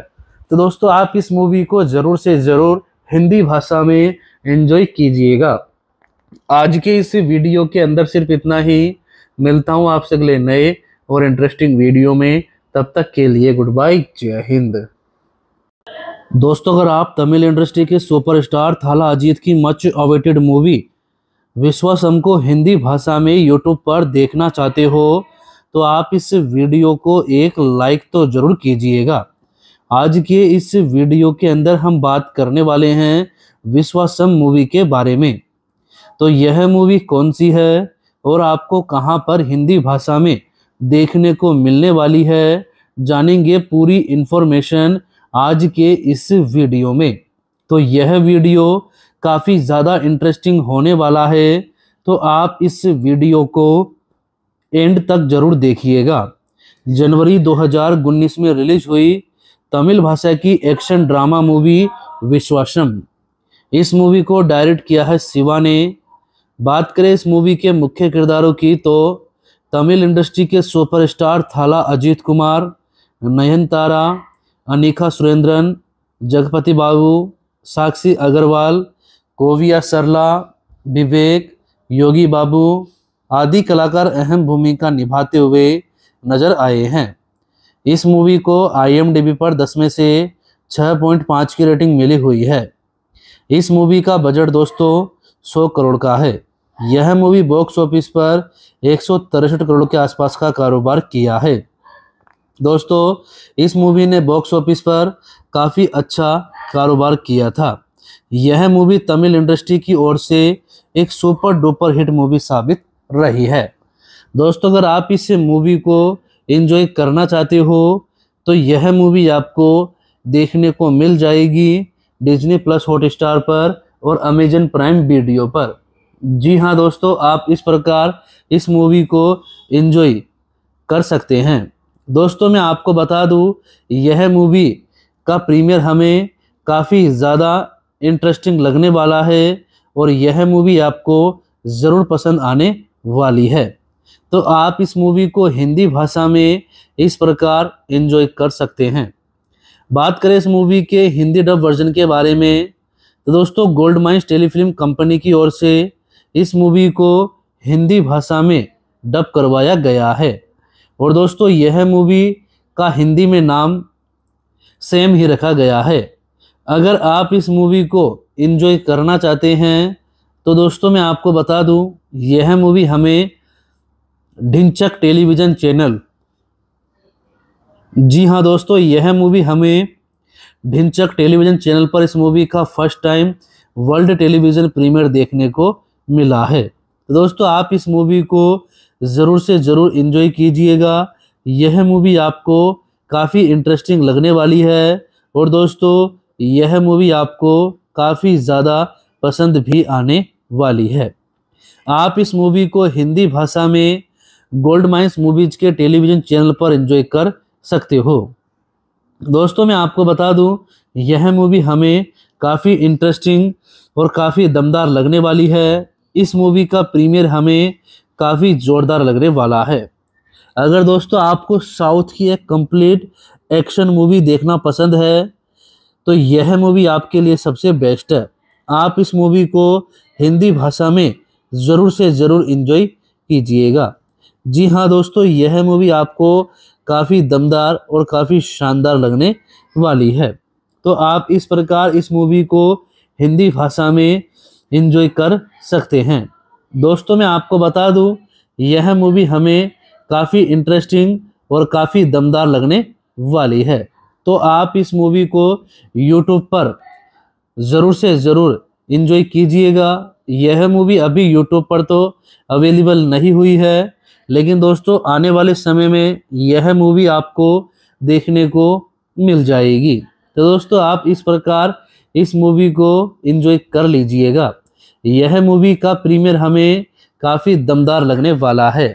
तो दोस्तों आप इस मूवी को ज़रूर से ज़रूर हिंदी भाषा में इंजॉय कीजिएगा आज के इस वीडियो के अंदर सिर्फ इतना ही मिलता हूँ आपसे अगले नए और इंटरेस्टिंग वीडियो में तब तक के लिए गुड बाय जय हिंद दोस्तों अगर आप तमिल इंडस्ट्री के सुपरस्टार थाला अजीत की मच अवेटेड मूवी विश्वासम को हिंदी भाषा में यूट्यूब पर देखना चाहते हो तो आप इस वीडियो को एक लाइक तो ज़रूर कीजिएगा आज के इस वीडियो के अंदर हम बात करने वाले हैं विश्वासम मूवी के बारे में तो यह मूवी कौन सी है और आपको कहाँ पर हिंदी भाषा में देखने को मिलने वाली है जानेंगे पूरी इन्फॉर्मेशन आज के इस वीडियो में तो यह वीडियो काफ़ी ज़्यादा इंटरेस्टिंग होने वाला है तो आप इस वीडियो को एंड तक ज़रूर देखिएगा जनवरी 2019 में रिलीज हुई तमिल भाषा की एक्शन ड्रामा मूवी विश्वासम इस मूवी को डायरेक्ट किया है शिवा ने बात करें इस मूवी के मुख्य किरदारों की तो तमिल इंडस्ट्री के सुपरस्टार थाला अजीत कुमार नयनतारा अनिखा सुरेंद्रन जगपति बाबू साक्षी अग्रवाल कोविया सरला विवेक योगी बाबू आदि कलाकार अहम भूमिका निभाते हुए नजर आए हैं इस मूवी को आईएमडीबी पर 10 में से 6.5 की रेटिंग मिली हुई है इस मूवी का बजट दोस्तों सौ करोड़ का है यह मूवी बॉक्स ऑफिस पर एक करोड़ के आसपास का कारोबार किया है दोस्तों इस मूवी ने बॉक्स ऑफिस पर काफ़ी अच्छा कारोबार किया था यह मूवी तमिल इंडस्ट्री की ओर से एक सुपर डुपर हिट मूवी साबित रही है दोस्तों अगर आप इस मूवी को इन्जॉय करना चाहते हो तो यह मूवी आपको देखने को मिल जाएगी डिज्नी प्लस हॉट स्टार पर और अमेजन प्राइम वीडियो पर जी हाँ दोस्तों आप इस प्रकार इस मूवी को इन्जॉय कर सकते हैं दोस्तों मैं आपको बता दूँ यह मूवी का प्रीमियर हमें काफ़ी ज़्यादा इंटरेस्टिंग लगने वाला है और यह मूवी आपको ज़रूर पसंद आने वाली है तो आप इस मूवी को हिंदी भाषा में इस प्रकार एंजॉय कर सकते हैं बात करें इस मूवी के हिंदी डब वर्जन के बारे में तो दोस्तों गोल्ड माइंस टेलीफिल्म कंपनी की ओर से इस मूवी को हिंदी भाषा में डब करवाया गया है और दोस्तों यह मूवी का हिंदी में नाम सेम ही रखा गया है अगर आप इस मूवी को इन्जॉय करना चाहते हैं तो दोस्तों मैं आपको बता दूं यह मूवी हमें ढिंचक टेलीविज़न चैनल जी हाँ दोस्तों यह मूवी हमें भिंचक टेलीविजन चैनल पर इस मूवी का first time world television premiere देखने को मिला है तो दोस्तों आप इस मूवी को ज़रूर से ज़रूर इन्जॉय कीजिएगा यह मूवी आपको काफ़ी इंटरेस्टिंग लगने वाली है और दोस्तों यह मूवी आपको काफ़ी ज़्यादा पसंद भी आने वाली है आप इस मूवी को हिंदी भाषा में गोल्ड माइंस मूवीज़ के टेलीविज़न चैनल पर एंजॉय कर सकते हो दोस्तों मैं आपको बता दूं यह मूवी हमें काफ़ी इंटरेस्टिंग और काफ़ी दमदार लगने वाली है इस मूवी का प्रीमियर हमें काफ़ी ज़ोरदार लगने वाला है अगर दोस्तों आपको साउथ की एक कंप्लीट एक्शन मूवी देखना पसंद है तो यह मूवी आपके लिए सबसे बेस्ट है आप इस मूवी को हिंदी भाषा में ज़रूर से ज़रूर इन्जॉय कीजिएगा जी हाँ दोस्तों यह मूवी आपको काफ़ी दमदार और काफ़ी शानदार लगने वाली है तो आप इस प्रकार इस मूवी को हिंदी भाषा में इन्जॉय कर सकते हैं दोस्तों मैं आपको बता दूं यह मूवी हमें काफ़ी इंटरेस्टिंग और काफ़ी दमदार लगने वाली है तो आप इस मूवी को यूट्यूब पर ज़रूर से ज़रूर इन्जॉय कीजिएगा यह मूवी अभी यूट्यूब पर तो अवेलेबल नहीं हुई है लेकिन दोस्तों आने वाले समय में यह मूवी आपको देखने को मिल जाएगी तो दोस्तों आप इस प्रकार इस मूवी को इन्जॉय कर लीजिएगा यह मूवी का प्रीमियर हमें काफ़ी दमदार लगने वाला है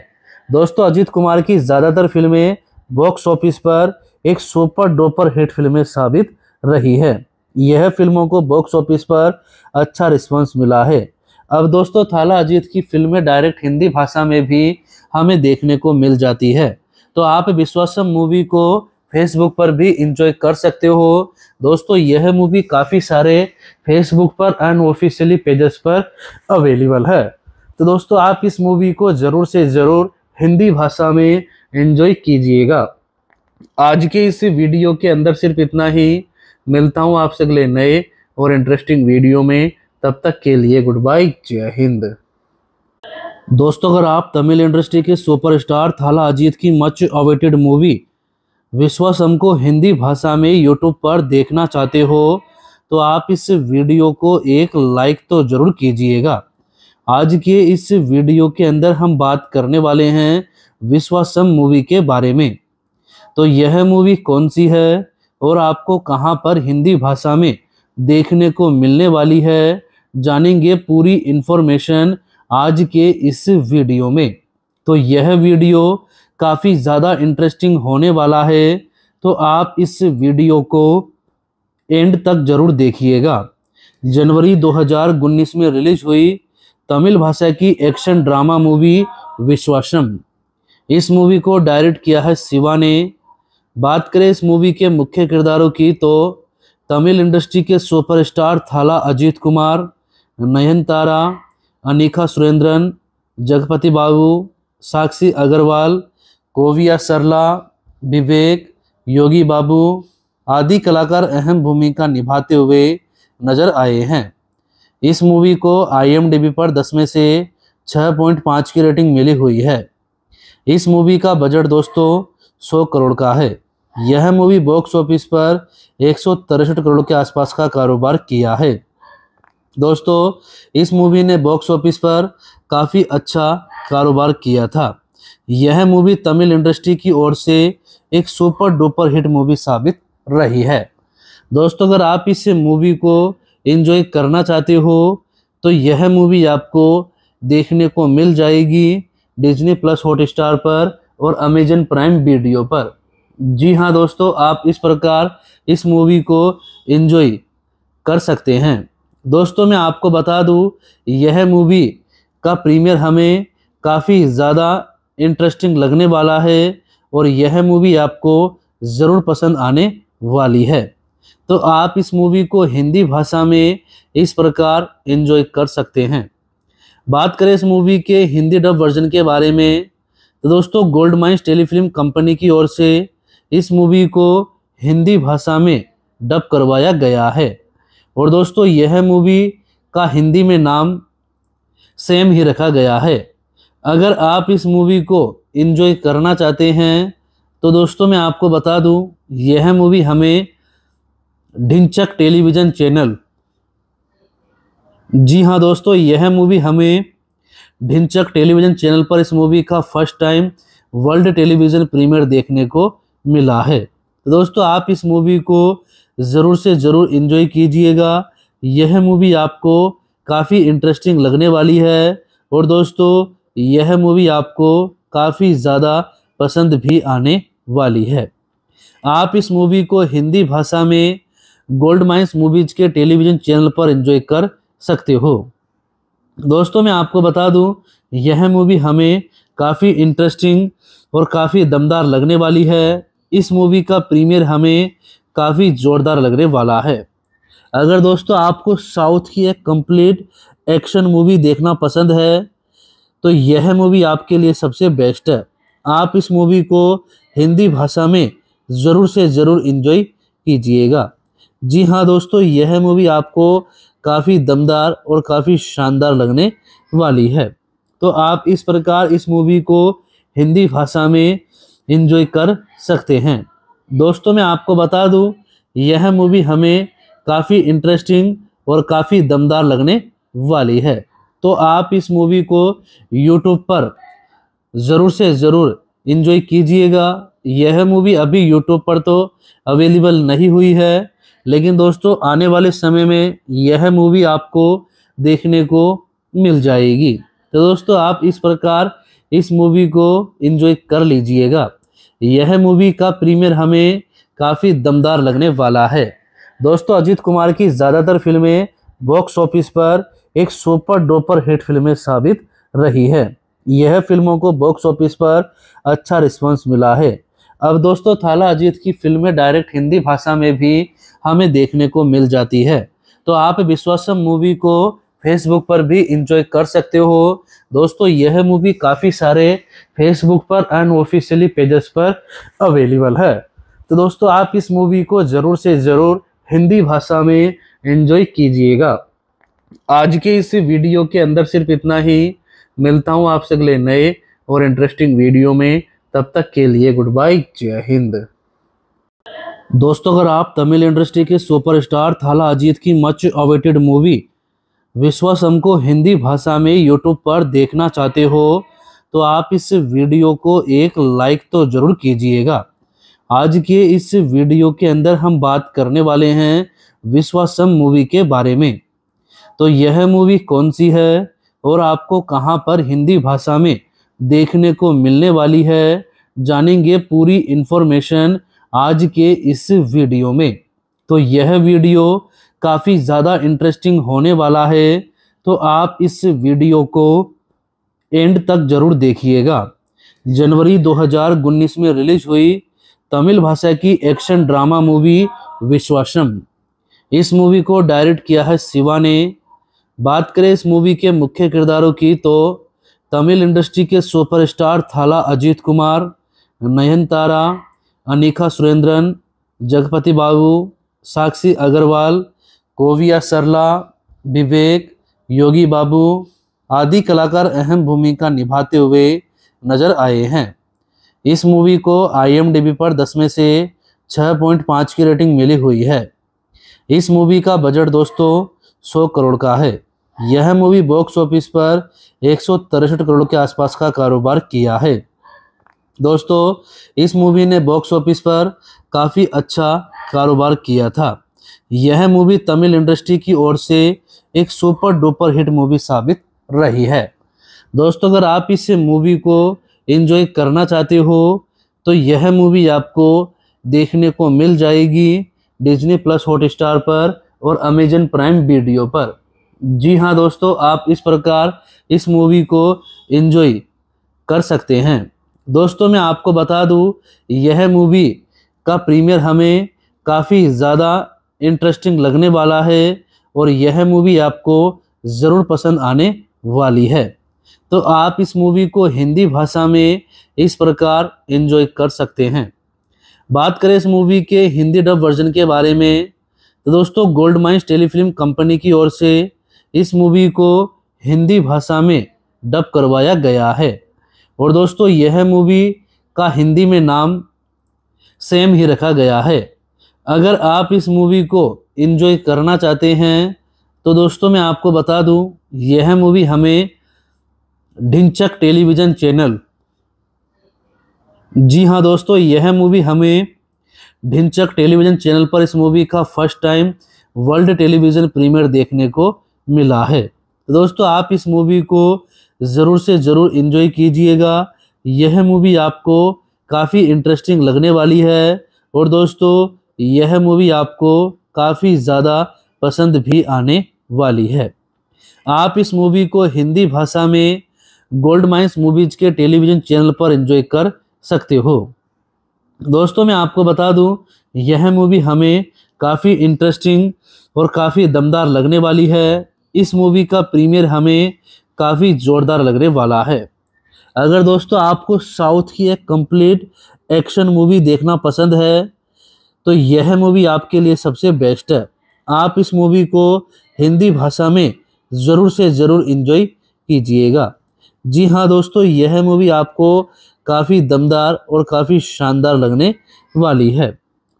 दोस्तों अजीत कुमार की ज़्यादातर फिल्में बॉक्स ऑफिस पर एक सुपर डोपर हिट फिल्में साबित रही है यह फिल्मों को बॉक्स ऑफिस पर अच्छा रिस्पांस मिला है अब दोस्तों थाला अजीत की फिल्में डायरेक्ट हिंदी भाषा में भी हमें देखने को मिल जाती है तो आप विश्वासम मूवी को फेसबुक पर भी इंजॉय कर सकते हो दोस्तों यह मूवी काफ़ी सारे फेसबुक पर अनऑफिशियली पेजेस पर अवेलेबल है तो दोस्तों आप इस मूवी को ज़रूर से ज़रूर हिंदी भाषा में इंजॉय कीजिएगा आज के इस वीडियो के अंदर सिर्फ इतना ही मिलता हूँ आपसे अगले नए और इंटरेस्टिंग वीडियो में तब तक के लिए गुड बाय जय हिंद दोस्तों अगर आप तमिल इंडस्ट्री के सुपरस्टार थाला अजीत की मच अवेटेड मूवी विश्वासम को हिंदी भाषा में यूट्यूब पर देखना चाहते हो तो आप इस वीडियो को एक लाइक तो ज़रूर कीजिएगा आज के इस वीडियो के अंदर हम बात करने वाले हैं विश्वासम मूवी के बारे में तो यह मूवी कौन सी है और आपको कहाँ पर हिंदी भाषा में देखने को मिलने वाली है जानेंगे पूरी इन्फॉर्मेशन आज के इस वीडियो में तो यह वीडियो काफ़ी ज़्यादा इंटरेस्टिंग होने वाला है तो आप इस वीडियो को एंड तक ज़रूर देखिएगा जनवरी दो में रिलीज हुई तमिल भाषा की एक्शन ड्रामा मूवी विश्वासम इस मूवी को डायरेक्ट किया है शिवा ने बात करें इस मूवी के मुख्य किरदारों की तो तमिल इंडस्ट्री के सुपरस्टार थाला अजीत कुमार नयनतारा अनिखा सुरेंद्रन जगपति बाबू साक्षी अग्रवाल कोविया सरला विवेक योगी बाबू आदि कलाकार अहम भूमिका निभाते हुए नजर आए हैं इस मूवी को आईएमडीबी पर 10 में से 6.5 की रेटिंग मिली हुई है इस मूवी का बजट दोस्तों 100 करोड़ का है यह मूवी बॉक्स ऑफिस पर एक करोड़ के आसपास का कारोबार किया है दोस्तों इस मूवी ने बॉक्स ऑफिस पर काफ़ी अच्छा कारोबार किया था यह मूवी तमिल इंडस्ट्री की ओर से एक सुपर डुपर हिट मूवी साबित रही है दोस्तों अगर आप इस मूवी को एंजॉय करना चाहते हो तो यह मूवी आपको देखने को मिल जाएगी डिज्नी प्लस हॉटस्टार पर और अमेजन प्राइम वीडियो पर जी हाँ दोस्तों आप इस प्रकार इस मूवी को एंजॉय कर सकते हैं दोस्तों मैं आपको बता दूँ यह मूवी का प्रीमियर हमें काफ़ी ज़्यादा इंटरेस्टिंग लगने वाला है और यह मूवी आपको ज़रूर पसंद आने वाली है तो आप इस मूवी को हिंदी भाषा में इस प्रकार एंजॉय कर सकते हैं बात करें इस मूवी के हिंदी डब वर्जन के बारे में तो दोस्तों गोल्ड माइंस टेलीफिल्म कंपनी की ओर से इस मूवी को हिंदी भाषा में डब करवाया गया है और दोस्तों यह मूवी का हिंदी में नाम सेम ही रखा गया है अगर आप इस मूवी को इन्जॉय करना चाहते हैं तो दोस्तों मैं आपको बता दूं यह मूवी हमें ढिंचक टेलीविज़न चैनल जी हाँ दोस्तों यह मूवी हमें ढिंचक टेलीविज़न चैनल पर इस मूवी का first time world television premiere देखने को मिला है तो दोस्तों आप इस मूवी को ज़रूर से ज़रूर इन्जॉय कीजिएगा यह मूवी आपको काफ़ी इंटरेस्टिंग लगने वाली है और दोस्तों यह मूवी आपको काफ़ी ज़्यादा पसंद भी आने वाली है आप इस मूवी को हिंदी भाषा में गोल्ड माइंस मूवीज़ के टेलीविज़न चैनल पर एंजॉय कर सकते हो दोस्तों मैं आपको बता दूं यह मूवी हमें काफ़ी इंटरेस्टिंग और काफ़ी दमदार लगने वाली है इस मूवी का प्रीमियर हमें काफ़ी ज़ोरदार लगने वाला है अगर दोस्तों आपको साउथ की एक कंप्लीट एक्शन मूवी देखना पसंद है तो यह मूवी आपके लिए सबसे बेस्ट है आप इस मूवी को हिंदी भाषा में ज़रूर से ज़रूर इन्जॉय कीजिएगा जी हाँ दोस्तों यह मूवी आपको काफ़ी दमदार और काफ़ी शानदार लगने वाली है तो आप इस प्रकार इस मूवी को हिंदी भाषा में इन्जॉय कर सकते हैं दोस्तों मैं आपको बता दूं यह मूवी हमें काफ़ी इंटरेस्टिंग और काफ़ी दमदार लगने वाली है तो आप इस मूवी को यूट्यूब पर ज़रूर से ज़रूर इन्जॉय कीजिएगा यह मूवी अभी यूट्यूब पर तो अवेलेबल नहीं हुई है लेकिन दोस्तों आने वाले समय में यह मूवी आपको देखने को मिल जाएगी तो दोस्तों आप इस प्रकार इस मूवी को इन्जॉय कर लीजिएगा यह मूवी का प्रीमियर हमें काफ़ी दमदार लगने वाला है दोस्तों अजीत कुमार की ज़्यादातर फिल्में बॉक्स ऑफिस पर एक सुपर डोपर हिट फिल्में साबित रही है यह फिल्मों को बॉक्स ऑफिस पर अच्छा रिस्पांस मिला है अब दोस्तों थाला अजीत की फिल्में डायरेक्ट हिंदी भाषा में भी हमें देखने को मिल जाती है तो आप विश्वासम मूवी को फेसबुक पर भी इंजॉय कर सकते हो दोस्तों यह मूवी काफ़ी सारे फेसबुक पर ऑफिशियली पेजेस पर अवेलेबल है तो दोस्तों आप इस मूवी को ज़रूर से ज़रूर हिंदी भाषा में इंजॉय कीजिएगा आज के इस वीडियो के अंदर सिर्फ इतना ही मिलता हूँ आपसे अगले नए और इंटरेस्टिंग वीडियो में तब तक के लिए गुड बाय जय हिंद दोस्तों अगर आप तमिल इंडस्ट्री के सुपरस्टार थाला अजीत की मच अवेटेड मूवी विश्वासम को हिंदी भाषा में यूट्यूब पर देखना चाहते हो तो आप इस वीडियो को एक लाइक तो ज़रूर कीजिएगा आज के इस वीडियो के अंदर हम बात करने वाले हैं विश्वासम मूवी के बारे में तो यह मूवी कौन सी है और आपको कहां पर हिंदी भाषा में देखने को मिलने वाली है जानेंगे पूरी इन्फॉर्मेशन आज के इस वीडियो में तो यह वीडियो काफ़ी ज़्यादा इंटरेस्टिंग होने वाला है तो आप इस वीडियो को एंड तक ज़रूर देखिएगा जनवरी दो में रिलीज हुई तमिल भाषा की एक्शन ड्रामा मूवी विश्वासम इस मूवी को डायरेक्ट किया है शिवा ने बात करें इस मूवी के मुख्य किरदारों की तो तमिल इंडस्ट्री के सुपरस्टार थाला अजीत कुमार नयनतारा अनिखा सुरेंद्रन जगपति बाबू साक्षी अग्रवाल कोविया सरला विवेक योगी बाबू आदि कलाकार अहम भूमिका निभाते हुए नजर आए हैं इस मूवी को आईएमडीबी पर 10 में से 6.5 की रेटिंग मिली हुई है इस मूवी का बजट दोस्तों 100 करोड़ का है यह मूवी बॉक्स ऑफिस पर एक करोड़ के आसपास का कारोबार किया है दोस्तों इस मूवी ने बॉक्स ऑफिस पर काफ़ी अच्छा कारोबार किया था यह मूवी तमिल इंडस्ट्री की ओर से एक सुपर डुपर हिट मूवी साबित रही है दोस्तों अगर आप इस मूवी को एंजॉय करना चाहते हो तो यह मूवी आपको देखने को मिल जाएगी डिज्नी प्लस हॉटस्टार पर और अमेजन प्राइम वीडियो पर जी हाँ दोस्तों आप इस प्रकार इस मूवी को एंजॉय कर सकते हैं दोस्तों मैं आपको बता दूँ यह मूवी का प्रीमियर हमें काफ़ी ज़्यादा इंटरेस्टिंग लगने वाला है और यह मूवी आपको ज़रूर पसंद आने वाली है तो आप इस मूवी को हिंदी भाषा में इस प्रकार एंजॉय कर सकते हैं बात करें इस मूवी के हिंदी डब वर्जन के बारे में तो दोस्तों गोल्ड माइंस टेलीफिल्म कंपनी की ओर से इस मूवी को हिंदी भाषा में डब करवाया गया है और दोस्तों यह मूवी का हिंदी में नाम सेम ही रखा गया है अगर आप इस मूवी को इन्जॉय करना चाहते हैं तो दोस्तों मैं आपको बता दूं यह मूवी हमें ढिंचक टेलीविज़न चैनल जी हाँ दोस्तों यह मूवी हमें ढिंचक टेलीविज़न चैनल पर इस मूवी का first time world television premiere देखने को मिला है तो दोस्तों आप इस मूवी को ज़रूर से ज़रूर इन्जॉय कीजिएगा यह मूवी आपको काफ़ी इंटरेस्टिंग लगने वाली है और दोस्तों यह मूवी आपको काफ़ी ज़्यादा पसंद भी आने वाली है आप इस मूवी को हिंदी भाषा में गोल्ड माइंस मूवीज के टेलीविज़न चैनल पर एंजॉय कर सकते हो दोस्तों मैं आपको बता दूं यह मूवी हमें काफ़ी इंटरेस्टिंग और काफ़ी दमदार लगने वाली है इस मूवी का प्रीमियर हमें काफ़ी ज़ोरदार लगने वाला है अगर दोस्तों आपको साउथ की एक कंप्लीट एक्शन मूवी देखना पसंद है तो यह मूवी आपके लिए सबसे बेस्ट है आप इस मूवी को हिंदी भाषा में ज़रूर से ज़रूर इन्जॉय कीजिएगा जी हाँ दोस्तों यह मूवी आपको काफ़ी दमदार और काफ़ी शानदार लगने वाली है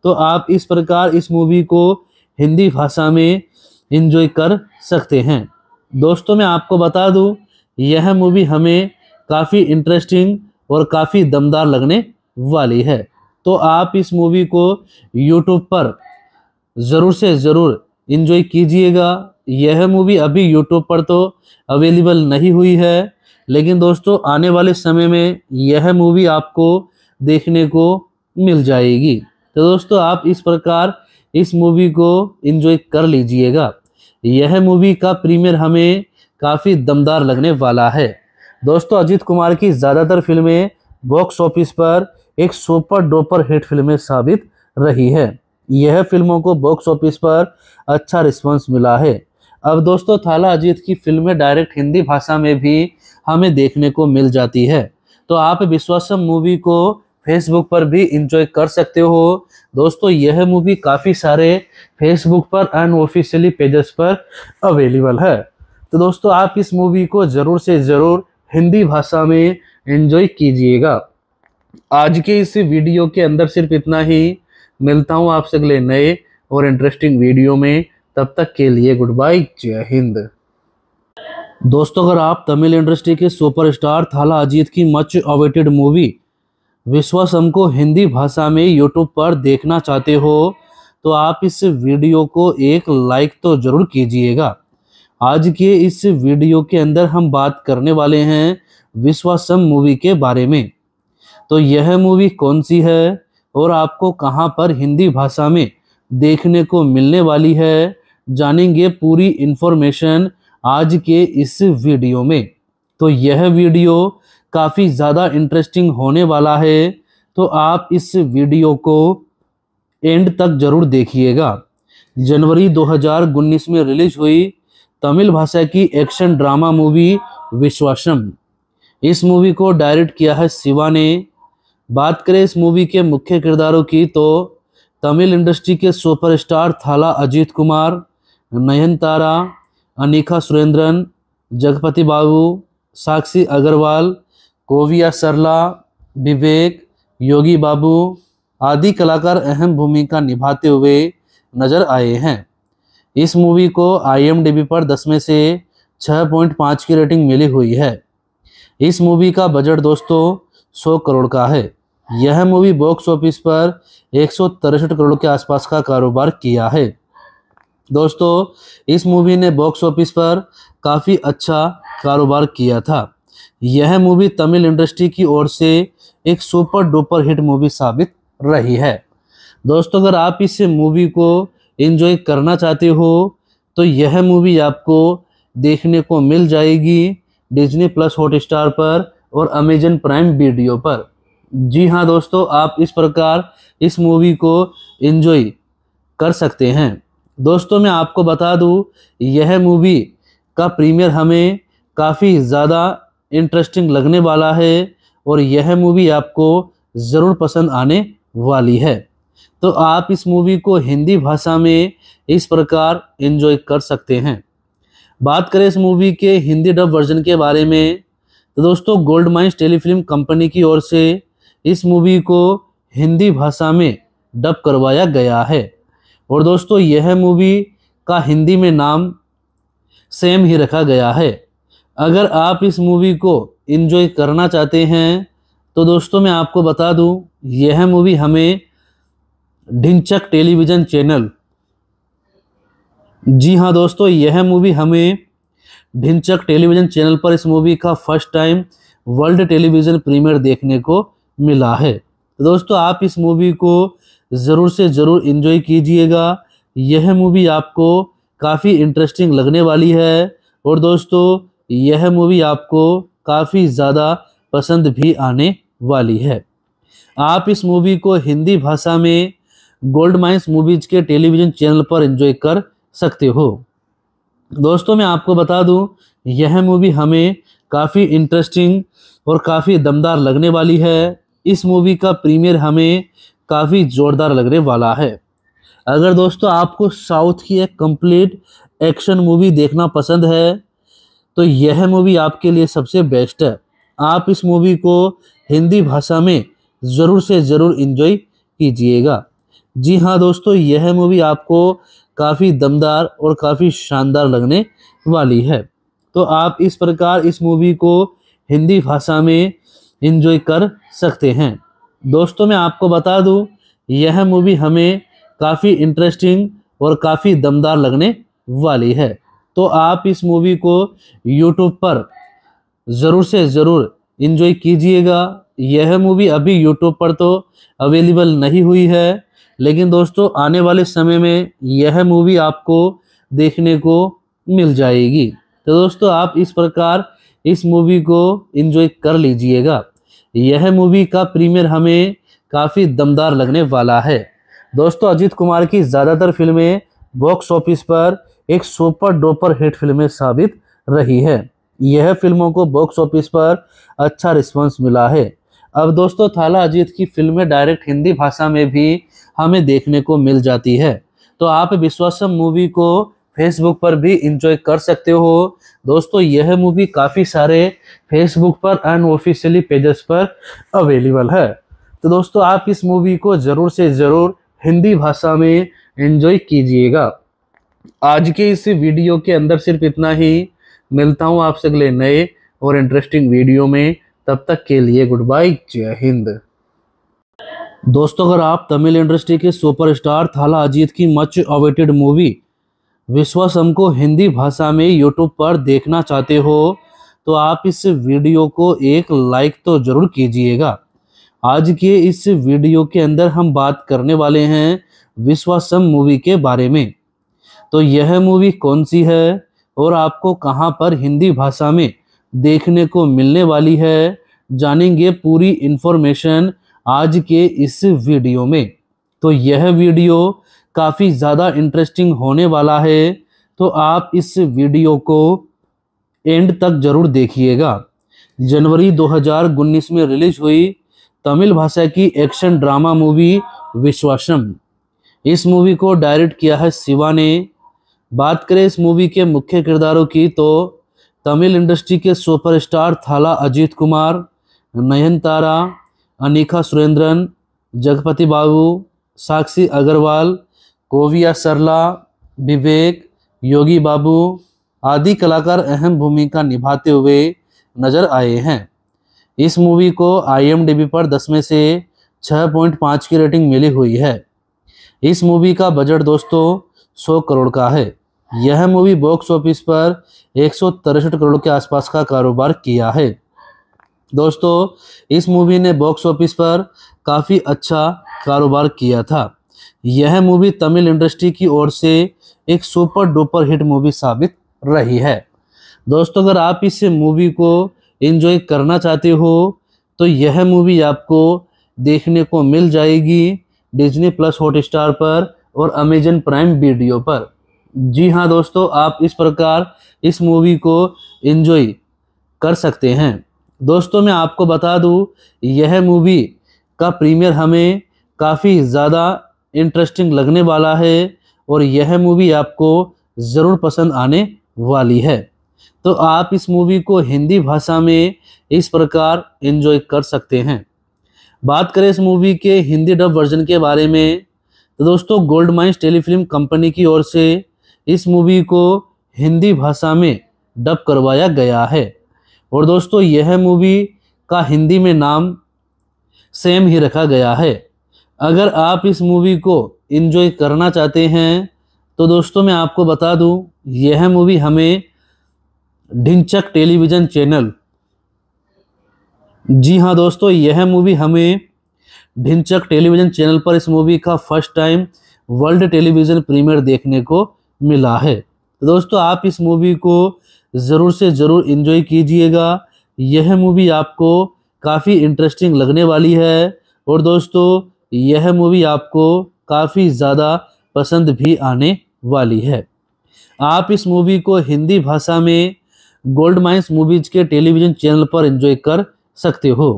तो आप इस प्रकार इस मूवी को हिंदी भाषा में इन्जॉय कर सकते हैं दोस्तों मैं आपको बता दूं यह मूवी हमें काफ़ी इंटरेस्टिंग और काफ़ी दमदार लगने वाली है तो आप इस मूवी को यूट्यूब पर ज़रूर से ज़रूर इन्जॉय कीजिएगा यह मूवी अभी यूट्यूब पर तो अवेलेबल नहीं हुई है लेकिन दोस्तों आने वाले समय में यह मूवी आपको देखने को मिल जाएगी तो दोस्तों आप इस प्रकार इस मूवी को इन्जॉय कर लीजिएगा यह मूवी का प्रीमियर हमें काफ़ी दमदार लगने वाला है दोस्तों अजीत कुमार की ज़्यादातर फिल्में बॉक्स ऑफिस पर एक सुपर डोपर हिट फिल्में साबित रही है यह फिल्मों को बॉक्स ऑफिस पर अच्छा रिस्पांस मिला है अब दोस्तों थाला अजीत की फिल्में डायरेक्ट हिंदी भाषा में भी हमें देखने को मिल जाती है तो आप विश्वासम मूवी को फेसबुक पर भी इंजॉय कर सकते हो दोस्तों यह मूवी काफ़ी सारे फेसबुक पर अनऑफिशियली पेजेस पर अवेलेबल है तो दोस्तों आप इस मूवी को ज़रूर से ज़रूर हिंदी भाषा में इंजॉय कीजिएगा आज के इस वीडियो के अंदर सिर्फ इतना ही मिलता हूँ आपसे अगले नए और इंटरेस्टिंग वीडियो में तब तक के लिए गुड बाय जय हिंद दोस्तों अगर आप तमिल इंडस्ट्री के सुपरस्टार थाला अजीत की मच अवेटेड मूवी विश्वासम को हिंदी भाषा में यूट्यूब पर देखना चाहते हो तो आप इस वीडियो को एक लाइक तो ज़रूर कीजिएगा आज के इस वीडियो के अंदर हम बात करने वाले हैं विश्वासम मूवी के बारे में तो यह मूवी कौन सी है और आपको कहाँ पर हिंदी भाषा में देखने को मिलने वाली है जानेंगे पूरी इन्फॉर्मेशन आज के इस वीडियो में तो यह वीडियो काफ़ी ज़्यादा इंटरेस्टिंग होने वाला है तो आप इस वीडियो को एंड तक ज़रूर देखिएगा जनवरी दो में रिलीज हुई तमिल भाषा की एक्शन ड्रामा मूवी विश्वासम इस मूवी को डायरेक्ट किया है शिवा ने बात करें इस मूवी के मुख्य किरदारों की तो तमिल इंडस्ट्री के सुपरस्टार थाला अजीत कुमार नयन तारा अनिखा सुरेंद्रन जगपति बाबू साक्षी अग्रवाल कोविया सरला विवेक योगी बाबू आदि कलाकार अहम भूमिका निभाते हुए नजर आए हैं इस मूवी को आईएमडीबी पर 10 में से 6.5 की रेटिंग मिली हुई है इस मूवी का बजट दोस्तों 100 करोड़ का है यह मूवी बॉक्स ऑफिस पर एक करोड़ के आसपास का कारोबार किया है दोस्तों इस मूवी ने बॉक्स ऑफिस पर काफ़ी अच्छा कारोबार किया था यह मूवी तमिल इंडस्ट्री की ओर से एक सुपर डुपर हिट मूवी साबित रही है दोस्तों अगर आप इस मूवी को एंजॉय करना चाहते हो तो यह मूवी आपको देखने को मिल जाएगी डिज्नी प्लस हॉट स्टार पर और अमेजन प्राइम वीडियो पर जी हाँ दोस्तों आप इस प्रकार इस मूवी को इन्जॉय कर सकते हैं दोस्तों मैं आपको बता दूँ यह मूवी का प्रीमियर हमें काफ़ी ज़्यादा इंटरेस्टिंग लगने वाला है और यह मूवी आपको ज़रूर पसंद आने वाली है तो आप इस मूवी को हिंदी भाषा में इस प्रकार इन्जॉय कर सकते हैं बात करें इस मूवी के हिंदी डब वर्जन के बारे में तो दोस्तों गोल्ड माइंस टेलीफिल्म कंपनी की ओर से इस मूवी को हिंदी भाषा में डब करवाया गया है और दोस्तों यह मूवी का हिंदी में नाम सेम ही रखा गया है अगर आप इस मूवी को इन्जॉय करना चाहते हैं तो दोस्तों मैं आपको बता दूं यह मूवी हमें ढिंचक टेलीविज़न चैनल जी हाँ दोस्तों यह मूवी हमें ढिंचक टेलीविज़न चैनल पर इस मूवी का first time world television premiere देखने को मिला है तो दोस्तों आप इस मूवी को ज़रूर से ज़रूर इन्जॉय कीजिएगा यह मूवी आपको काफ़ी इंटरेस्टिंग लगने वाली है और दोस्तों यह मूवी आपको काफ़ी ज़्यादा पसंद भी आने वाली है आप इस मूवी को हिंदी भाषा में गोल्ड माइंस मूवीज़ के टेलीविज़न चैनल पर एंजॉय कर सकते हो दोस्तों मैं आपको बता दूं यह मूवी हमें काफ़ी इंटरेस्टिंग और काफ़ी दमदार लगने वाली है इस मूवी का प्रीमियर हमें काफ़ी ज़ोरदार लगने वाला है अगर दोस्तों आपको साउथ की एक कंप्लीट एक्शन मूवी देखना पसंद है तो यह मूवी आपके लिए सबसे बेस्ट है आप इस मूवी को हिंदी भाषा में ज़रूर से ज़रूर इन्जॉय कीजिएगा जी हाँ दोस्तों यह मूवी आपको काफ़ी दमदार और काफ़ी शानदार लगने वाली है तो आप इस प्रकार इस मूवी को हिंदी भाषा में इन्जॉय कर सकते हैं दोस्तों मैं आपको बता दूँ यह मूवी हमें काफ़ी इंटरेस्टिंग और काफ़ी दमदार लगने वाली है तो आप इस मूवी को यूट्यूब पर ज़रूर से ज़रूर इन्जॉय कीजिएगा यह मूवी अभी यूट्यूब पर तो अवेलेबल नहीं हुई है लेकिन दोस्तों आने वाले समय में यह मूवी आपको देखने को मिल जाएगी तो दोस्तों आप इस प्रकार इस मूवी को इन्जॉय कर लीजिएगा यह मूवी का प्रीमियर हमें काफ़ी दमदार लगने वाला है दोस्तों अजीत कुमार की ज़्यादातर फिल्में बॉक्स ऑफिस पर एक सुपर डोपर हिट फिल्में साबित रही है यह फिल्मों को बॉक्स ऑफिस पर अच्छा रिस्पांस मिला है अब दोस्तों थाला अजीत की फिल्में डायरेक्ट हिंदी भाषा में भी हमें देखने को मिल जाती है तो आप विश्वासम मूवी को फेसबुक पर भी इंजॉय कर सकते हो दोस्तों यह मूवी काफ़ी सारे फेसबुक पर अनऑफिशियली पेजेस पर अवेलेबल है तो दोस्तों आप इस मूवी को ज़रूर से ज़रूर हिंदी भाषा में एंजॉय कीजिएगा आज के इस वीडियो के अंदर सिर्फ इतना ही मिलता हूँ आपसे अगले नए और इंटरेस्टिंग वीडियो में तब तक के लिए गुड बाय जय हिंद दोस्तों अगर आप तमिल इंडस्ट्री के सुपरस्टार थाला अजीत की मच अवेटेड मूवी विश्वासम को हिंदी भाषा में यूट्यूब पर देखना चाहते हो तो आप इस वीडियो को एक लाइक तो ज़रूर कीजिएगा आज के इस वीडियो के अंदर हम बात करने वाले हैं विश्वासम मूवी के बारे में तो यह मूवी कौन सी है और आपको कहाँ पर हिंदी भाषा में देखने को मिलने वाली है जानेंगे पूरी इन्फॉर्मेशन आज के इस वीडियो में तो यह वीडियो काफ़ी ज़्यादा इंटरेस्टिंग होने वाला है तो आप इस वीडियो को एंड तक ज़रूर देखिएगा जनवरी दो में रिलीज हुई तमिल भाषा की एक्शन ड्रामा मूवी विश्वासम इस मूवी को डायरेक्ट किया है शिवा ने बात करें इस मूवी के मुख्य किरदारों की तो तमिल इंडस्ट्री के सुपरस्टार थाला अजीत कुमार नयनतारा अनिका सुरेंद्रन जगपति बाबू साक्षी अग्रवाल कोविया सरला विवेक योगी बाबू आदि कलाकार अहम भूमिका निभाते हुए नजर आए हैं इस मूवी को आईएमडीबी पर 10 में से 6.5 की रेटिंग मिली हुई है इस मूवी का बजट दोस्तों 100 करोड़ का है यह मूवी बॉक्स ऑफिस पर एक करोड़ के आसपास का कारोबार किया है दोस्तों इस मूवी ने बॉक्स ऑफिस पर काफ़ी अच्छा कारोबार किया था यह मूवी तमिल इंडस्ट्री की ओर से एक सुपर डुपर हिट मूवी साबित रही है दोस्तों अगर आप इस मूवी को इन्जॉय करना चाहते हो तो यह मूवी आपको देखने को मिल जाएगी डिज्नी प्लस हॉटस्टार पर और अमेजन प्राइम वीडियो पर जी हाँ दोस्तों आप इस प्रकार इस मूवी को इन्जॉय कर सकते हैं दोस्तों मैं आपको बता दूँ यह मूवी का प्रीमियर हमें काफ़ी ज़्यादा इंटरेस्टिंग लगने वाला है और यह मूवी आपको ज़रूर पसंद आने वाली है तो आप इस मूवी को हिंदी भाषा में इस प्रकार एंजॉय कर सकते हैं बात करें इस मूवी के हिंदी डब वर्जन के बारे में तो दोस्तों गोल्ड माइंस टेलीफिल्म कंपनी की ओर से इस मूवी को हिंदी भाषा में डब करवाया गया है और दोस्तों यह मूवी का हिंदी में नाम सेम ही रखा गया है अगर आप इस मूवी को इन्जॉय करना चाहते हैं तो दोस्तों मैं आपको बता दूं यह मूवी हमें ढिंचक टेलीविज़न चैनल जी हाँ दोस्तों यह मूवी हमें ढिंचक टेलीविज़न चैनल पर इस मूवी का first time world television premiere देखने को मिला है तो दोस्तों आप इस मूवी को ज़रूर से ज़रूर इन्जॉय कीजिएगा यह मूवी आपको काफ़ी इंटरेस्टिंग लगने वाली है और दोस्तों यह मूवी आपको काफ़ी ज़्यादा पसंद भी आने वाली है आप इस मूवी को हिंदी भाषा में गोल्ड माइंस मूवीज के टेलीविज़न चैनल पर एंजॉय कर सकते हो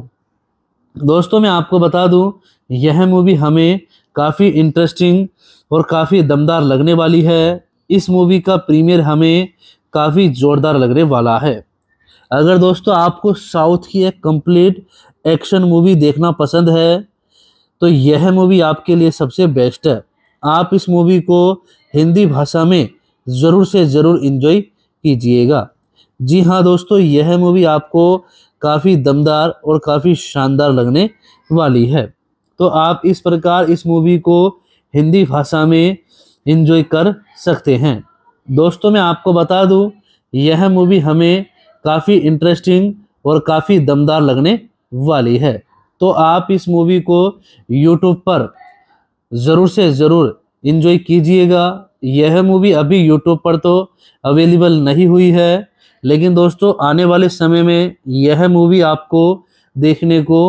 दोस्तों मैं आपको बता दूं यह मूवी हमें काफ़ी इंटरेस्टिंग और काफ़ी दमदार लगने वाली है इस मूवी का प्रीमियर हमें काफ़ी ज़ोरदार लगने वाला है अगर दोस्तों आपको साउथ की एक कंप्लीट एक्शन मूवी देखना पसंद है तो यह मूवी आपके लिए सबसे बेस्ट है आप इस मूवी को हिंदी भाषा में ज़रूर से ज़रूर इन्जॉय कीजिएगा जी हाँ दोस्तों यह मूवी आपको काफ़ी दमदार और काफ़ी शानदार लगने वाली है तो आप इस प्रकार इस मूवी को हिंदी भाषा में इन्जॉय कर सकते हैं दोस्तों मैं आपको बता दूं यह मूवी हमें काफ़ी इंटरेस्टिंग और काफ़ी दमदार लगने वाली है तो आप इस मूवी को यूट्यूब पर ज़रूर से ज़रूर इन्जॉय कीजिएगा यह मूवी अभी यूट्यूब पर तो अवेलेबल नहीं हुई है लेकिन दोस्तों आने वाले समय में यह मूवी आपको देखने को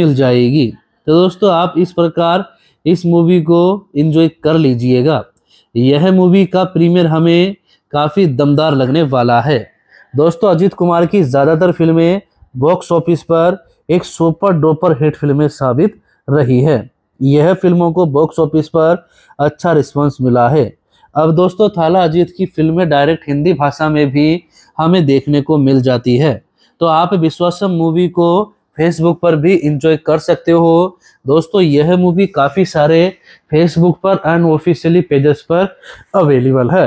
मिल जाएगी तो दोस्तों आप इस प्रकार इस मूवी को इन्जॉय कर लीजिएगा यह मूवी का प्रीमियर हमें काफ़ी दमदार लगने वाला है दोस्तों अजीत कुमार की ज़्यादातर फिल्में बॉक्स ऑफिस पर एक सुपर डोपर हिट फिल्में साबित रही है यह फिल्मों को बॉक्स ऑफिस पर अच्छा रिस्पांस मिला है अब दोस्तों थाला अजीत की फिल्में डायरेक्ट हिंदी भाषा में भी हमें देखने को मिल जाती है तो आप विश्वासम मूवी को फेसबुक पर भी इंजॉय कर सकते हो दोस्तों यह मूवी काफ़ी सारे फेसबुक पर अनऑफिशियली पेजेस पर अवेलेबल है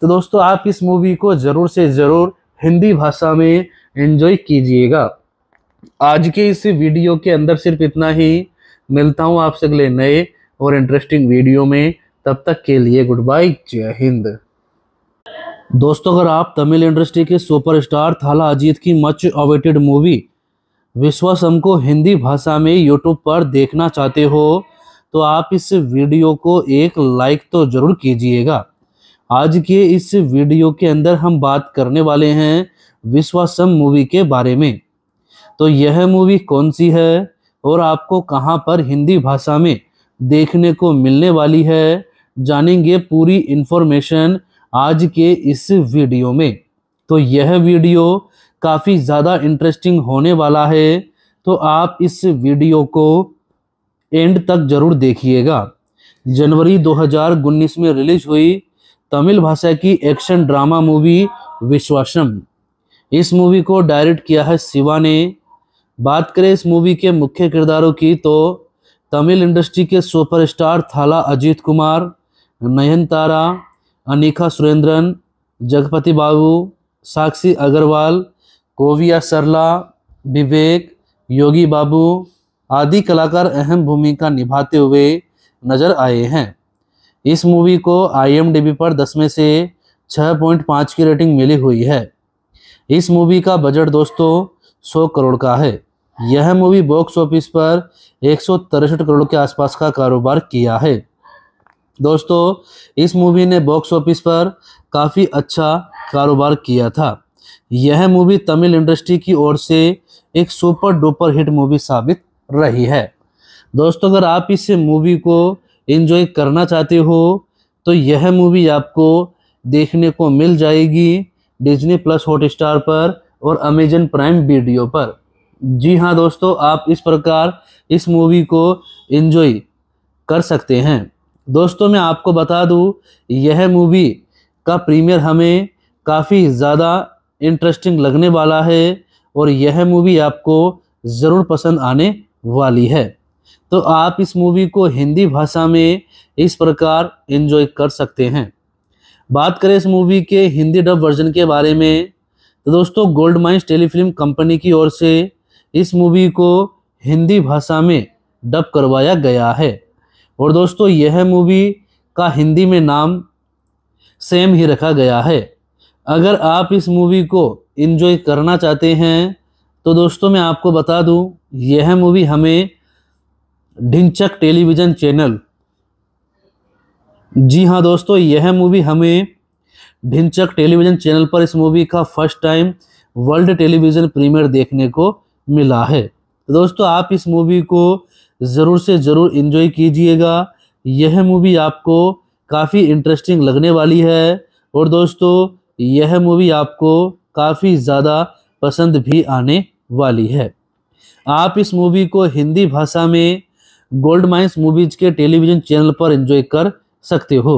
तो दोस्तों आप इस मूवी को ज़रूर से ज़रूर हिंदी भाषा में एंजॉय कीजिएगा आज के इस वीडियो के अंदर सिर्फ इतना ही मिलता हूँ आपसे अगले नए और इंटरेस्टिंग वीडियो में तब तक के लिए गुड बाय जय हिंद दोस्तों अगर आप तमिल इंडस्ट्री के सुपरस्टार थाला अजीत की मच अवेटेड मूवी विश्वासम को हिंदी भाषा में यूट्यूब पर देखना चाहते हो तो आप इस वीडियो को एक लाइक तो ज़रूर कीजिएगा आज के इस वीडियो के अंदर हम बात करने वाले हैं विश्वासम मूवी के बारे में तो यह मूवी कौन सी है और आपको कहां पर हिंदी भाषा में देखने को मिलने वाली है जानेंगे पूरी इन्फॉर्मेशन आज के इस वीडियो में तो यह वीडियो काफ़ी ज़्यादा इंटरेस्टिंग होने वाला है तो आप इस वीडियो को एंड तक ज़रूर देखिएगा जनवरी दो में रिलीज हुई तमिल भाषा की एक्शन ड्रामा मूवी विश्वासम इस मूवी को डायरेक्ट किया है शिवा ने बात करें इस मूवी के मुख्य किरदारों की तो तमिल इंडस्ट्री के सुपरस्टार थाला अजीत कुमार नयन तारा अनिका सुरेंद्रन जगपति बाबू साक्षी अग्रवाल कोविया सरला विवेक योगी बाबू आदि कलाकार अहम भूमिका निभाते हुए नजर आए हैं इस मूवी को आईएमडीबी पर 10 में से 6.5 की रेटिंग मिली हुई है इस मूवी का बजट दोस्तों 100 करोड़ का है यह मूवी बॉक्स ऑफिस पर एक करोड़ के आसपास का कारोबार किया है दोस्तों इस मूवी ने बॉक्स ऑफिस पर काफ़ी अच्छा कारोबार किया था यह मूवी तमिल इंडस्ट्री की ओर से एक सुपर डुपर हिट मूवी साबित रही है दोस्तों अगर आप इस मूवी को एंजॉय करना चाहते हो तो यह मूवी आपको देखने को मिल जाएगी डिज्नी प्लस हॉट स्टार पर और अमेजन प्राइम वीडियो पर जी हाँ दोस्तों आप इस प्रकार इस मूवी को इन्जॉय कर सकते हैं दोस्तों मैं आपको बता दूं यह मूवी का प्रीमियर हमें काफ़ी ज़्यादा इंटरेस्टिंग लगने वाला है और यह मूवी आपको ज़रूर पसंद आने वाली है तो आप इस मूवी को हिंदी भाषा में इस प्रकार इन्जॉय कर सकते हैं बात करें इस मूवी के हिंदी डब वर्जन के बारे में तो दोस्तों गोल्ड माइंस टेलीफिल्म कंपनी की ओर से इस मूवी को हिंदी भाषा में डब करवाया गया है और दोस्तों यह मूवी का हिंदी में नाम सेम ही रखा गया है अगर आप इस मूवी को इन्जॉय करना चाहते हैं तो दोस्तों मैं आपको बता दूं यह मूवी हमें ढिंचक टेलीविज़न चैनल जी हाँ दोस्तों यह मूवी हमें ढिंचक टेलीविज़न चैनल पर इस मूवी का first time world television premiere देखने को मिला है तो दोस्तों आप इस मूवी को ज़रूर से ज़रूर इन्जॉय कीजिएगा यह मूवी आपको काफ़ी इंटरेस्टिंग लगने वाली है और दोस्तों यह मूवी आपको काफ़ी ज़्यादा पसंद भी आने वाली है आप इस मूवी को हिंदी भाषा में गोल्ड माइंस मूवीज़ के टेलीविज़न चैनल पर एंजॉय कर सकते हो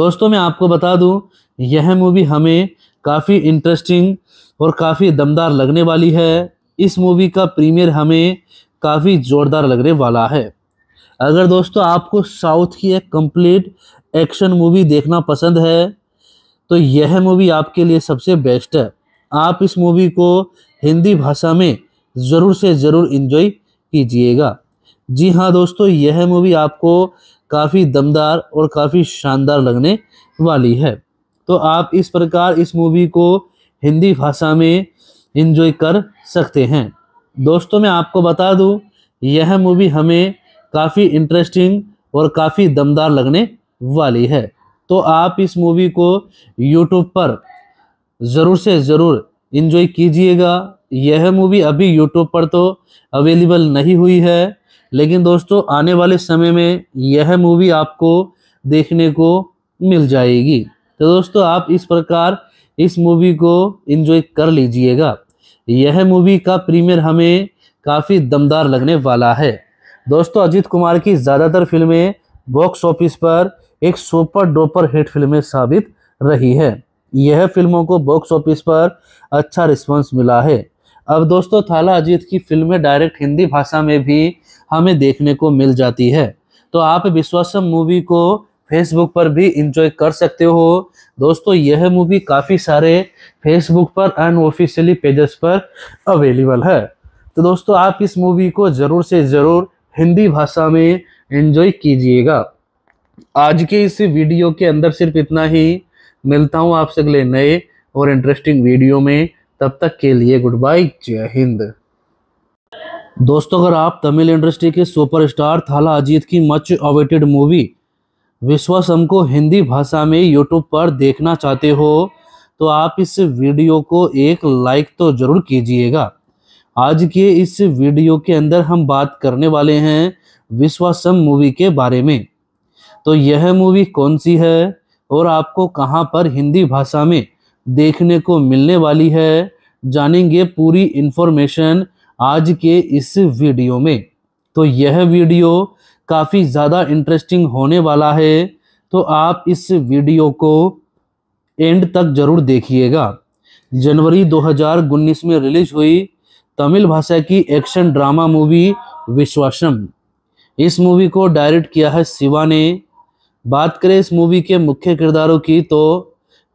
दोस्तों मैं आपको बता दूं यह मूवी हमें काफ़ी इंटरेस्टिंग और काफ़ी दमदार लगने वाली है इस मूवी का प्रीमियर हमें काफ़ी ज़ोरदार लगने वाला है अगर दोस्तों आपको साउथ की एक कंप्लीट एक्शन मूवी देखना पसंद है तो यह मूवी आपके लिए सबसे बेस्ट है आप इस मूवी को हिंदी भाषा में ज़रूर से ज़रूर इन्जॉय कीजिएगा जी हाँ दोस्तों यह मूवी आपको काफ़ी दमदार और काफ़ी शानदार लगने वाली है तो आप इस प्रकार इस मूवी को हिंदी भाषा में इन्जॉय कर सकते हैं दोस्तों मैं आपको बता दूं यह मूवी हमें काफ़ी इंटरेस्टिंग और काफ़ी दमदार लगने वाली है तो आप इस मूवी को यूट्यूब पर ज़रूर से ज़रूर इन्जॉय कीजिएगा यह मूवी अभी यूट्यूब पर तो अवेलेबल नहीं हुई है लेकिन दोस्तों आने वाले समय में यह मूवी आपको देखने को मिल जाएगी तो दोस्तों आप इस प्रकार इस मूवी को इन्जॉय कर लीजिएगा यह मूवी का प्रीमियर हमें काफ़ी दमदार लगने वाला है दोस्तों अजीत कुमार की ज़्यादातर फिल्में बॉक्स ऑफिस पर एक सुपर डोपर हिट फिल्में साबित रही है यह फिल्मों को बॉक्स ऑफिस पर अच्छा रिस्पांस मिला है अब दोस्तों थाला अजीत की फिल्में डायरेक्ट हिंदी भाषा में भी हमें देखने को मिल जाती है तो आप विश्वासम मूवी को फेसबुक पर भी इंजॉय कर सकते हो दोस्तों यह मूवी काफ़ी सारे फेसबुक पर अनऑफिशियली पेजेस पर अवेलेबल है तो दोस्तों आप इस मूवी को ज़रूर से ज़रूर हिंदी भाषा में इंजॉय कीजिएगा आज के इस वीडियो के अंदर सिर्फ इतना ही मिलता हूँ आपसे अगले नए और इंटरेस्टिंग वीडियो में तब तक के लिए गुड बाय जय हिंद दोस्तों अगर आप तमिल इंडस्ट्री के सुपरस्टार थाला अजीत की मच अवेटेड मूवी विश्वासम को हिंदी भाषा में यूट्यूब पर देखना चाहते हो तो आप इस वीडियो को एक लाइक तो ज़रूर कीजिएगा आज के इस वीडियो के अंदर हम बात करने वाले हैं विश्वासम मूवी के बारे में तो यह मूवी कौन सी है और आपको कहां पर हिंदी भाषा में देखने को मिलने वाली है जानेंगे पूरी इन्फॉर्मेशन आज के इस वीडियो में तो यह वीडियो काफ़ी ज़्यादा इंटरेस्टिंग होने वाला है तो आप इस वीडियो को एंड तक ज़रूर देखिएगा जनवरी 2019 में रिलीज हुई तमिल भाषा की एक्शन ड्रामा मूवी विश्वासम इस मूवी को डायरेक्ट किया है शिवा ने बात करें इस मूवी के मुख्य किरदारों की तो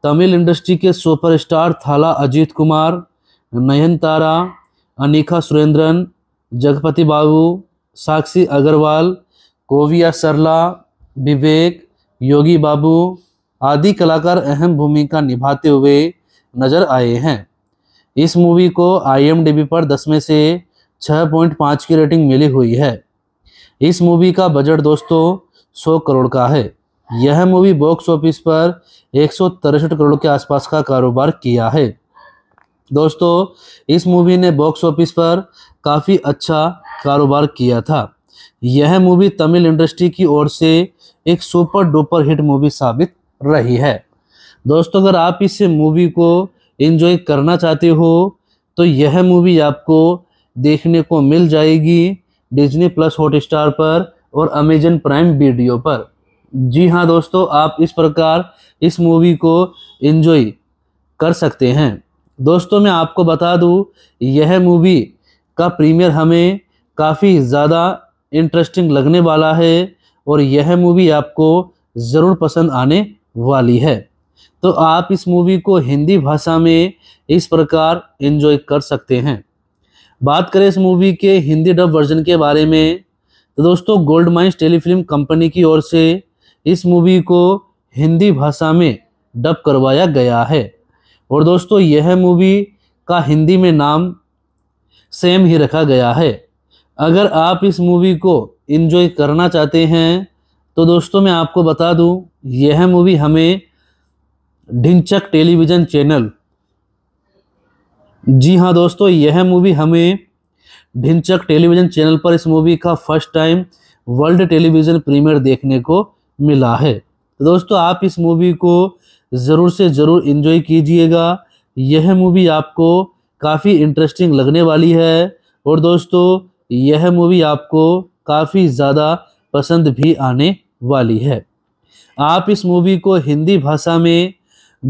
तमिल इंडस्ट्री के सुपरस्टार थाला अजीत कुमार नयनतारा अनिका सुरेंद्रन जगपति बाबू साक्षी अग्रवाल कोविया सरला विवेक योगी बाबू आदि कलाकार अहम भूमिका निभाते हुए नजर आए हैं इस मूवी को आईएमडीबी पर 10 में से 6.5 की रेटिंग मिली हुई है इस मूवी का बजट दोस्तों 100 करोड़ का है यह मूवी बॉक्स ऑफिस पर एक करोड़ के आसपास का कारोबार किया है दोस्तों इस मूवी ने बॉक्स ऑफिस पर काफ़ी अच्छा कारोबार किया था यह मूवी तमिल इंडस्ट्री की ओर से एक सुपर डुपर हिट मूवी साबित रही है दोस्तों अगर आप इस मूवी को इन्जॉय करना चाहते हो तो यह मूवी आपको देखने को मिल जाएगी डिज्नी प्लस हॉटस्टार पर और अमेजन प्राइम वीडियो पर जी हाँ दोस्तों आप इस प्रकार इस मूवी को इन्जॉय कर सकते हैं दोस्तों मैं आपको बता दूँ यह मूवी का प्रीमियर हमें काफ़ी ज़्यादा इंटरेस्टिंग लगने वाला है और यह मूवी आपको ज़रूर पसंद आने वाली है तो आप इस मूवी को हिंदी भाषा में इस प्रकार एंजॉय कर सकते हैं बात करें इस मूवी के हिंदी डब वर्जन के बारे में तो दोस्तों गोल्ड माइंस टेलीफिल्म कंपनी की ओर से इस मूवी को हिंदी भाषा में डब करवाया गया है और दोस्तों यह मूवी का हिंदी में नाम सेम ही रखा गया है अगर आप इस मूवी को इन्जॉय करना चाहते हैं तो दोस्तों मैं आपको बता दूं यह मूवी हमें ढिंचक टेलीविज़न चैनल जी हाँ दोस्तों यह मूवी हमें ढिंचक टेलीविज़न चैनल पर इस मूवी का first time world television premiere देखने को मिला है तो दोस्तों आप इस मूवी को ज़रूर से ज़रूर इन्जॉय कीजिएगा यह मूवी आपको काफ़ी इंटरेस्टिंग लगने वाली है और दोस्तों यह मूवी आपको काफ़ी ज़्यादा पसंद भी आने वाली है आप इस मूवी को हिंदी भाषा में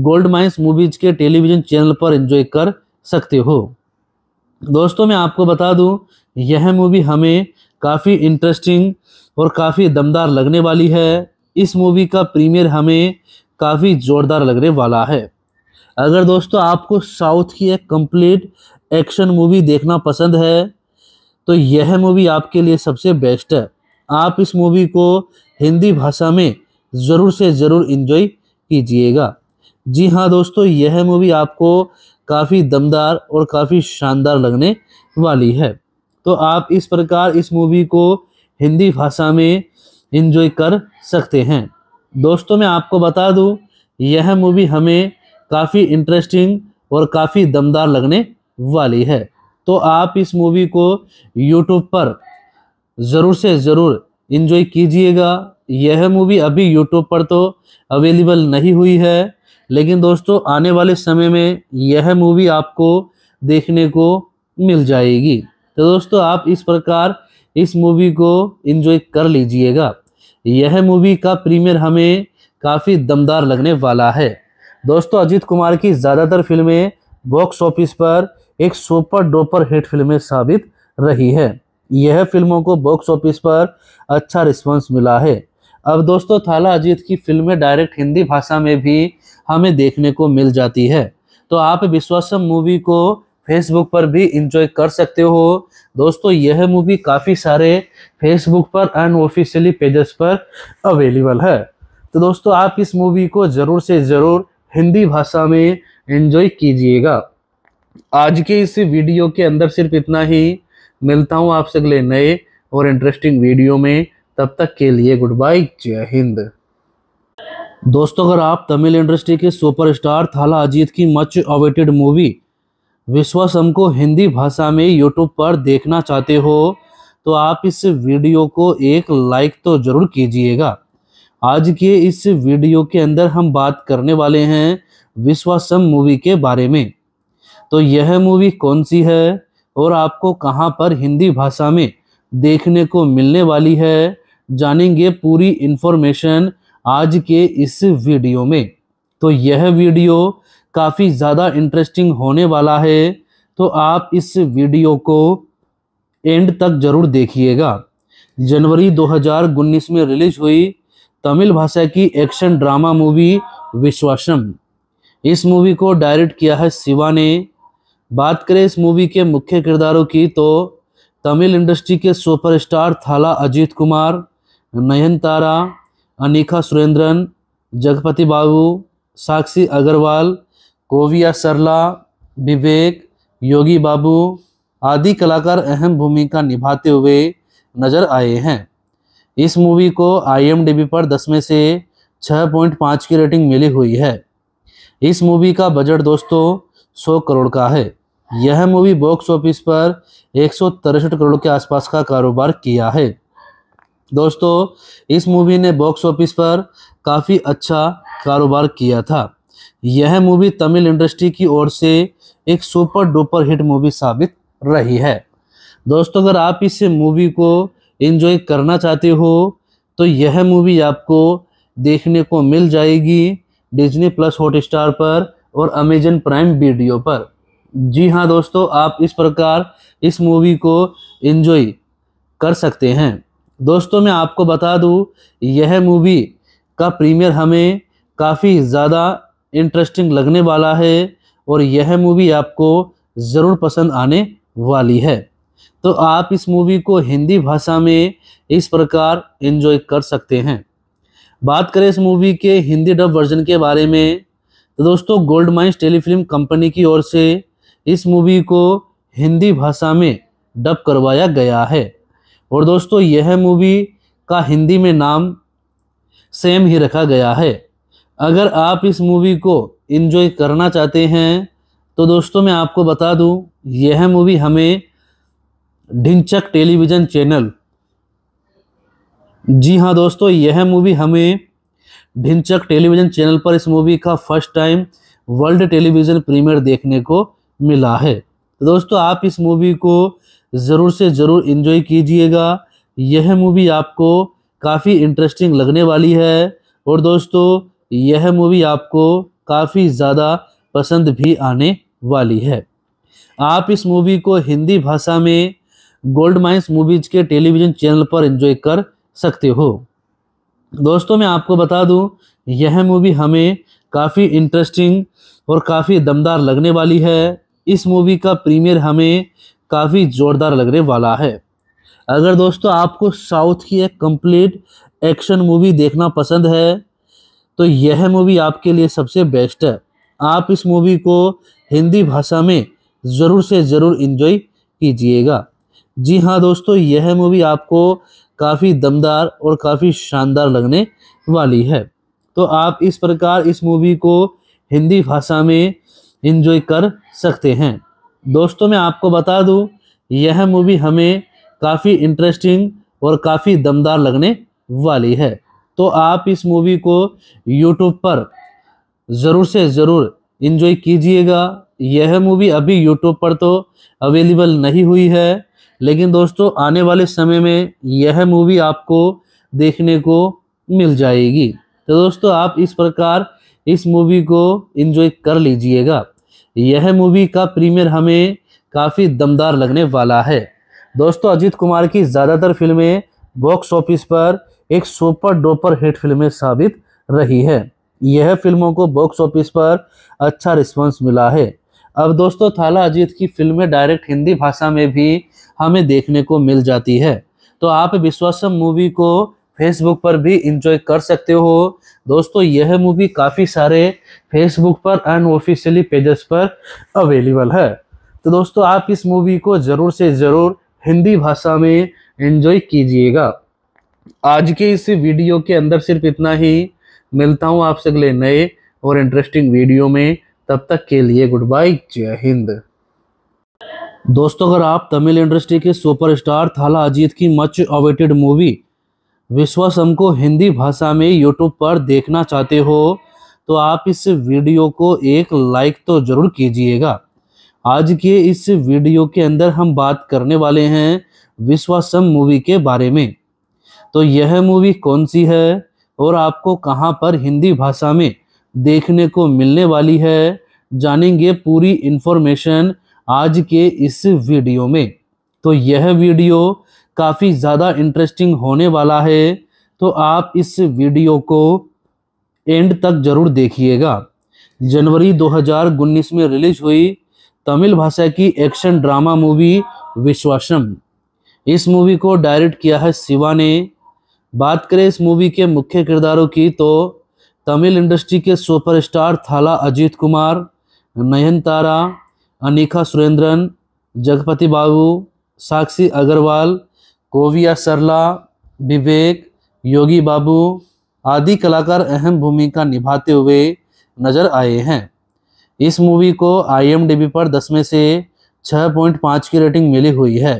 गोल्ड माइंस मूवीज के टेलीविज़न चैनल पर एंजॉय कर सकते हो दोस्तों मैं आपको बता दूं यह मूवी हमें काफ़ी इंटरेस्टिंग और काफ़ी दमदार लगने वाली है इस मूवी का प्रीमियर हमें काफ़ी ज़ोरदार लगने वाला है अगर दोस्तों आपको साउथ की एक कंप्लीट एक्शन मूवी देखना पसंद है तो यह मूवी आपके लिए सबसे बेस्ट है आप इस मूवी को हिंदी भाषा में ज़रूर से ज़रूर इन्जॉय कीजिएगा जी हाँ दोस्तों यह मूवी आपको काफ़ी दमदार और काफ़ी शानदार लगने वाली है तो आप इस प्रकार इस मूवी को हिंदी भाषा में इन्जॉय कर सकते हैं दोस्तों मैं आपको बता दूं यह मूवी हमें काफ़ी इंटरेस्टिंग और काफ़ी दमदार लगने वाली है तो आप इस मूवी को यूट्यूब पर ज़रूर से ज़रूर इन्जॉय कीजिएगा यह मूवी अभी यूट्यूब पर तो अवेलेबल नहीं हुई है लेकिन दोस्तों आने वाले समय में यह मूवी आपको देखने को मिल जाएगी तो दोस्तों आप इस प्रकार इस मूवी को इन्जॉय कर लीजिएगा यह मूवी का प्रीमियर हमें काफ़ी दमदार लगने वाला है दोस्तों अजीत कुमार की ज़्यादातर फिल्में बॉक्स ऑफिस पर एक सुपर डोपर हिट फिल्में साबित रही है यह फिल्मों को बॉक्स ऑफिस पर अच्छा रिस्पांस मिला है अब दोस्तों थाला अजीत की फिल्में डायरेक्ट हिंदी भाषा में भी हमें देखने को मिल जाती है तो आप विश्वासम मूवी को फेसबुक पर भी इंजॉय कर सकते हो दोस्तों यह मूवी काफ़ी सारे फेसबुक पर अनऑफिशियली पेजेस पर अवेलेबल है तो दोस्तों आप इस मूवी को ज़रूर से ज़रूर हिंदी भाषा में इंजॉय कीजिएगा आज के इस वीडियो के अंदर सिर्फ इतना ही मिलता हूँ आपसे अगले नए और इंटरेस्टिंग वीडियो में तब तक के लिए गुड बाय जय हिंद दोस्तों अगर आप तमिल इंडस्ट्री के सुपरस्टार थाला अजीत की मच अवेटेड मूवी विश्वासम को हिंदी भाषा में यूट्यूब पर देखना चाहते हो तो आप इस वीडियो को एक लाइक तो ज़रूर कीजिएगा आज के इस वीडियो के अंदर हम बात करने वाले हैं विश्वासम मूवी के बारे में तो यह मूवी कौन सी है और आपको कहाँ पर हिंदी भाषा में देखने को मिलने वाली है जानेंगे पूरी इन्फॉर्मेशन आज के इस वीडियो में तो यह वीडियो काफ़ी ज़्यादा इंटरेस्टिंग होने वाला है तो आप इस वीडियो को एंड तक ज़रूर देखिएगा जनवरी उन्नीस में रिलीज हुई तमिल भाषा की एक्शन ड्रामा मूवी विश्वासम इस मूवी को डायरेक्ट किया है शिवा ने बात करें इस मूवी के मुख्य किरदारों की तो तमिल इंडस्ट्री के सुपरस्टार थाला अजीत कुमार नयनतारा अनिखा सुरेंद्रन जगपति बाबू साक्षी अग्रवाल कोविया सरला विवेक योगी बाबू आदि कलाकार अहम भूमिका निभाते हुए नजर आए हैं इस मूवी को आईएमडीबी पर 10 में से 6.5 की रेटिंग मिली हुई है इस मूवी का बजट दोस्तों सौ करोड़ का है यह मूवी बॉक्स ऑफिस पर एक करोड़ के आसपास का कारोबार किया है दोस्तों इस मूवी ने बॉक्स ऑफिस पर काफ़ी अच्छा कारोबार किया था यह मूवी तमिल इंडस्ट्री की ओर से एक सुपर डुपर हिट मूवी साबित रही है दोस्तों अगर आप इस मूवी को एंजॉय करना चाहते हो तो यह मूवी आपको देखने को मिल जाएगी डिज्नी प्लस हॉट स्टार पर और अमेजन प्राइम वीडियो पर जी हाँ दोस्तों आप इस प्रकार इस मूवी को इन्जॉय कर सकते हैं दोस्तों मैं आपको बता दूँ यह मूवी का प्रीमियर हमें काफ़ी ज़्यादा इंटरेस्टिंग लगने वाला है और यह मूवी आपको ज़रूर पसंद आने वाली है तो आप इस मूवी को हिंदी भाषा में इस प्रकार एंजॉय कर सकते हैं बात करें इस मूवी के हिंदी डब वर्जन के बारे में तो दोस्तों गोल्ड माइंस टेलीफिल्म कंपनी की ओर से इस मूवी को हिंदी भाषा में डब करवाया गया है और दोस्तों यह मूवी का हिंदी में नाम सेम ही रखा गया है अगर आप इस मूवी को इन्जॉय करना चाहते हैं तो दोस्तों मैं आपको बता दूं यह मूवी हमें ढिंचक टेलीविज़न चैनल जी हाँ दोस्तों यह मूवी हमें भिंचक टेलीविजन चैनल पर इस मूवी का first time world television premiere देखने को मिला है तो दोस्तों आप इस मूवी को ज़रूर से ज़रूर इन्जॉय कीजिएगा यह मूवी आपको काफ़ी इंटरेस्टिंग लगने वाली है और दोस्तों यह मूवी आपको काफ़ी ज़्यादा पसंद भी आने वाली है आप इस मूवी को हिंदी भाषा में गोल्ड माइंस मूवीज़ के टेलीविज़न चैनल पर एंजॉय कर सकते हो दोस्तों मैं आपको बता दूं यह मूवी हमें काफ़ी इंटरेस्टिंग और काफ़ी दमदार लगने वाली है इस मूवी का प्रीमियर हमें काफ़ी ज़ोरदार लगने वाला है अगर दोस्तों आपको साउथ की एक कंप्लीट एक्शन मूवी देखना पसंद है तो यह मूवी आपके लिए सबसे बेस्ट है आप इस मूवी को हिंदी भाषा में ज़रूर से ज़रूर इन्जॉय कीजिएगा जी हाँ दोस्तों यह मूवी आपको काफ़ी दमदार और काफ़ी शानदार लगने वाली है तो आप इस प्रकार इस मूवी को हिंदी भाषा में इन्जॉय कर सकते हैं दोस्तों मैं आपको बता दूं यह मूवी हमें काफ़ी इंटरेस्टिंग और काफ़ी दमदार लगने वाली है तो आप इस मूवी को यूट्यूब पर ज़रूर से ज़रूर इन्जॉय कीजिएगा यह मूवी अभी यूट्यूब पर तो अवेलेबल नहीं हुई है लेकिन दोस्तों आने वाले समय में यह मूवी आपको देखने को मिल जाएगी तो दोस्तों आप इस प्रकार इस मूवी को इन्जॉय कर लीजिएगा यह मूवी का प्रीमियर हमें काफ़ी दमदार लगने वाला है दोस्तों अजीत कुमार की ज़्यादातर फिल्में बॉक्स ऑफिस पर एक सुपर डोपर हिट फिल्में साबित रही है यह फिल्मों को बॉक्स ऑफिस पर अच्छा रिस्पांस मिला है अब दोस्तों थाला अजीत की फिल्में डायरेक्ट हिंदी भाषा में भी हमें देखने को मिल जाती है तो आप विश्वासम मूवी को फेसबुक पर भी इंजॉय कर सकते हो दोस्तों यह मूवी काफ़ी सारे फेसबुक पर अनऑफिशियली पेजेस पर अवेलेबल है तो दोस्तों आप इस मूवी को ज़रूर से ज़रूर हिंदी भाषा में इंजॉय कीजिएगा आज के इस वीडियो के अंदर सिर्फ इतना ही मिलता हूँ आपसे अगले नए और इंटरेस्टिंग वीडियो में तब तक के लिए गुड बाय जय हिंद दोस्तों अगर आप तमिल इंडस्ट्री के सुपरस्टार थाला अजीत की मच अवेटेड मूवी विश्वासम को हिंदी भाषा में यूट्यूब पर देखना चाहते हो तो आप इस वीडियो को एक लाइक तो ज़रूर कीजिएगा आज के इस वीडियो के अंदर हम बात करने वाले हैं विश्वासम मूवी के बारे में तो यह मूवी कौन सी है और आपको कहाँ पर हिंदी भाषा में देखने को मिलने वाली है जानेंगे पूरी इन्फॉर्मेशन आज के इस वीडियो में तो यह वीडियो काफ़ी ज़्यादा इंटरेस्टिंग होने वाला है तो आप इस वीडियो को एंड तक जरूर देखिएगा जनवरी दो में रिलीज हुई तमिल भाषा की एक्शन ड्रामा मूवी विश्वासम इस मूवी को डायरेक्ट किया है शिवा ने बात करें इस मूवी के मुख्य किरदारों की तो तमिल इंडस्ट्री के सुपरस्टार थाला अजीत कुमार नयनतारा अनिखा सुरेंद्रन जगपति बाबू साक्षी अग्रवाल कोविया सरला विवेक योगी बाबू आदि कलाकार अहम भूमिका निभाते हुए नजर आए हैं इस मूवी को आईएमडीबी पर 10 में से 6.5 की रेटिंग मिली हुई है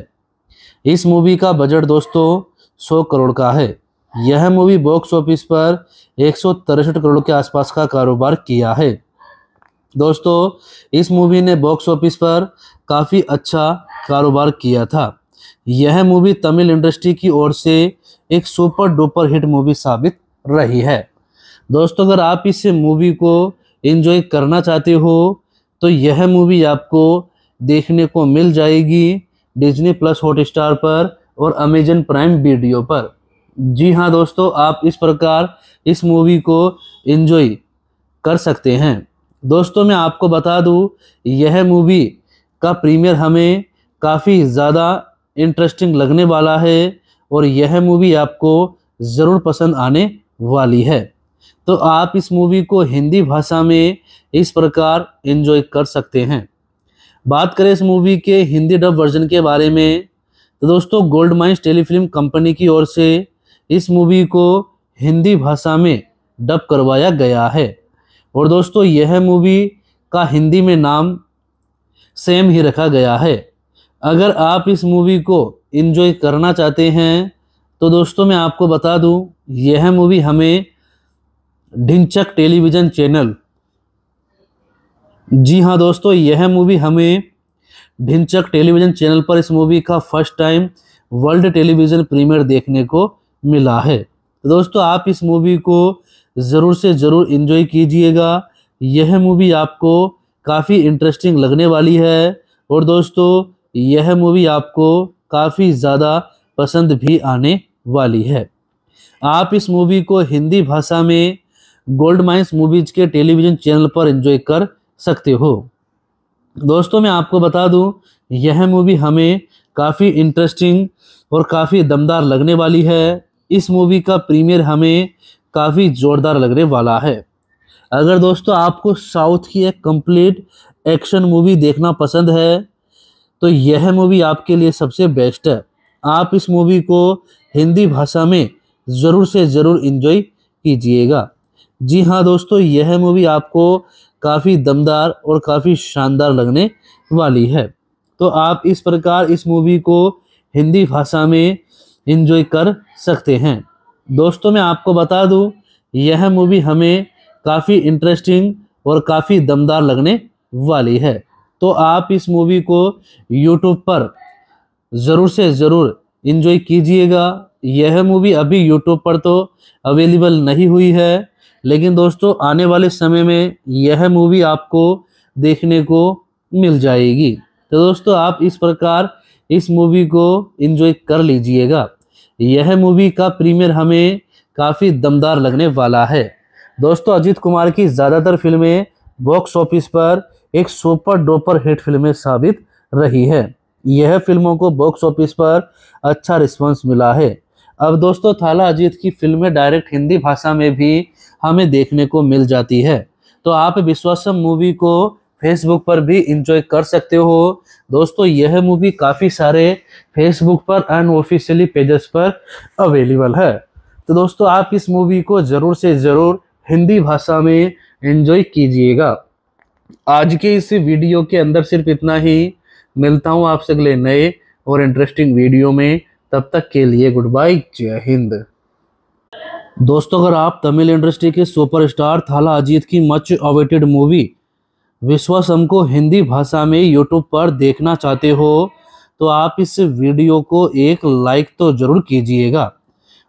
इस मूवी का बजट दोस्तों 100 करोड़ का है यह मूवी बॉक्स ऑफिस पर एक करोड़ के आसपास का कारोबार किया है दोस्तों इस मूवी ने बॉक्स ऑफिस पर काफ़ी अच्छा कारोबार किया था यह मूवी तमिल इंडस्ट्री की ओर से एक सुपर डुपर हिट मूवी साबित रही है दोस्तों अगर आप इस मूवी को एंजॉय करना चाहते हो तो यह मूवी आपको देखने को मिल जाएगी डिज्नी प्लस हॉटस्टार पर और अमेजन प्राइम वीडियो पर जी हाँ दोस्तों आप इस प्रकार इस मूवी को एंजॉय कर सकते हैं दोस्तों मैं आपको बता दूं यह मूवी का प्रीमियर हमें काफ़ी ज़्यादा इंटरेस्टिंग लगने वाला है और यह मूवी आपको ज़रूर पसंद आने वाली है तो आप इस मूवी को हिंदी भाषा में इस प्रकार एंजॉय कर सकते हैं बात करें इस मूवी के हिंदी डब वर्जन के बारे में तो दोस्तों गोल्ड माइंस टेलीफिल्म कंपनी की ओर से इस मूवी को हिंदी भाषा में डब करवाया गया है और दोस्तों यह मूवी का हिंदी में नाम सेम ही रखा गया है अगर आप इस मूवी को इन्जॉय करना चाहते हैं तो दोस्तों मैं आपको बता दूं यह मूवी हमें ढिंचक टेलीविज़न चैनल जी हाँ दोस्तों यह मूवी हमें ढिंचक टेलीविज़न चैनल पर इस मूवी का first time world television premiere देखने को मिला है तो दोस्तों आप इस मूवी को ज़रूर से ज़रूर इन्जॉय कीजिएगा यह मूवी आपको काफ़ी इंटरेस्टिंग लगने वाली है और दोस्तों यह मूवी आपको काफ़ी ज़्यादा पसंद भी आने वाली है आप इस मूवी को हिंदी भाषा में गोल्ड माइंस मूवीज़ के टेलीविज़न चैनल पर एंजॉय कर सकते हो दोस्तों मैं आपको बता दूं यह मूवी हमें काफ़ी इंटरेस्टिंग और काफ़ी दमदार लगने वाली है इस मूवी का प्रीमियर हमें काफ़ी ज़ोरदार लगने वाला है अगर दोस्तों आपको साउथ की एक कंप्लीट एक्शन मूवी देखना पसंद है तो यह मूवी आपके लिए सबसे बेस्ट है आप इस मूवी को हिंदी भाषा में ज़रूर से ज़रूर इन्जॉय कीजिएगा जी हाँ दोस्तों यह मूवी आपको काफ़ी दमदार और काफ़ी शानदार लगने वाली है तो आप इस प्रकार इस मूवी को हिंदी भाषा में इन्जॉय कर सकते हैं दोस्तों मैं आपको बता दूं यह मूवी हमें काफ़ी इंटरेस्टिंग और काफ़ी दमदार लगने वाली है तो आप इस मूवी को यूट्यूब पर ज़रूर से ज़रूर इन्जॉय कीजिएगा यह मूवी अभी यूट्यूब पर तो अवेलेबल नहीं हुई है लेकिन दोस्तों आने वाले समय में यह मूवी आपको देखने को मिल जाएगी तो दोस्तों आप इस प्रकार इस मूवी को इन्जॉय कर लीजिएगा यह मूवी का प्रीमियर हमें काफ़ी दमदार लगने वाला है दोस्तों अजीत कुमार की ज़्यादातर फिल्में बॉक्स ऑफिस पर एक सुपर डोपर हिट फिल्में साबित रही है यह फिल्मों को बॉक्स ऑफिस पर अच्छा रिस्पांस मिला है अब दोस्तों थाला अजीत की फिल्में डायरेक्ट हिंदी भाषा में भी हमें देखने को मिल जाती है तो आप विश्वासम मूवी को फेसबुक पर भी इंजॉय कर सकते हो दोस्तों यह मूवी काफ़ी सारे फेसबुक पर अनऑफिशियली पेजेस पर अवेलेबल है तो दोस्तों आप इस मूवी को ज़रूर से ज़रूर हिंदी भाषा में इंजॉय कीजिएगा आज के इस वीडियो के अंदर सिर्फ इतना ही मिलता हूँ आपसे अगले नए और इंटरेस्टिंग वीडियो में तब तक के लिए गुड बाय जय हिंद दोस्तों अगर आप तमिल इंडस्ट्री के सुपरस्टार थाला अजीत की मच अवेटेड मूवी विश्वासम को हिंदी भाषा में यूट्यूब पर देखना चाहते हो तो आप इस वीडियो को एक लाइक तो ज़रूर कीजिएगा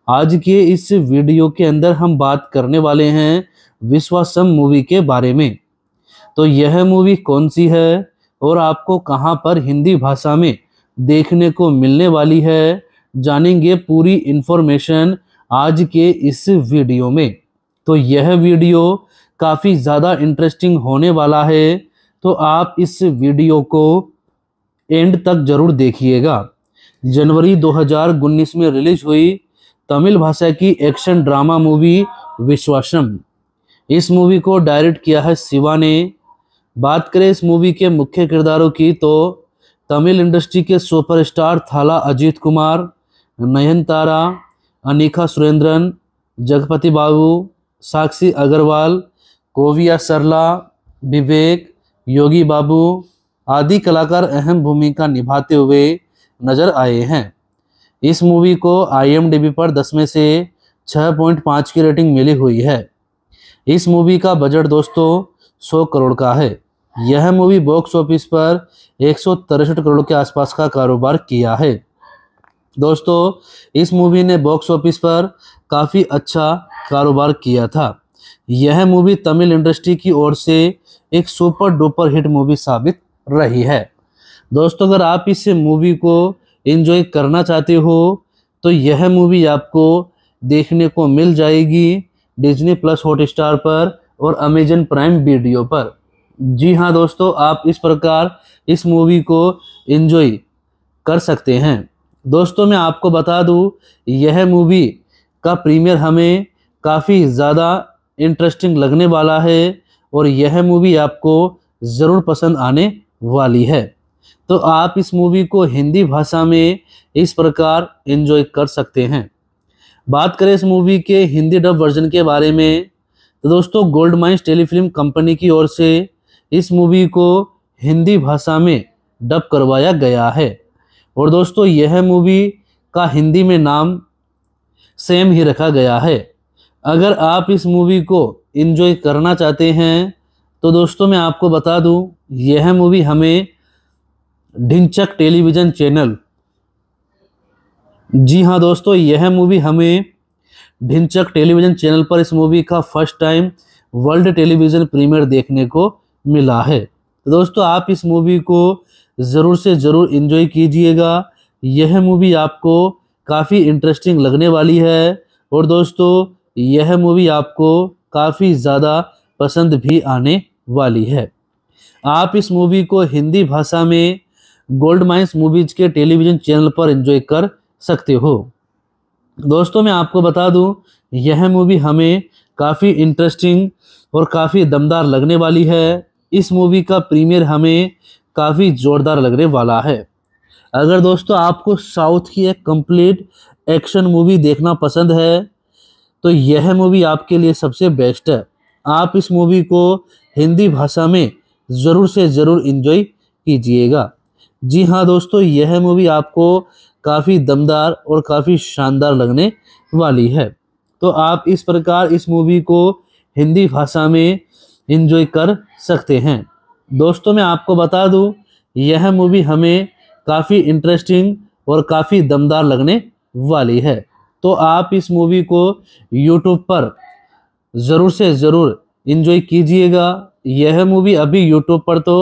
आज के इस वीडियो के अंदर हम बात करने वाले हैं विश्वासम मूवी के बारे में तो यह मूवी कौन सी है और आपको कहाँ पर हिंदी भाषा में देखने को मिलने वाली है जानेंगे पूरी इन्फॉर्मेशन आज के इस वीडियो में तो यह वीडियो काफ़ी ज़्यादा इंटरेस्टिंग होने वाला है तो आप इस वीडियो को एंड तक ज़रूर देखिएगा जनवरी दो में रिलीज हुई तमिल भाषा की एक्शन ड्रामा मूवी विश्वासम इस मूवी को डायरेक्ट किया है शिवा ने बात करें इस मूवी के मुख्य किरदारों की तो तमिल इंडस्ट्री के सुपरस्टार थाला अजीत कुमार नयनतारा अनिखा सुरेंद्रन जगपति बाबू साक्षी अग्रवाल कोविया सरला विवेक योगी बाबू आदि कलाकार अहम भूमिका निभाते हुए नजर आए हैं इस मूवी को आईएमडीबी पर 10 में से 6.5 की रेटिंग मिली हुई है इस मूवी का बजट दोस्तों 100 करोड़ का है यह मूवी बॉक्स ऑफिस पर एक करोड़ के आसपास का कारोबार किया है दोस्तों इस मूवी ने बॉक्स ऑफिस पर काफ़ी अच्छा कारोबार किया था यह मूवी तमिल इंडस्ट्री की ओर से एक सुपर डुपर हिट मूवी साबित रही है दोस्तों अगर आप इस मूवी को एंजॉय करना चाहते हो तो यह मूवी आपको देखने को मिल जाएगी डिज्नी प्लस हॉटस्टार पर और अमेजन प्राइम वीडियो पर जी हाँ दोस्तों आप इस प्रकार इस मूवी को एंजॉय कर सकते हैं दोस्तों मैं आपको बता दूँ यह मूवी का प्रीमियर हमें काफ़ी ज़्यादा इंटरेस्टिंग लगने वाला है और यह मूवी आपको ज़रूर पसंद आने वाली है तो आप इस मूवी को हिंदी भाषा में इस प्रकार एंजॉय कर सकते हैं बात करें इस मूवी के हिंदी डब वर्जन के बारे में तो दोस्तों गोल्ड माइंस टेलीफिल्म कंपनी की ओर से इस मूवी को हिंदी भाषा में डब करवाया गया है और दोस्तों यह मूवी का हिंदी में नाम सेम ही रखा गया है अगर आप इस मूवी को इन्जॉय करना चाहते हैं तो दोस्तों मैं आपको बता दूं यह मूवी हमें ढिंचक टेलीविज़न चैनल जी हाँ दोस्तों यह मूवी हमें ढिंचक टेलीविज़न चैनल पर इस मूवी का first time world television premiere देखने को मिला है तो दोस्तों आप इस मूवी को ज़रूर से ज़रूर इन्जॉय कीजिएगा यह मूवी आपको काफ़ी इंटरेस्टिंग लगने वाली है और दोस्तों यह मूवी आपको काफ़ी ज़्यादा पसंद भी आने वाली है आप इस मूवी को हिंदी भाषा में गोल्ड माइंस मूवीज के टेलीविज़न चैनल पर एंजॉय कर सकते हो दोस्तों मैं आपको बता दूं यह मूवी हमें काफ़ी इंटरेस्टिंग और काफ़ी दमदार लगने वाली है इस मूवी का प्रीमियर हमें काफ़ी ज़ोरदार लगने वाला है अगर दोस्तों आपको साउथ की एक कंप्लीट एक्शन मूवी देखना पसंद है तो यह मूवी आपके लिए सबसे बेस्ट है आप इस मूवी को हिंदी भाषा में ज़रूर से ज़रूर इन्जॉय कीजिएगा जी हाँ दोस्तों यह मूवी आपको काफ़ी दमदार और काफ़ी शानदार लगने वाली है तो आप इस प्रकार इस मूवी को हिंदी भाषा में इन्जॉय कर सकते हैं दोस्तों मैं आपको बता दूं यह मूवी हमें काफ़ी इंटरेस्टिंग और काफ़ी दमदार लगने वाली है तो आप इस मूवी को यूट्यूब पर ज़रूर से ज़रूर इन्जॉय कीजिएगा यह मूवी अभी यूट्यूब पर तो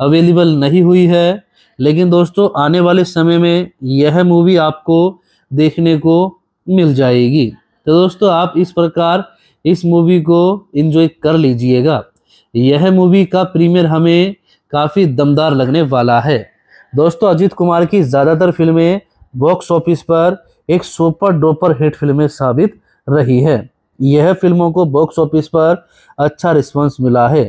अवेलेबल नहीं हुई है लेकिन दोस्तों आने वाले समय में यह मूवी आपको देखने को मिल जाएगी तो दोस्तों आप इस प्रकार इस मूवी को इन्जॉय कर लीजिएगा यह मूवी का प्रीमियर हमें काफ़ी दमदार लगने वाला है दोस्तों अजीत कुमार की ज़्यादातर फिल्में बॉक्स ऑफिस पर एक सुपर डोपर हिट फिल्में साबित रही है यह फिल्मों को बॉक्स ऑफिस पर अच्छा रिस्पांस मिला है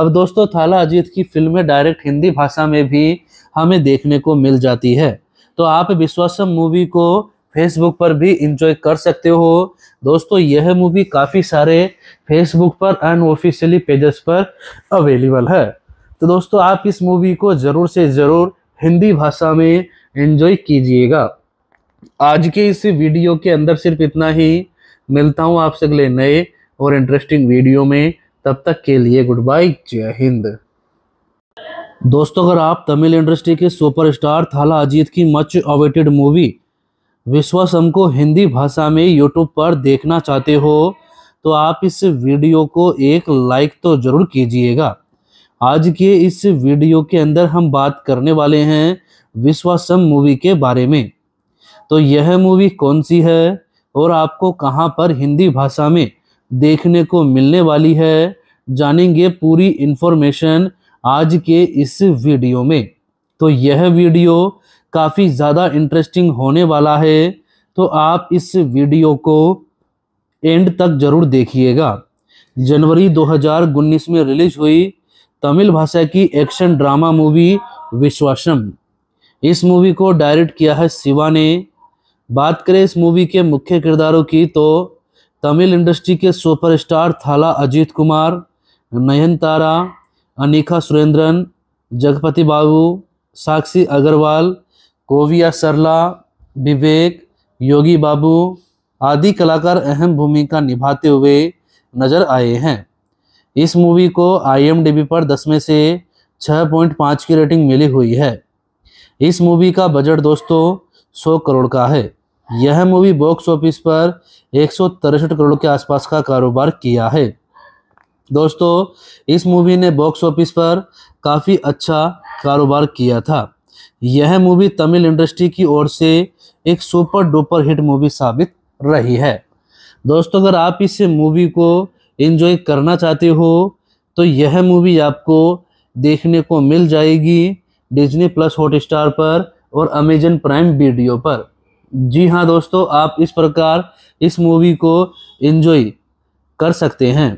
अब दोस्तों थाला अजीत की फिल्में डायरेक्ट हिंदी भाषा में भी हमें देखने को मिल जाती है तो आप विश्वासम मूवी को फेसबुक पर भी इंजॉय कर सकते हो दोस्तों यह मूवी काफ़ी सारे फेसबुक पर अनऑफिशियली पेजेस पर अवेलेबल है तो दोस्तों आप इस मूवी को ज़रूर से ज़रूर हिंदी भाषा में एंजॉय कीजिएगा आज के इस वीडियो के अंदर सिर्फ इतना ही मिलता हूँ आपसे अगले नए और इंटरेस्टिंग वीडियो में तब तक के लिए गुड बाय जय हिंद दोस्तों अगर आप तमिल इंडस्ट्री के सुपरस्टार थाला अजीत की मच अवेटेड मूवी विश्वासम को हिंदी भाषा में यूट्यूब पर देखना चाहते हो तो आप इस वीडियो को एक लाइक तो ज़रूर कीजिएगा आज के इस वीडियो के अंदर हम बात करने वाले हैं विश्वासम मूवी के बारे में तो यह मूवी कौन सी है और आपको कहाँ पर हिंदी भाषा में देखने को मिलने वाली है जानेंगे पूरी इन्फॉर्मेशन आज के इस वीडियो में तो यह वीडियो काफ़ी ज़्यादा इंटरेस्टिंग होने वाला है तो आप इस वीडियो को एंड तक ज़रूर देखिएगा जनवरी 2019 में रिलीज हुई तमिल भाषा की एक्शन ड्रामा मूवी विश्वासम इस मूवी को डायरेक्ट किया है शिवा ने बात करें इस मूवी के मुख्य किरदारों की तो तमिल इंडस्ट्री के सुपरस्टार थाला अजीत कुमार नयन तारा अनिखा सुरेंद्रन जगपति बाबू साक्षी अग्रवाल कोविया सरला विवेक योगी बाबू आदि कलाकार अहम भूमिका निभाते हुए नजर आए हैं इस मूवी को आईएमडीबी पर दस में से 6.5 की रेटिंग मिली हुई है इस मूवी का बजट दोस्तों 100 करोड़ का है यह मूवी बॉक्स ऑफिस पर एक करोड़ के आसपास का कारोबार किया है दोस्तों इस मूवी ने बॉक्स ऑफिस पर काफ़ी अच्छा कारोबार किया था यह मूवी तमिल इंडस्ट्री की ओर से एक सुपर डुपर हिट मूवी साबित रही है दोस्तों अगर आप इस मूवी को इन्जॉय करना चाहते हो तो यह मूवी आपको देखने को मिल जाएगी डिज्नी प्लस हॉट स्टार पर और अमेजन प्राइम वीडियो पर जी हाँ दोस्तों आप इस प्रकार इस मूवी को इन्जॉय कर सकते हैं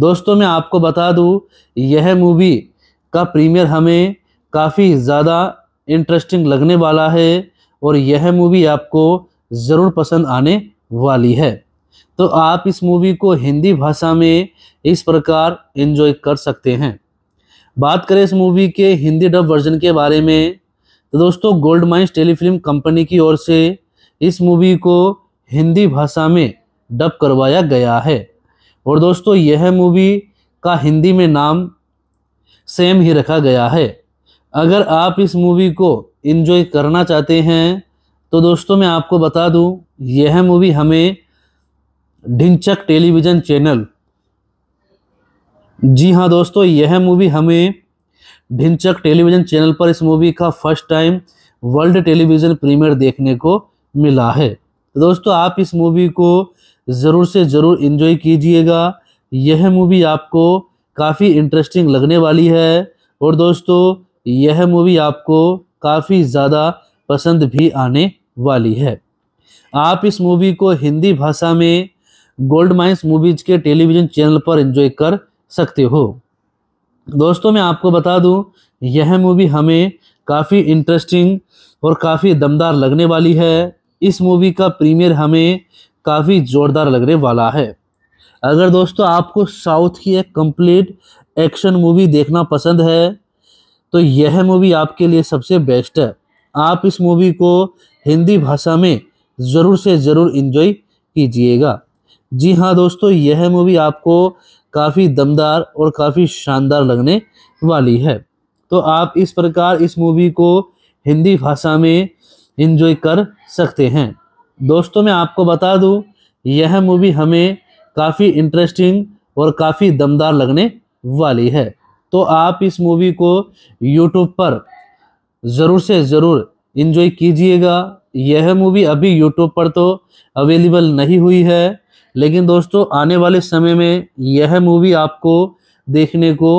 दोस्तों मैं आपको बता दूं यह मूवी का प्रीमियर हमें काफ़ी ज़्यादा इंटरेस्टिंग लगने वाला है और यह मूवी आपको ज़रूर पसंद आने वाली है तो आप इस मूवी को हिंदी भाषा में इस प्रकार इन्जॉय कर सकते हैं बात करें इस मूवी के हिंदी डब वर्जन के बारे में तो दोस्तों गोल्ड माइंस टेलीफिल्म कंपनी की ओर से इस मूवी को हिंदी भाषा में डब करवाया गया है और दोस्तों यह मूवी का हिंदी में नाम सेम ही रखा गया है अगर आप इस मूवी को इन्जॉय करना चाहते हैं तो दोस्तों मैं आपको बता दूं यह मूवी हमें ढिंचक टेलीविज़न चैनल जी हाँ दोस्तों यह मूवी हमें ढिंचक टेलीविज़न चैनल पर इस मूवी का first time world television premiere देखने को मिला है तो दोस्तों आप इस मूवी को ज़रूर से ज़रूर इन्जॉय कीजिएगा यह मूवी आपको काफ़ी इंटरेस्टिंग लगने वाली है और दोस्तों यह मूवी आपको काफ़ी ज़्यादा पसंद भी आने वाली है आप इस मूवी को हिंदी भाषा में गोल्ड माइंस मूवीज के टेलीविज़न चैनल पर एंजॉय कर सकते हो दोस्तों मैं आपको बता दूं यह मूवी हमें काफ़ी इंटरेस्टिंग और काफ़ी दमदार लगने वाली है इस मूवी का प्रीमियर हमें काफ़ी ज़ोरदार लगने वाला है अगर दोस्तों आपको साउथ की एक कंप्लीट एक्शन मूवी देखना पसंद है तो यह मूवी आपके लिए सबसे बेस्ट है आप इस मूवी को हिंदी भाषा में ज़रूर से ज़रूर इन्जॉय कीजिएगा जी हाँ दोस्तों यह मूवी आपको काफ़ी दमदार और काफ़ी शानदार लगने वाली है तो आप इस प्रकार इस मूवी को हिंदी भाषा में इन्जॉय कर सकते हैं दोस्तों मैं आपको बता दूं यह मूवी हमें काफ़ी इंटरेस्टिंग और काफ़ी दमदार लगने वाली है तो आप इस मूवी को यूट्यूब पर ज़रूर से ज़रूर इन्जॉय कीजिएगा यह मूवी अभी यूट्यूब पर तो अवेलेबल नहीं हुई है लेकिन दोस्तों आने वाले समय में यह मूवी आपको देखने को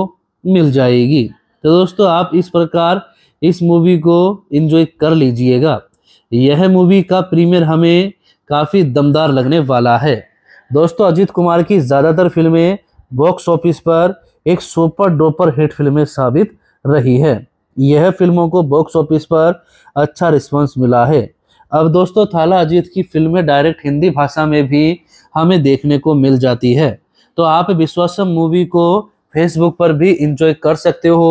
मिल जाएगी तो दोस्तों आप इस प्रकार इस मूवी को इन्जॉय कर लीजिएगा यह मूवी का प्रीमियर हमें काफ़ी दमदार लगने वाला है दोस्तों अजीत कुमार की ज़्यादातर फिल्में बॉक्स ऑफिस पर एक सुपर डोपर हिट फिल्में साबित रही है यह फिल्मों को बॉक्स ऑफिस पर अच्छा रिस्पांस मिला है अब दोस्तों थाला अजीत की फिल्में डायरेक्ट हिंदी भाषा में भी हमें देखने को मिल जाती है तो आप विश्वासम मूवी को फेसबुक पर भी इंजॉय कर सकते हो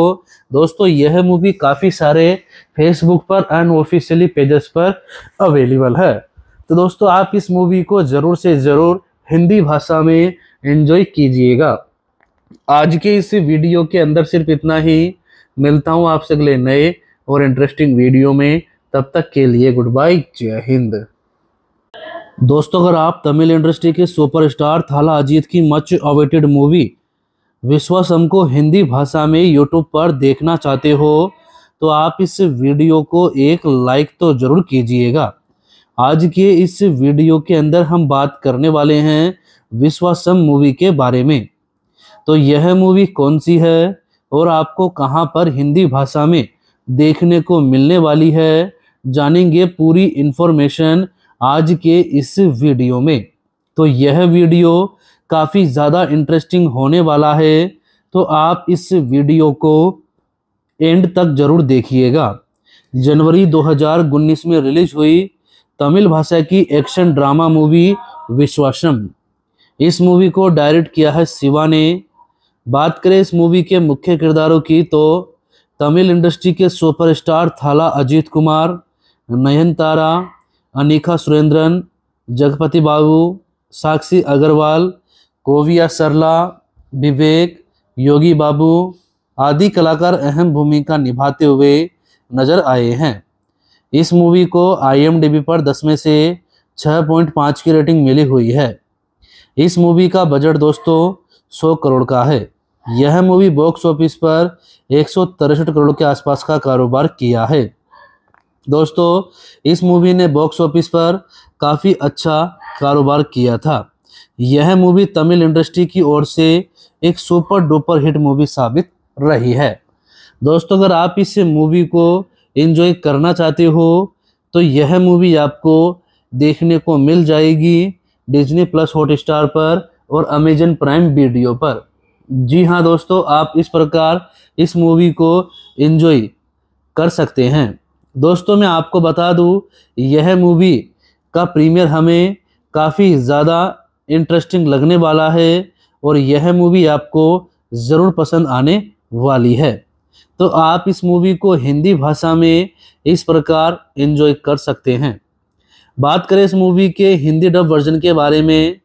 दोस्तों यह मूवी काफ़ी सारे फेसबुक पर अनऑफिशियली पेजेस पर अवेलेबल है तो दोस्तों आप इस मूवी को ज़रूर से ज़रूर हिंदी भाषा में एंजॉय कीजिएगा आज के इस वीडियो के अंदर सिर्फ इतना ही मिलता हूँ आपसे अगले नए और इंटरेस्टिंग वीडियो में तब तक के लिए गुड बाय जय हिंद दोस्तों अगर आप तमिल इंडस्ट्री के सुपरस्टार थाला अजीत की मच अवेटेड मूवी विश्वासम को हिंदी भाषा में यूट्यूब पर देखना चाहते हो तो आप इस वीडियो को एक लाइक तो ज़रूर कीजिएगा आज के इस वीडियो के अंदर हम बात करने वाले हैं विश्वासम मूवी के बारे में तो यह मूवी कौन सी है और आपको कहां पर हिंदी भाषा में देखने को मिलने वाली है जानेंगे पूरी इन्फॉर्मेशन आज के इस वीडियो में तो यह वीडियो काफ़ी ज़्यादा इंटरेस्टिंग होने वाला है तो आप इस वीडियो को एंड तक ज़रूर देखिएगा जनवरी दो में रिलीज हुई तमिल भाषा की एक्शन ड्रामा मूवी विश्वासम इस मूवी को डायरेक्ट किया है शिवा ने बात करें इस मूवी के मुख्य किरदारों की तो तमिल इंडस्ट्री के सुपरस्टार थाला अजीत कुमार नयनतारा अनिका सुरेंद्रन जगपति बाबू साक्षी अग्रवाल कोविया सरला विवेक योगी बाबू आदि कलाकार अहम भूमिका निभाते हुए नजर आए हैं इस मूवी को आईएमडीबी पर 10 में से 6.5 की रेटिंग मिली हुई है इस मूवी का बजट दोस्तों 100 करोड़ का है यह मूवी बॉक्स ऑफिस पर एक करोड़ के आसपास का कारोबार किया है दोस्तों इस मूवी ने बॉक्स ऑफिस पर काफ़ी अच्छा कारोबार किया था यह मूवी तमिल इंडस्ट्री की ओर से एक सुपर डुपर हिट मूवी साबित रही है दोस्तों अगर आप इस मूवी को इन्जॉय करना चाहते हो तो यह मूवी आपको देखने को मिल जाएगी डिज्नी प्लस हॉटस्टार पर और अमेजन प्राइम वीडियो पर जी हाँ दोस्तों आप इस प्रकार इस मूवी को इन्जॉय कर सकते हैं दोस्तों मैं आपको बता दूँ यह मूवी का प्रीमियर हमें काफ़ी ज़्यादा इंटरेस्टिंग लगने वाला है और यह मूवी आपको ज़रूर पसंद आने वाली है तो आप इस मूवी को हिंदी भाषा में इस प्रकार एंजॉय कर सकते हैं बात करें इस मूवी के हिंदी डब वर्जन के बारे में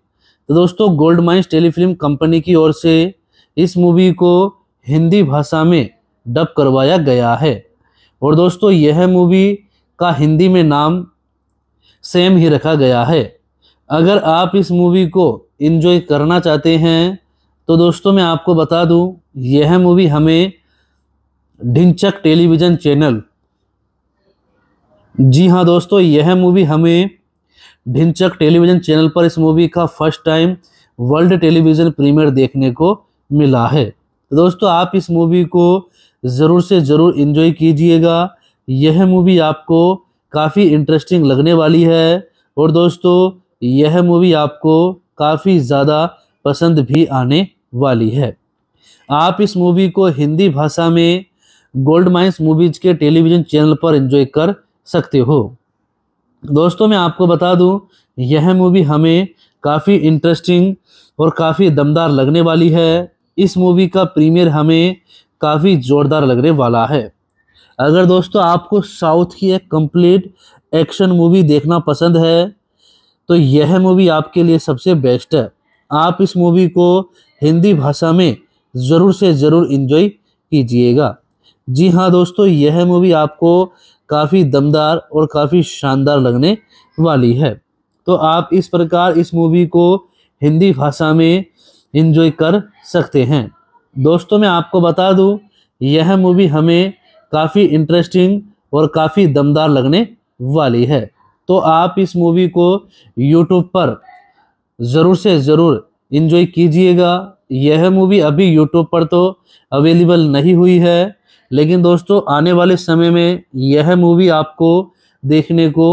तो दोस्तों गोल्ड माइंस टेलीफिल्म कंपनी की ओर से इस मूवी को हिंदी भाषा में डब करवाया गया है और दोस्तों यह मूवी का हिंदी में नाम सेम ही रखा गया है अगर आप इस मूवी को इन्जॉय करना चाहते हैं तो दोस्तों मैं आपको बता दूं यह मूवी हमें ढिंचक टेलीविज़न चैनल जी हाँ दोस्तों यह मूवी हमें ढिंचक टेलीविज़न चैनल पर इस मूवी का first time world television premiere देखने को मिला है तो दोस्तों आप इस मूवी को ज़रूर से ज़रूर इन्जॉय कीजिएगा यह मूवी आपको काफ़ी इंटरेस्टिंग लगने वाली है और दोस्तों यह मूवी आपको काफ़ी ज़्यादा पसंद भी आने वाली है आप इस मूवी को हिंदी भाषा में गोल्ड माइंस मूवीज के टेलीविज़न चैनल पर एंजॉय कर सकते हो दोस्तों मैं आपको बता दूं यह मूवी हमें काफ़ी इंटरेस्टिंग और काफ़ी दमदार लगने वाली है इस मूवी का प्रीमियर हमें काफ़ी ज़ोरदार लगने वाला है अगर दोस्तों आपको साउथ की एक कंप्लीट एक्शन मूवी देखना पसंद है तो यह मूवी आपके लिए सबसे बेस्ट है आप इस मूवी को हिंदी भाषा में ज़रूर से ज़रूर इन्जॉय कीजिएगा जी हाँ दोस्तों यह मूवी आपको काफ़ी दमदार और काफ़ी शानदार लगने वाली है तो आप इस प्रकार इस मूवी को हिंदी भाषा में इन्जॉय कर सकते हैं दोस्तों मैं आपको बता दूं यह मूवी हमें काफ़ी इंटरेस्टिंग और काफ़ी दमदार लगने वाली है तो आप इस मूवी को यूट्यूब पर ज़रूर से ज़रूर इन्जॉय कीजिएगा यह मूवी अभी यूट्यूब पर तो अवेलेबल नहीं हुई है लेकिन दोस्तों आने वाले समय में यह मूवी आपको देखने को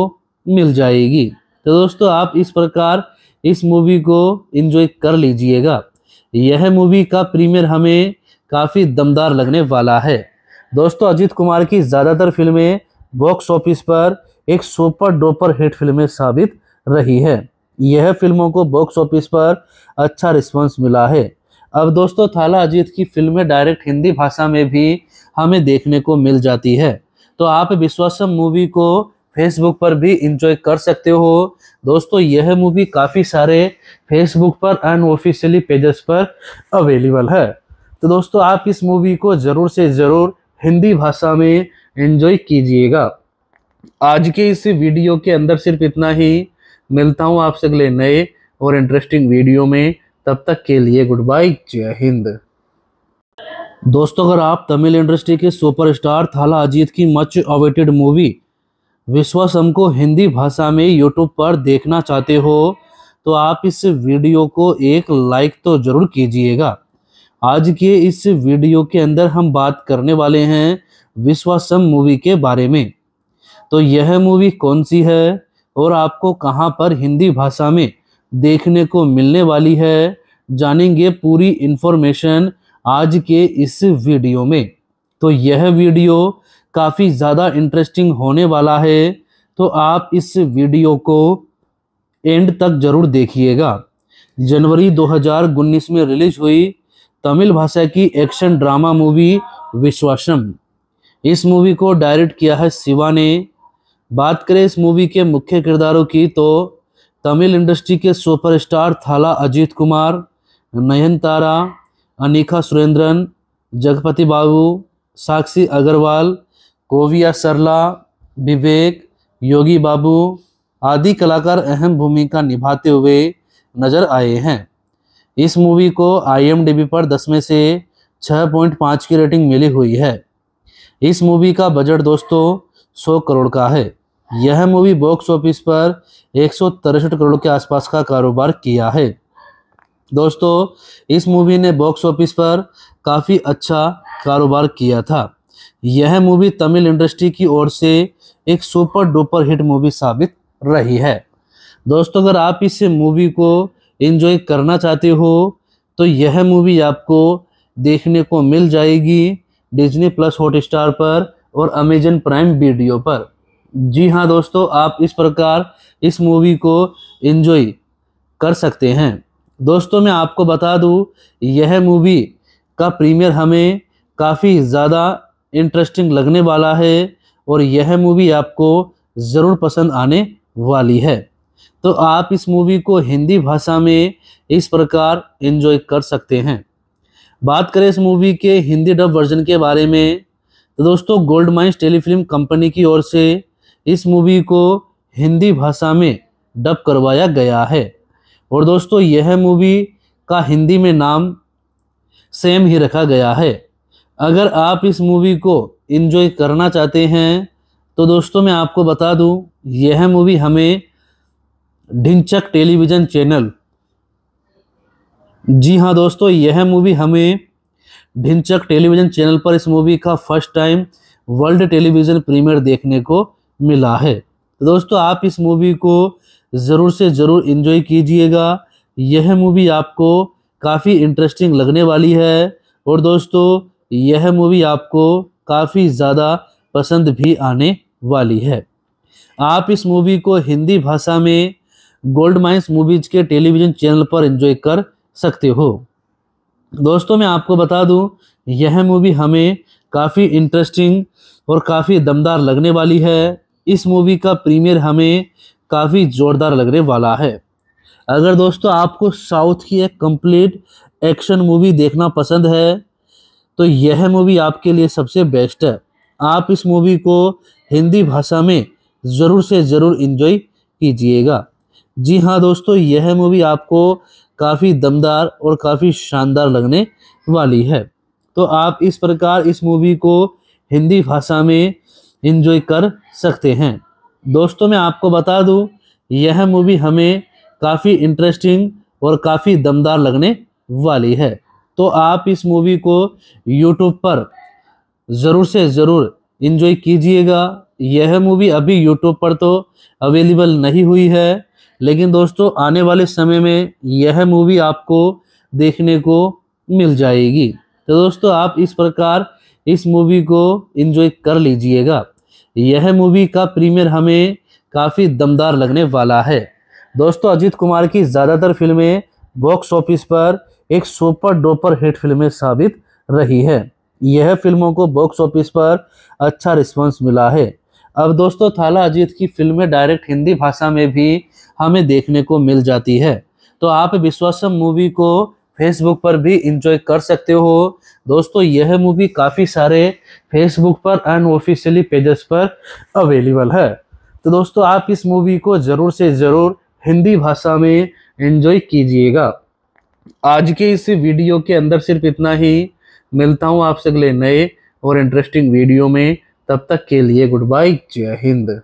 मिल जाएगी तो दोस्तों आप इस प्रकार इस मूवी को इन्जॉय कर लीजिएगा यह मूवी का प्रीमियर हमें काफ़ी दमदार लगने वाला है दोस्तों अजीत कुमार की ज़्यादातर फिल्में बॉक्स ऑफिस पर एक सुपर डोपर हिट फिल्में साबित रही है यह फिल्मों को बॉक्स ऑफिस पर अच्छा रिस्पांस मिला है अब दोस्तों थाला अजीत की फिल्में डायरेक्ट हिंदी भाषा में भी हमें देखने को मिल जाती है तो आप विश्वासम मूवी को फेसबुक पर भी इंजॉय कर सकते हो दोस्तों यह मूवी काफ़ी सारे फेसबुक पर अनऑफिशियली पेजेस पर अवेलेबल है तो दोस्तों आप इस मूवी को ज़रूर से ज़रूर हिंदी भाषा में इंजॉय कीजिएगा आज के इस वीडियो के अंदर सिर्फ इतना ही मिलता हूँ आपसे अगले नए और इंटरेस्टिंग वीडियो में तब तक के लिए गुड बाय जय हिंद दोस्तों अगर आप तमिल इंडस्ट्री के सुपरस्टार थाला अजीत की मच अवेटेड मूवी विश्वासम को हिंदी भाषा में यूट्यूब पर देखना चाहते हो तो आप इस वीडियो को एक लाइक तो ज़रूर कीजिएगा आज के इस वीडियो के अंदर हम बात करने वाले हैं विश्वासम मूवी के बारे में तो यह मूवी कौन सी है और आपको कहाँ पर हिंदी भाषा में देखने को मिलने वाली है जानेंगे पूरी इन्फॉर्मेशन आज के इस वीडियो में तो यह वीडियो काफ़ी ज़्यादा इंटरेस्टिंग होने वाला है तो आप इस वीडियो को एंड तक ज़रूर देखिएगा जनवरी 2019 में रिलीज हुई तमिल भाषा की एक्शन ड्रामा मूवी विश्वासम इस मूवी को डायरेक्ट किया है शिवा ने बात करें इस मूवी के मुख्य किरदारों की तो तमिल इंडस्ट्री के सुपरस्टार थाला अजीत कुमार नयन तारा अनिखा सुरेंद्रन जगपति बाबू साक्षी अग्रवाल कोविया सरला विवेक योगी बाबू आदि कलाकार अहम भूमिका निभाते हुए नजर आए हैं इस मूवी को आईएमडीबी पर 10 में से 6.5 की रेटिंग मिली हुई है इस मूवी का बजट दोस्तों सौ करोड़ का है यह मूवी बॉक्स ऑफिस पर एक करोड़ के आसपास का कारोबार किया है दोस्तों इस मूवी ने बॉक्स ऑफिस पर काफ़ी अच्छा कारोबार किया था यह मूवी तमिल इंडस्ट्री की ओर से एक सुपर डुपर हिट मूवी साबित रही है दोस्तों अगर आप इस मूवी को इन्जॉय करना चाहते हो तो यह मूवी आपको देखने को मिल जाएगी डिज्नी प्लस हॉट स्टार पर और अमेजन प्राइम वीडियो पर जी हाँ दोस्तों आप इस प्रकार इस मूवी को इन्जॉय कर सकते हैं दोस्तों मैं आपको बता दूं यह मूवी का प्रीमियर हमें काफ़ी ज़्यादा इंटरेस्टिंग लगने वाला है और यह मूवी आपको ज़रूर पसंद आने वाली है तो आप इस मूवी को हिंदी भाषा में इस प्रकार इन्जॉय कर सकते हैं बात करें इस मूवी के हिंदी डब वर्जन के बारे में तो दोस्तों गोल्ड माइंस टेलीफिल्म कंपनी की ओर से इस मूवी को हिंदी भाषा में डब करवाया गया है और दोस्तों यह मूवी का हिंदी में नाम सेम ही रखा गया है अगर आप इस मूवी को इन्जॉय करना चाहते हैं तो दोस्तों मैं आपको बता दूं यह मूवी हमें ढिंचक टेलीविज़न चैनल जी हाँ दोस्तों यह मूवी हमें भिंचक टेलीविजन चैनल पर इस मूवी का first time world television premiere देखने को मिला है तो दोस्तों आप इस मूवी को ज़रूर से ज़रूर इन्जॉय कीजिएगा यह मूवी आपको काफ़ी इंटरेस्टिंग लगने वाली है और दोस्तों यह मूवी आपको काफ़ी ज़्यादा पसंद भी आने वाली है आप इस मूवी को हिंदी भाषा में गोल्ड माइंस मूवीज़ के टेलीविज़न चैनल पर एंजॉय कर सकते हो दोस्तों मैं आपको बता दूं यह मूवी हमें काफ़ी इंटरेस्टिंग और काफ़ी दमदार लगने वाली है इस मूवी का प्रीमियर हमें काफ़ी ज़ोरदार लगने वाला है अगर दोस्तों आपको साउथ की एक कंप्लीट एक्शन मूवी देखना पसंद है तो यह मूवी आपके लिए सबसे बेस्ट है आप इस मूवी को हिंदी भाषा में ज़रूर से ज़रूर इन्जॉय कीजिएगा जी हाँ दोस्तों यह मूवी आपको काफ़ी दमदार और काफ़ी शानदार लगने वाली है तो आप इस प्रकार इस मूवी को हिंदी भाषा में इन्जॉय कर सकते हैं दोस्तों मैं आपको बता दूं यह मूवी हमें काफ़ी इंटरेस्टिंग और काफ़ी दमदार लगने वाली है तो आप इस मूवी को यूट्यूब पर ज़रूर से ज़रूर इन्जॉय कीजिएगा यह मूवी अभी यूट्यूब पर तो अवेलेबल नहीं हुई है लेकिन दोस्तों आने वाले समय में यह मूवी आपको देखने को मिल जाएगी तो दोस्तों आप इस प्रकार इस मूवी को इन्जॉय कर लीजिएगा यह मूवी का प्रीमियर हमें काफ़ी दमदार लगने वाला है दोस्तों अजीत कुमार की ज़्यादातर फिल्में बॉक्स ऑफिस पर एक सुपर डोपर हिट फिल्में साबित रही है यह फिल्मों को बॉक्स ऑफिस पर अच्छा रिस्पांस मिला है अब दोस्तों थाला अजीत की फिल्में डायरेक्ट हिंदी भाषा में भी हमें देखने को मिल जाती है तो आप विश्वासम मूवी को फेसबुक पर भी इंजॉय कर सकते हो दोस्तों यह मूवी काफ़ी सारे फेसबुक पर अनऑफिशियली पेजेस पर अवेलेबल है तो दोस्तों आप इस मूवी को ज़रूर से ज़रूर हिंदी भाषा में इंजॉय कीजिएगा आज के इस वीडियो के अंदर सिर्फ इतना ही मिलता हूँ आपसे अगले नए और इंटरेस्टिंग वीडियो में तब तक के लिए गुड बाय जय हिंद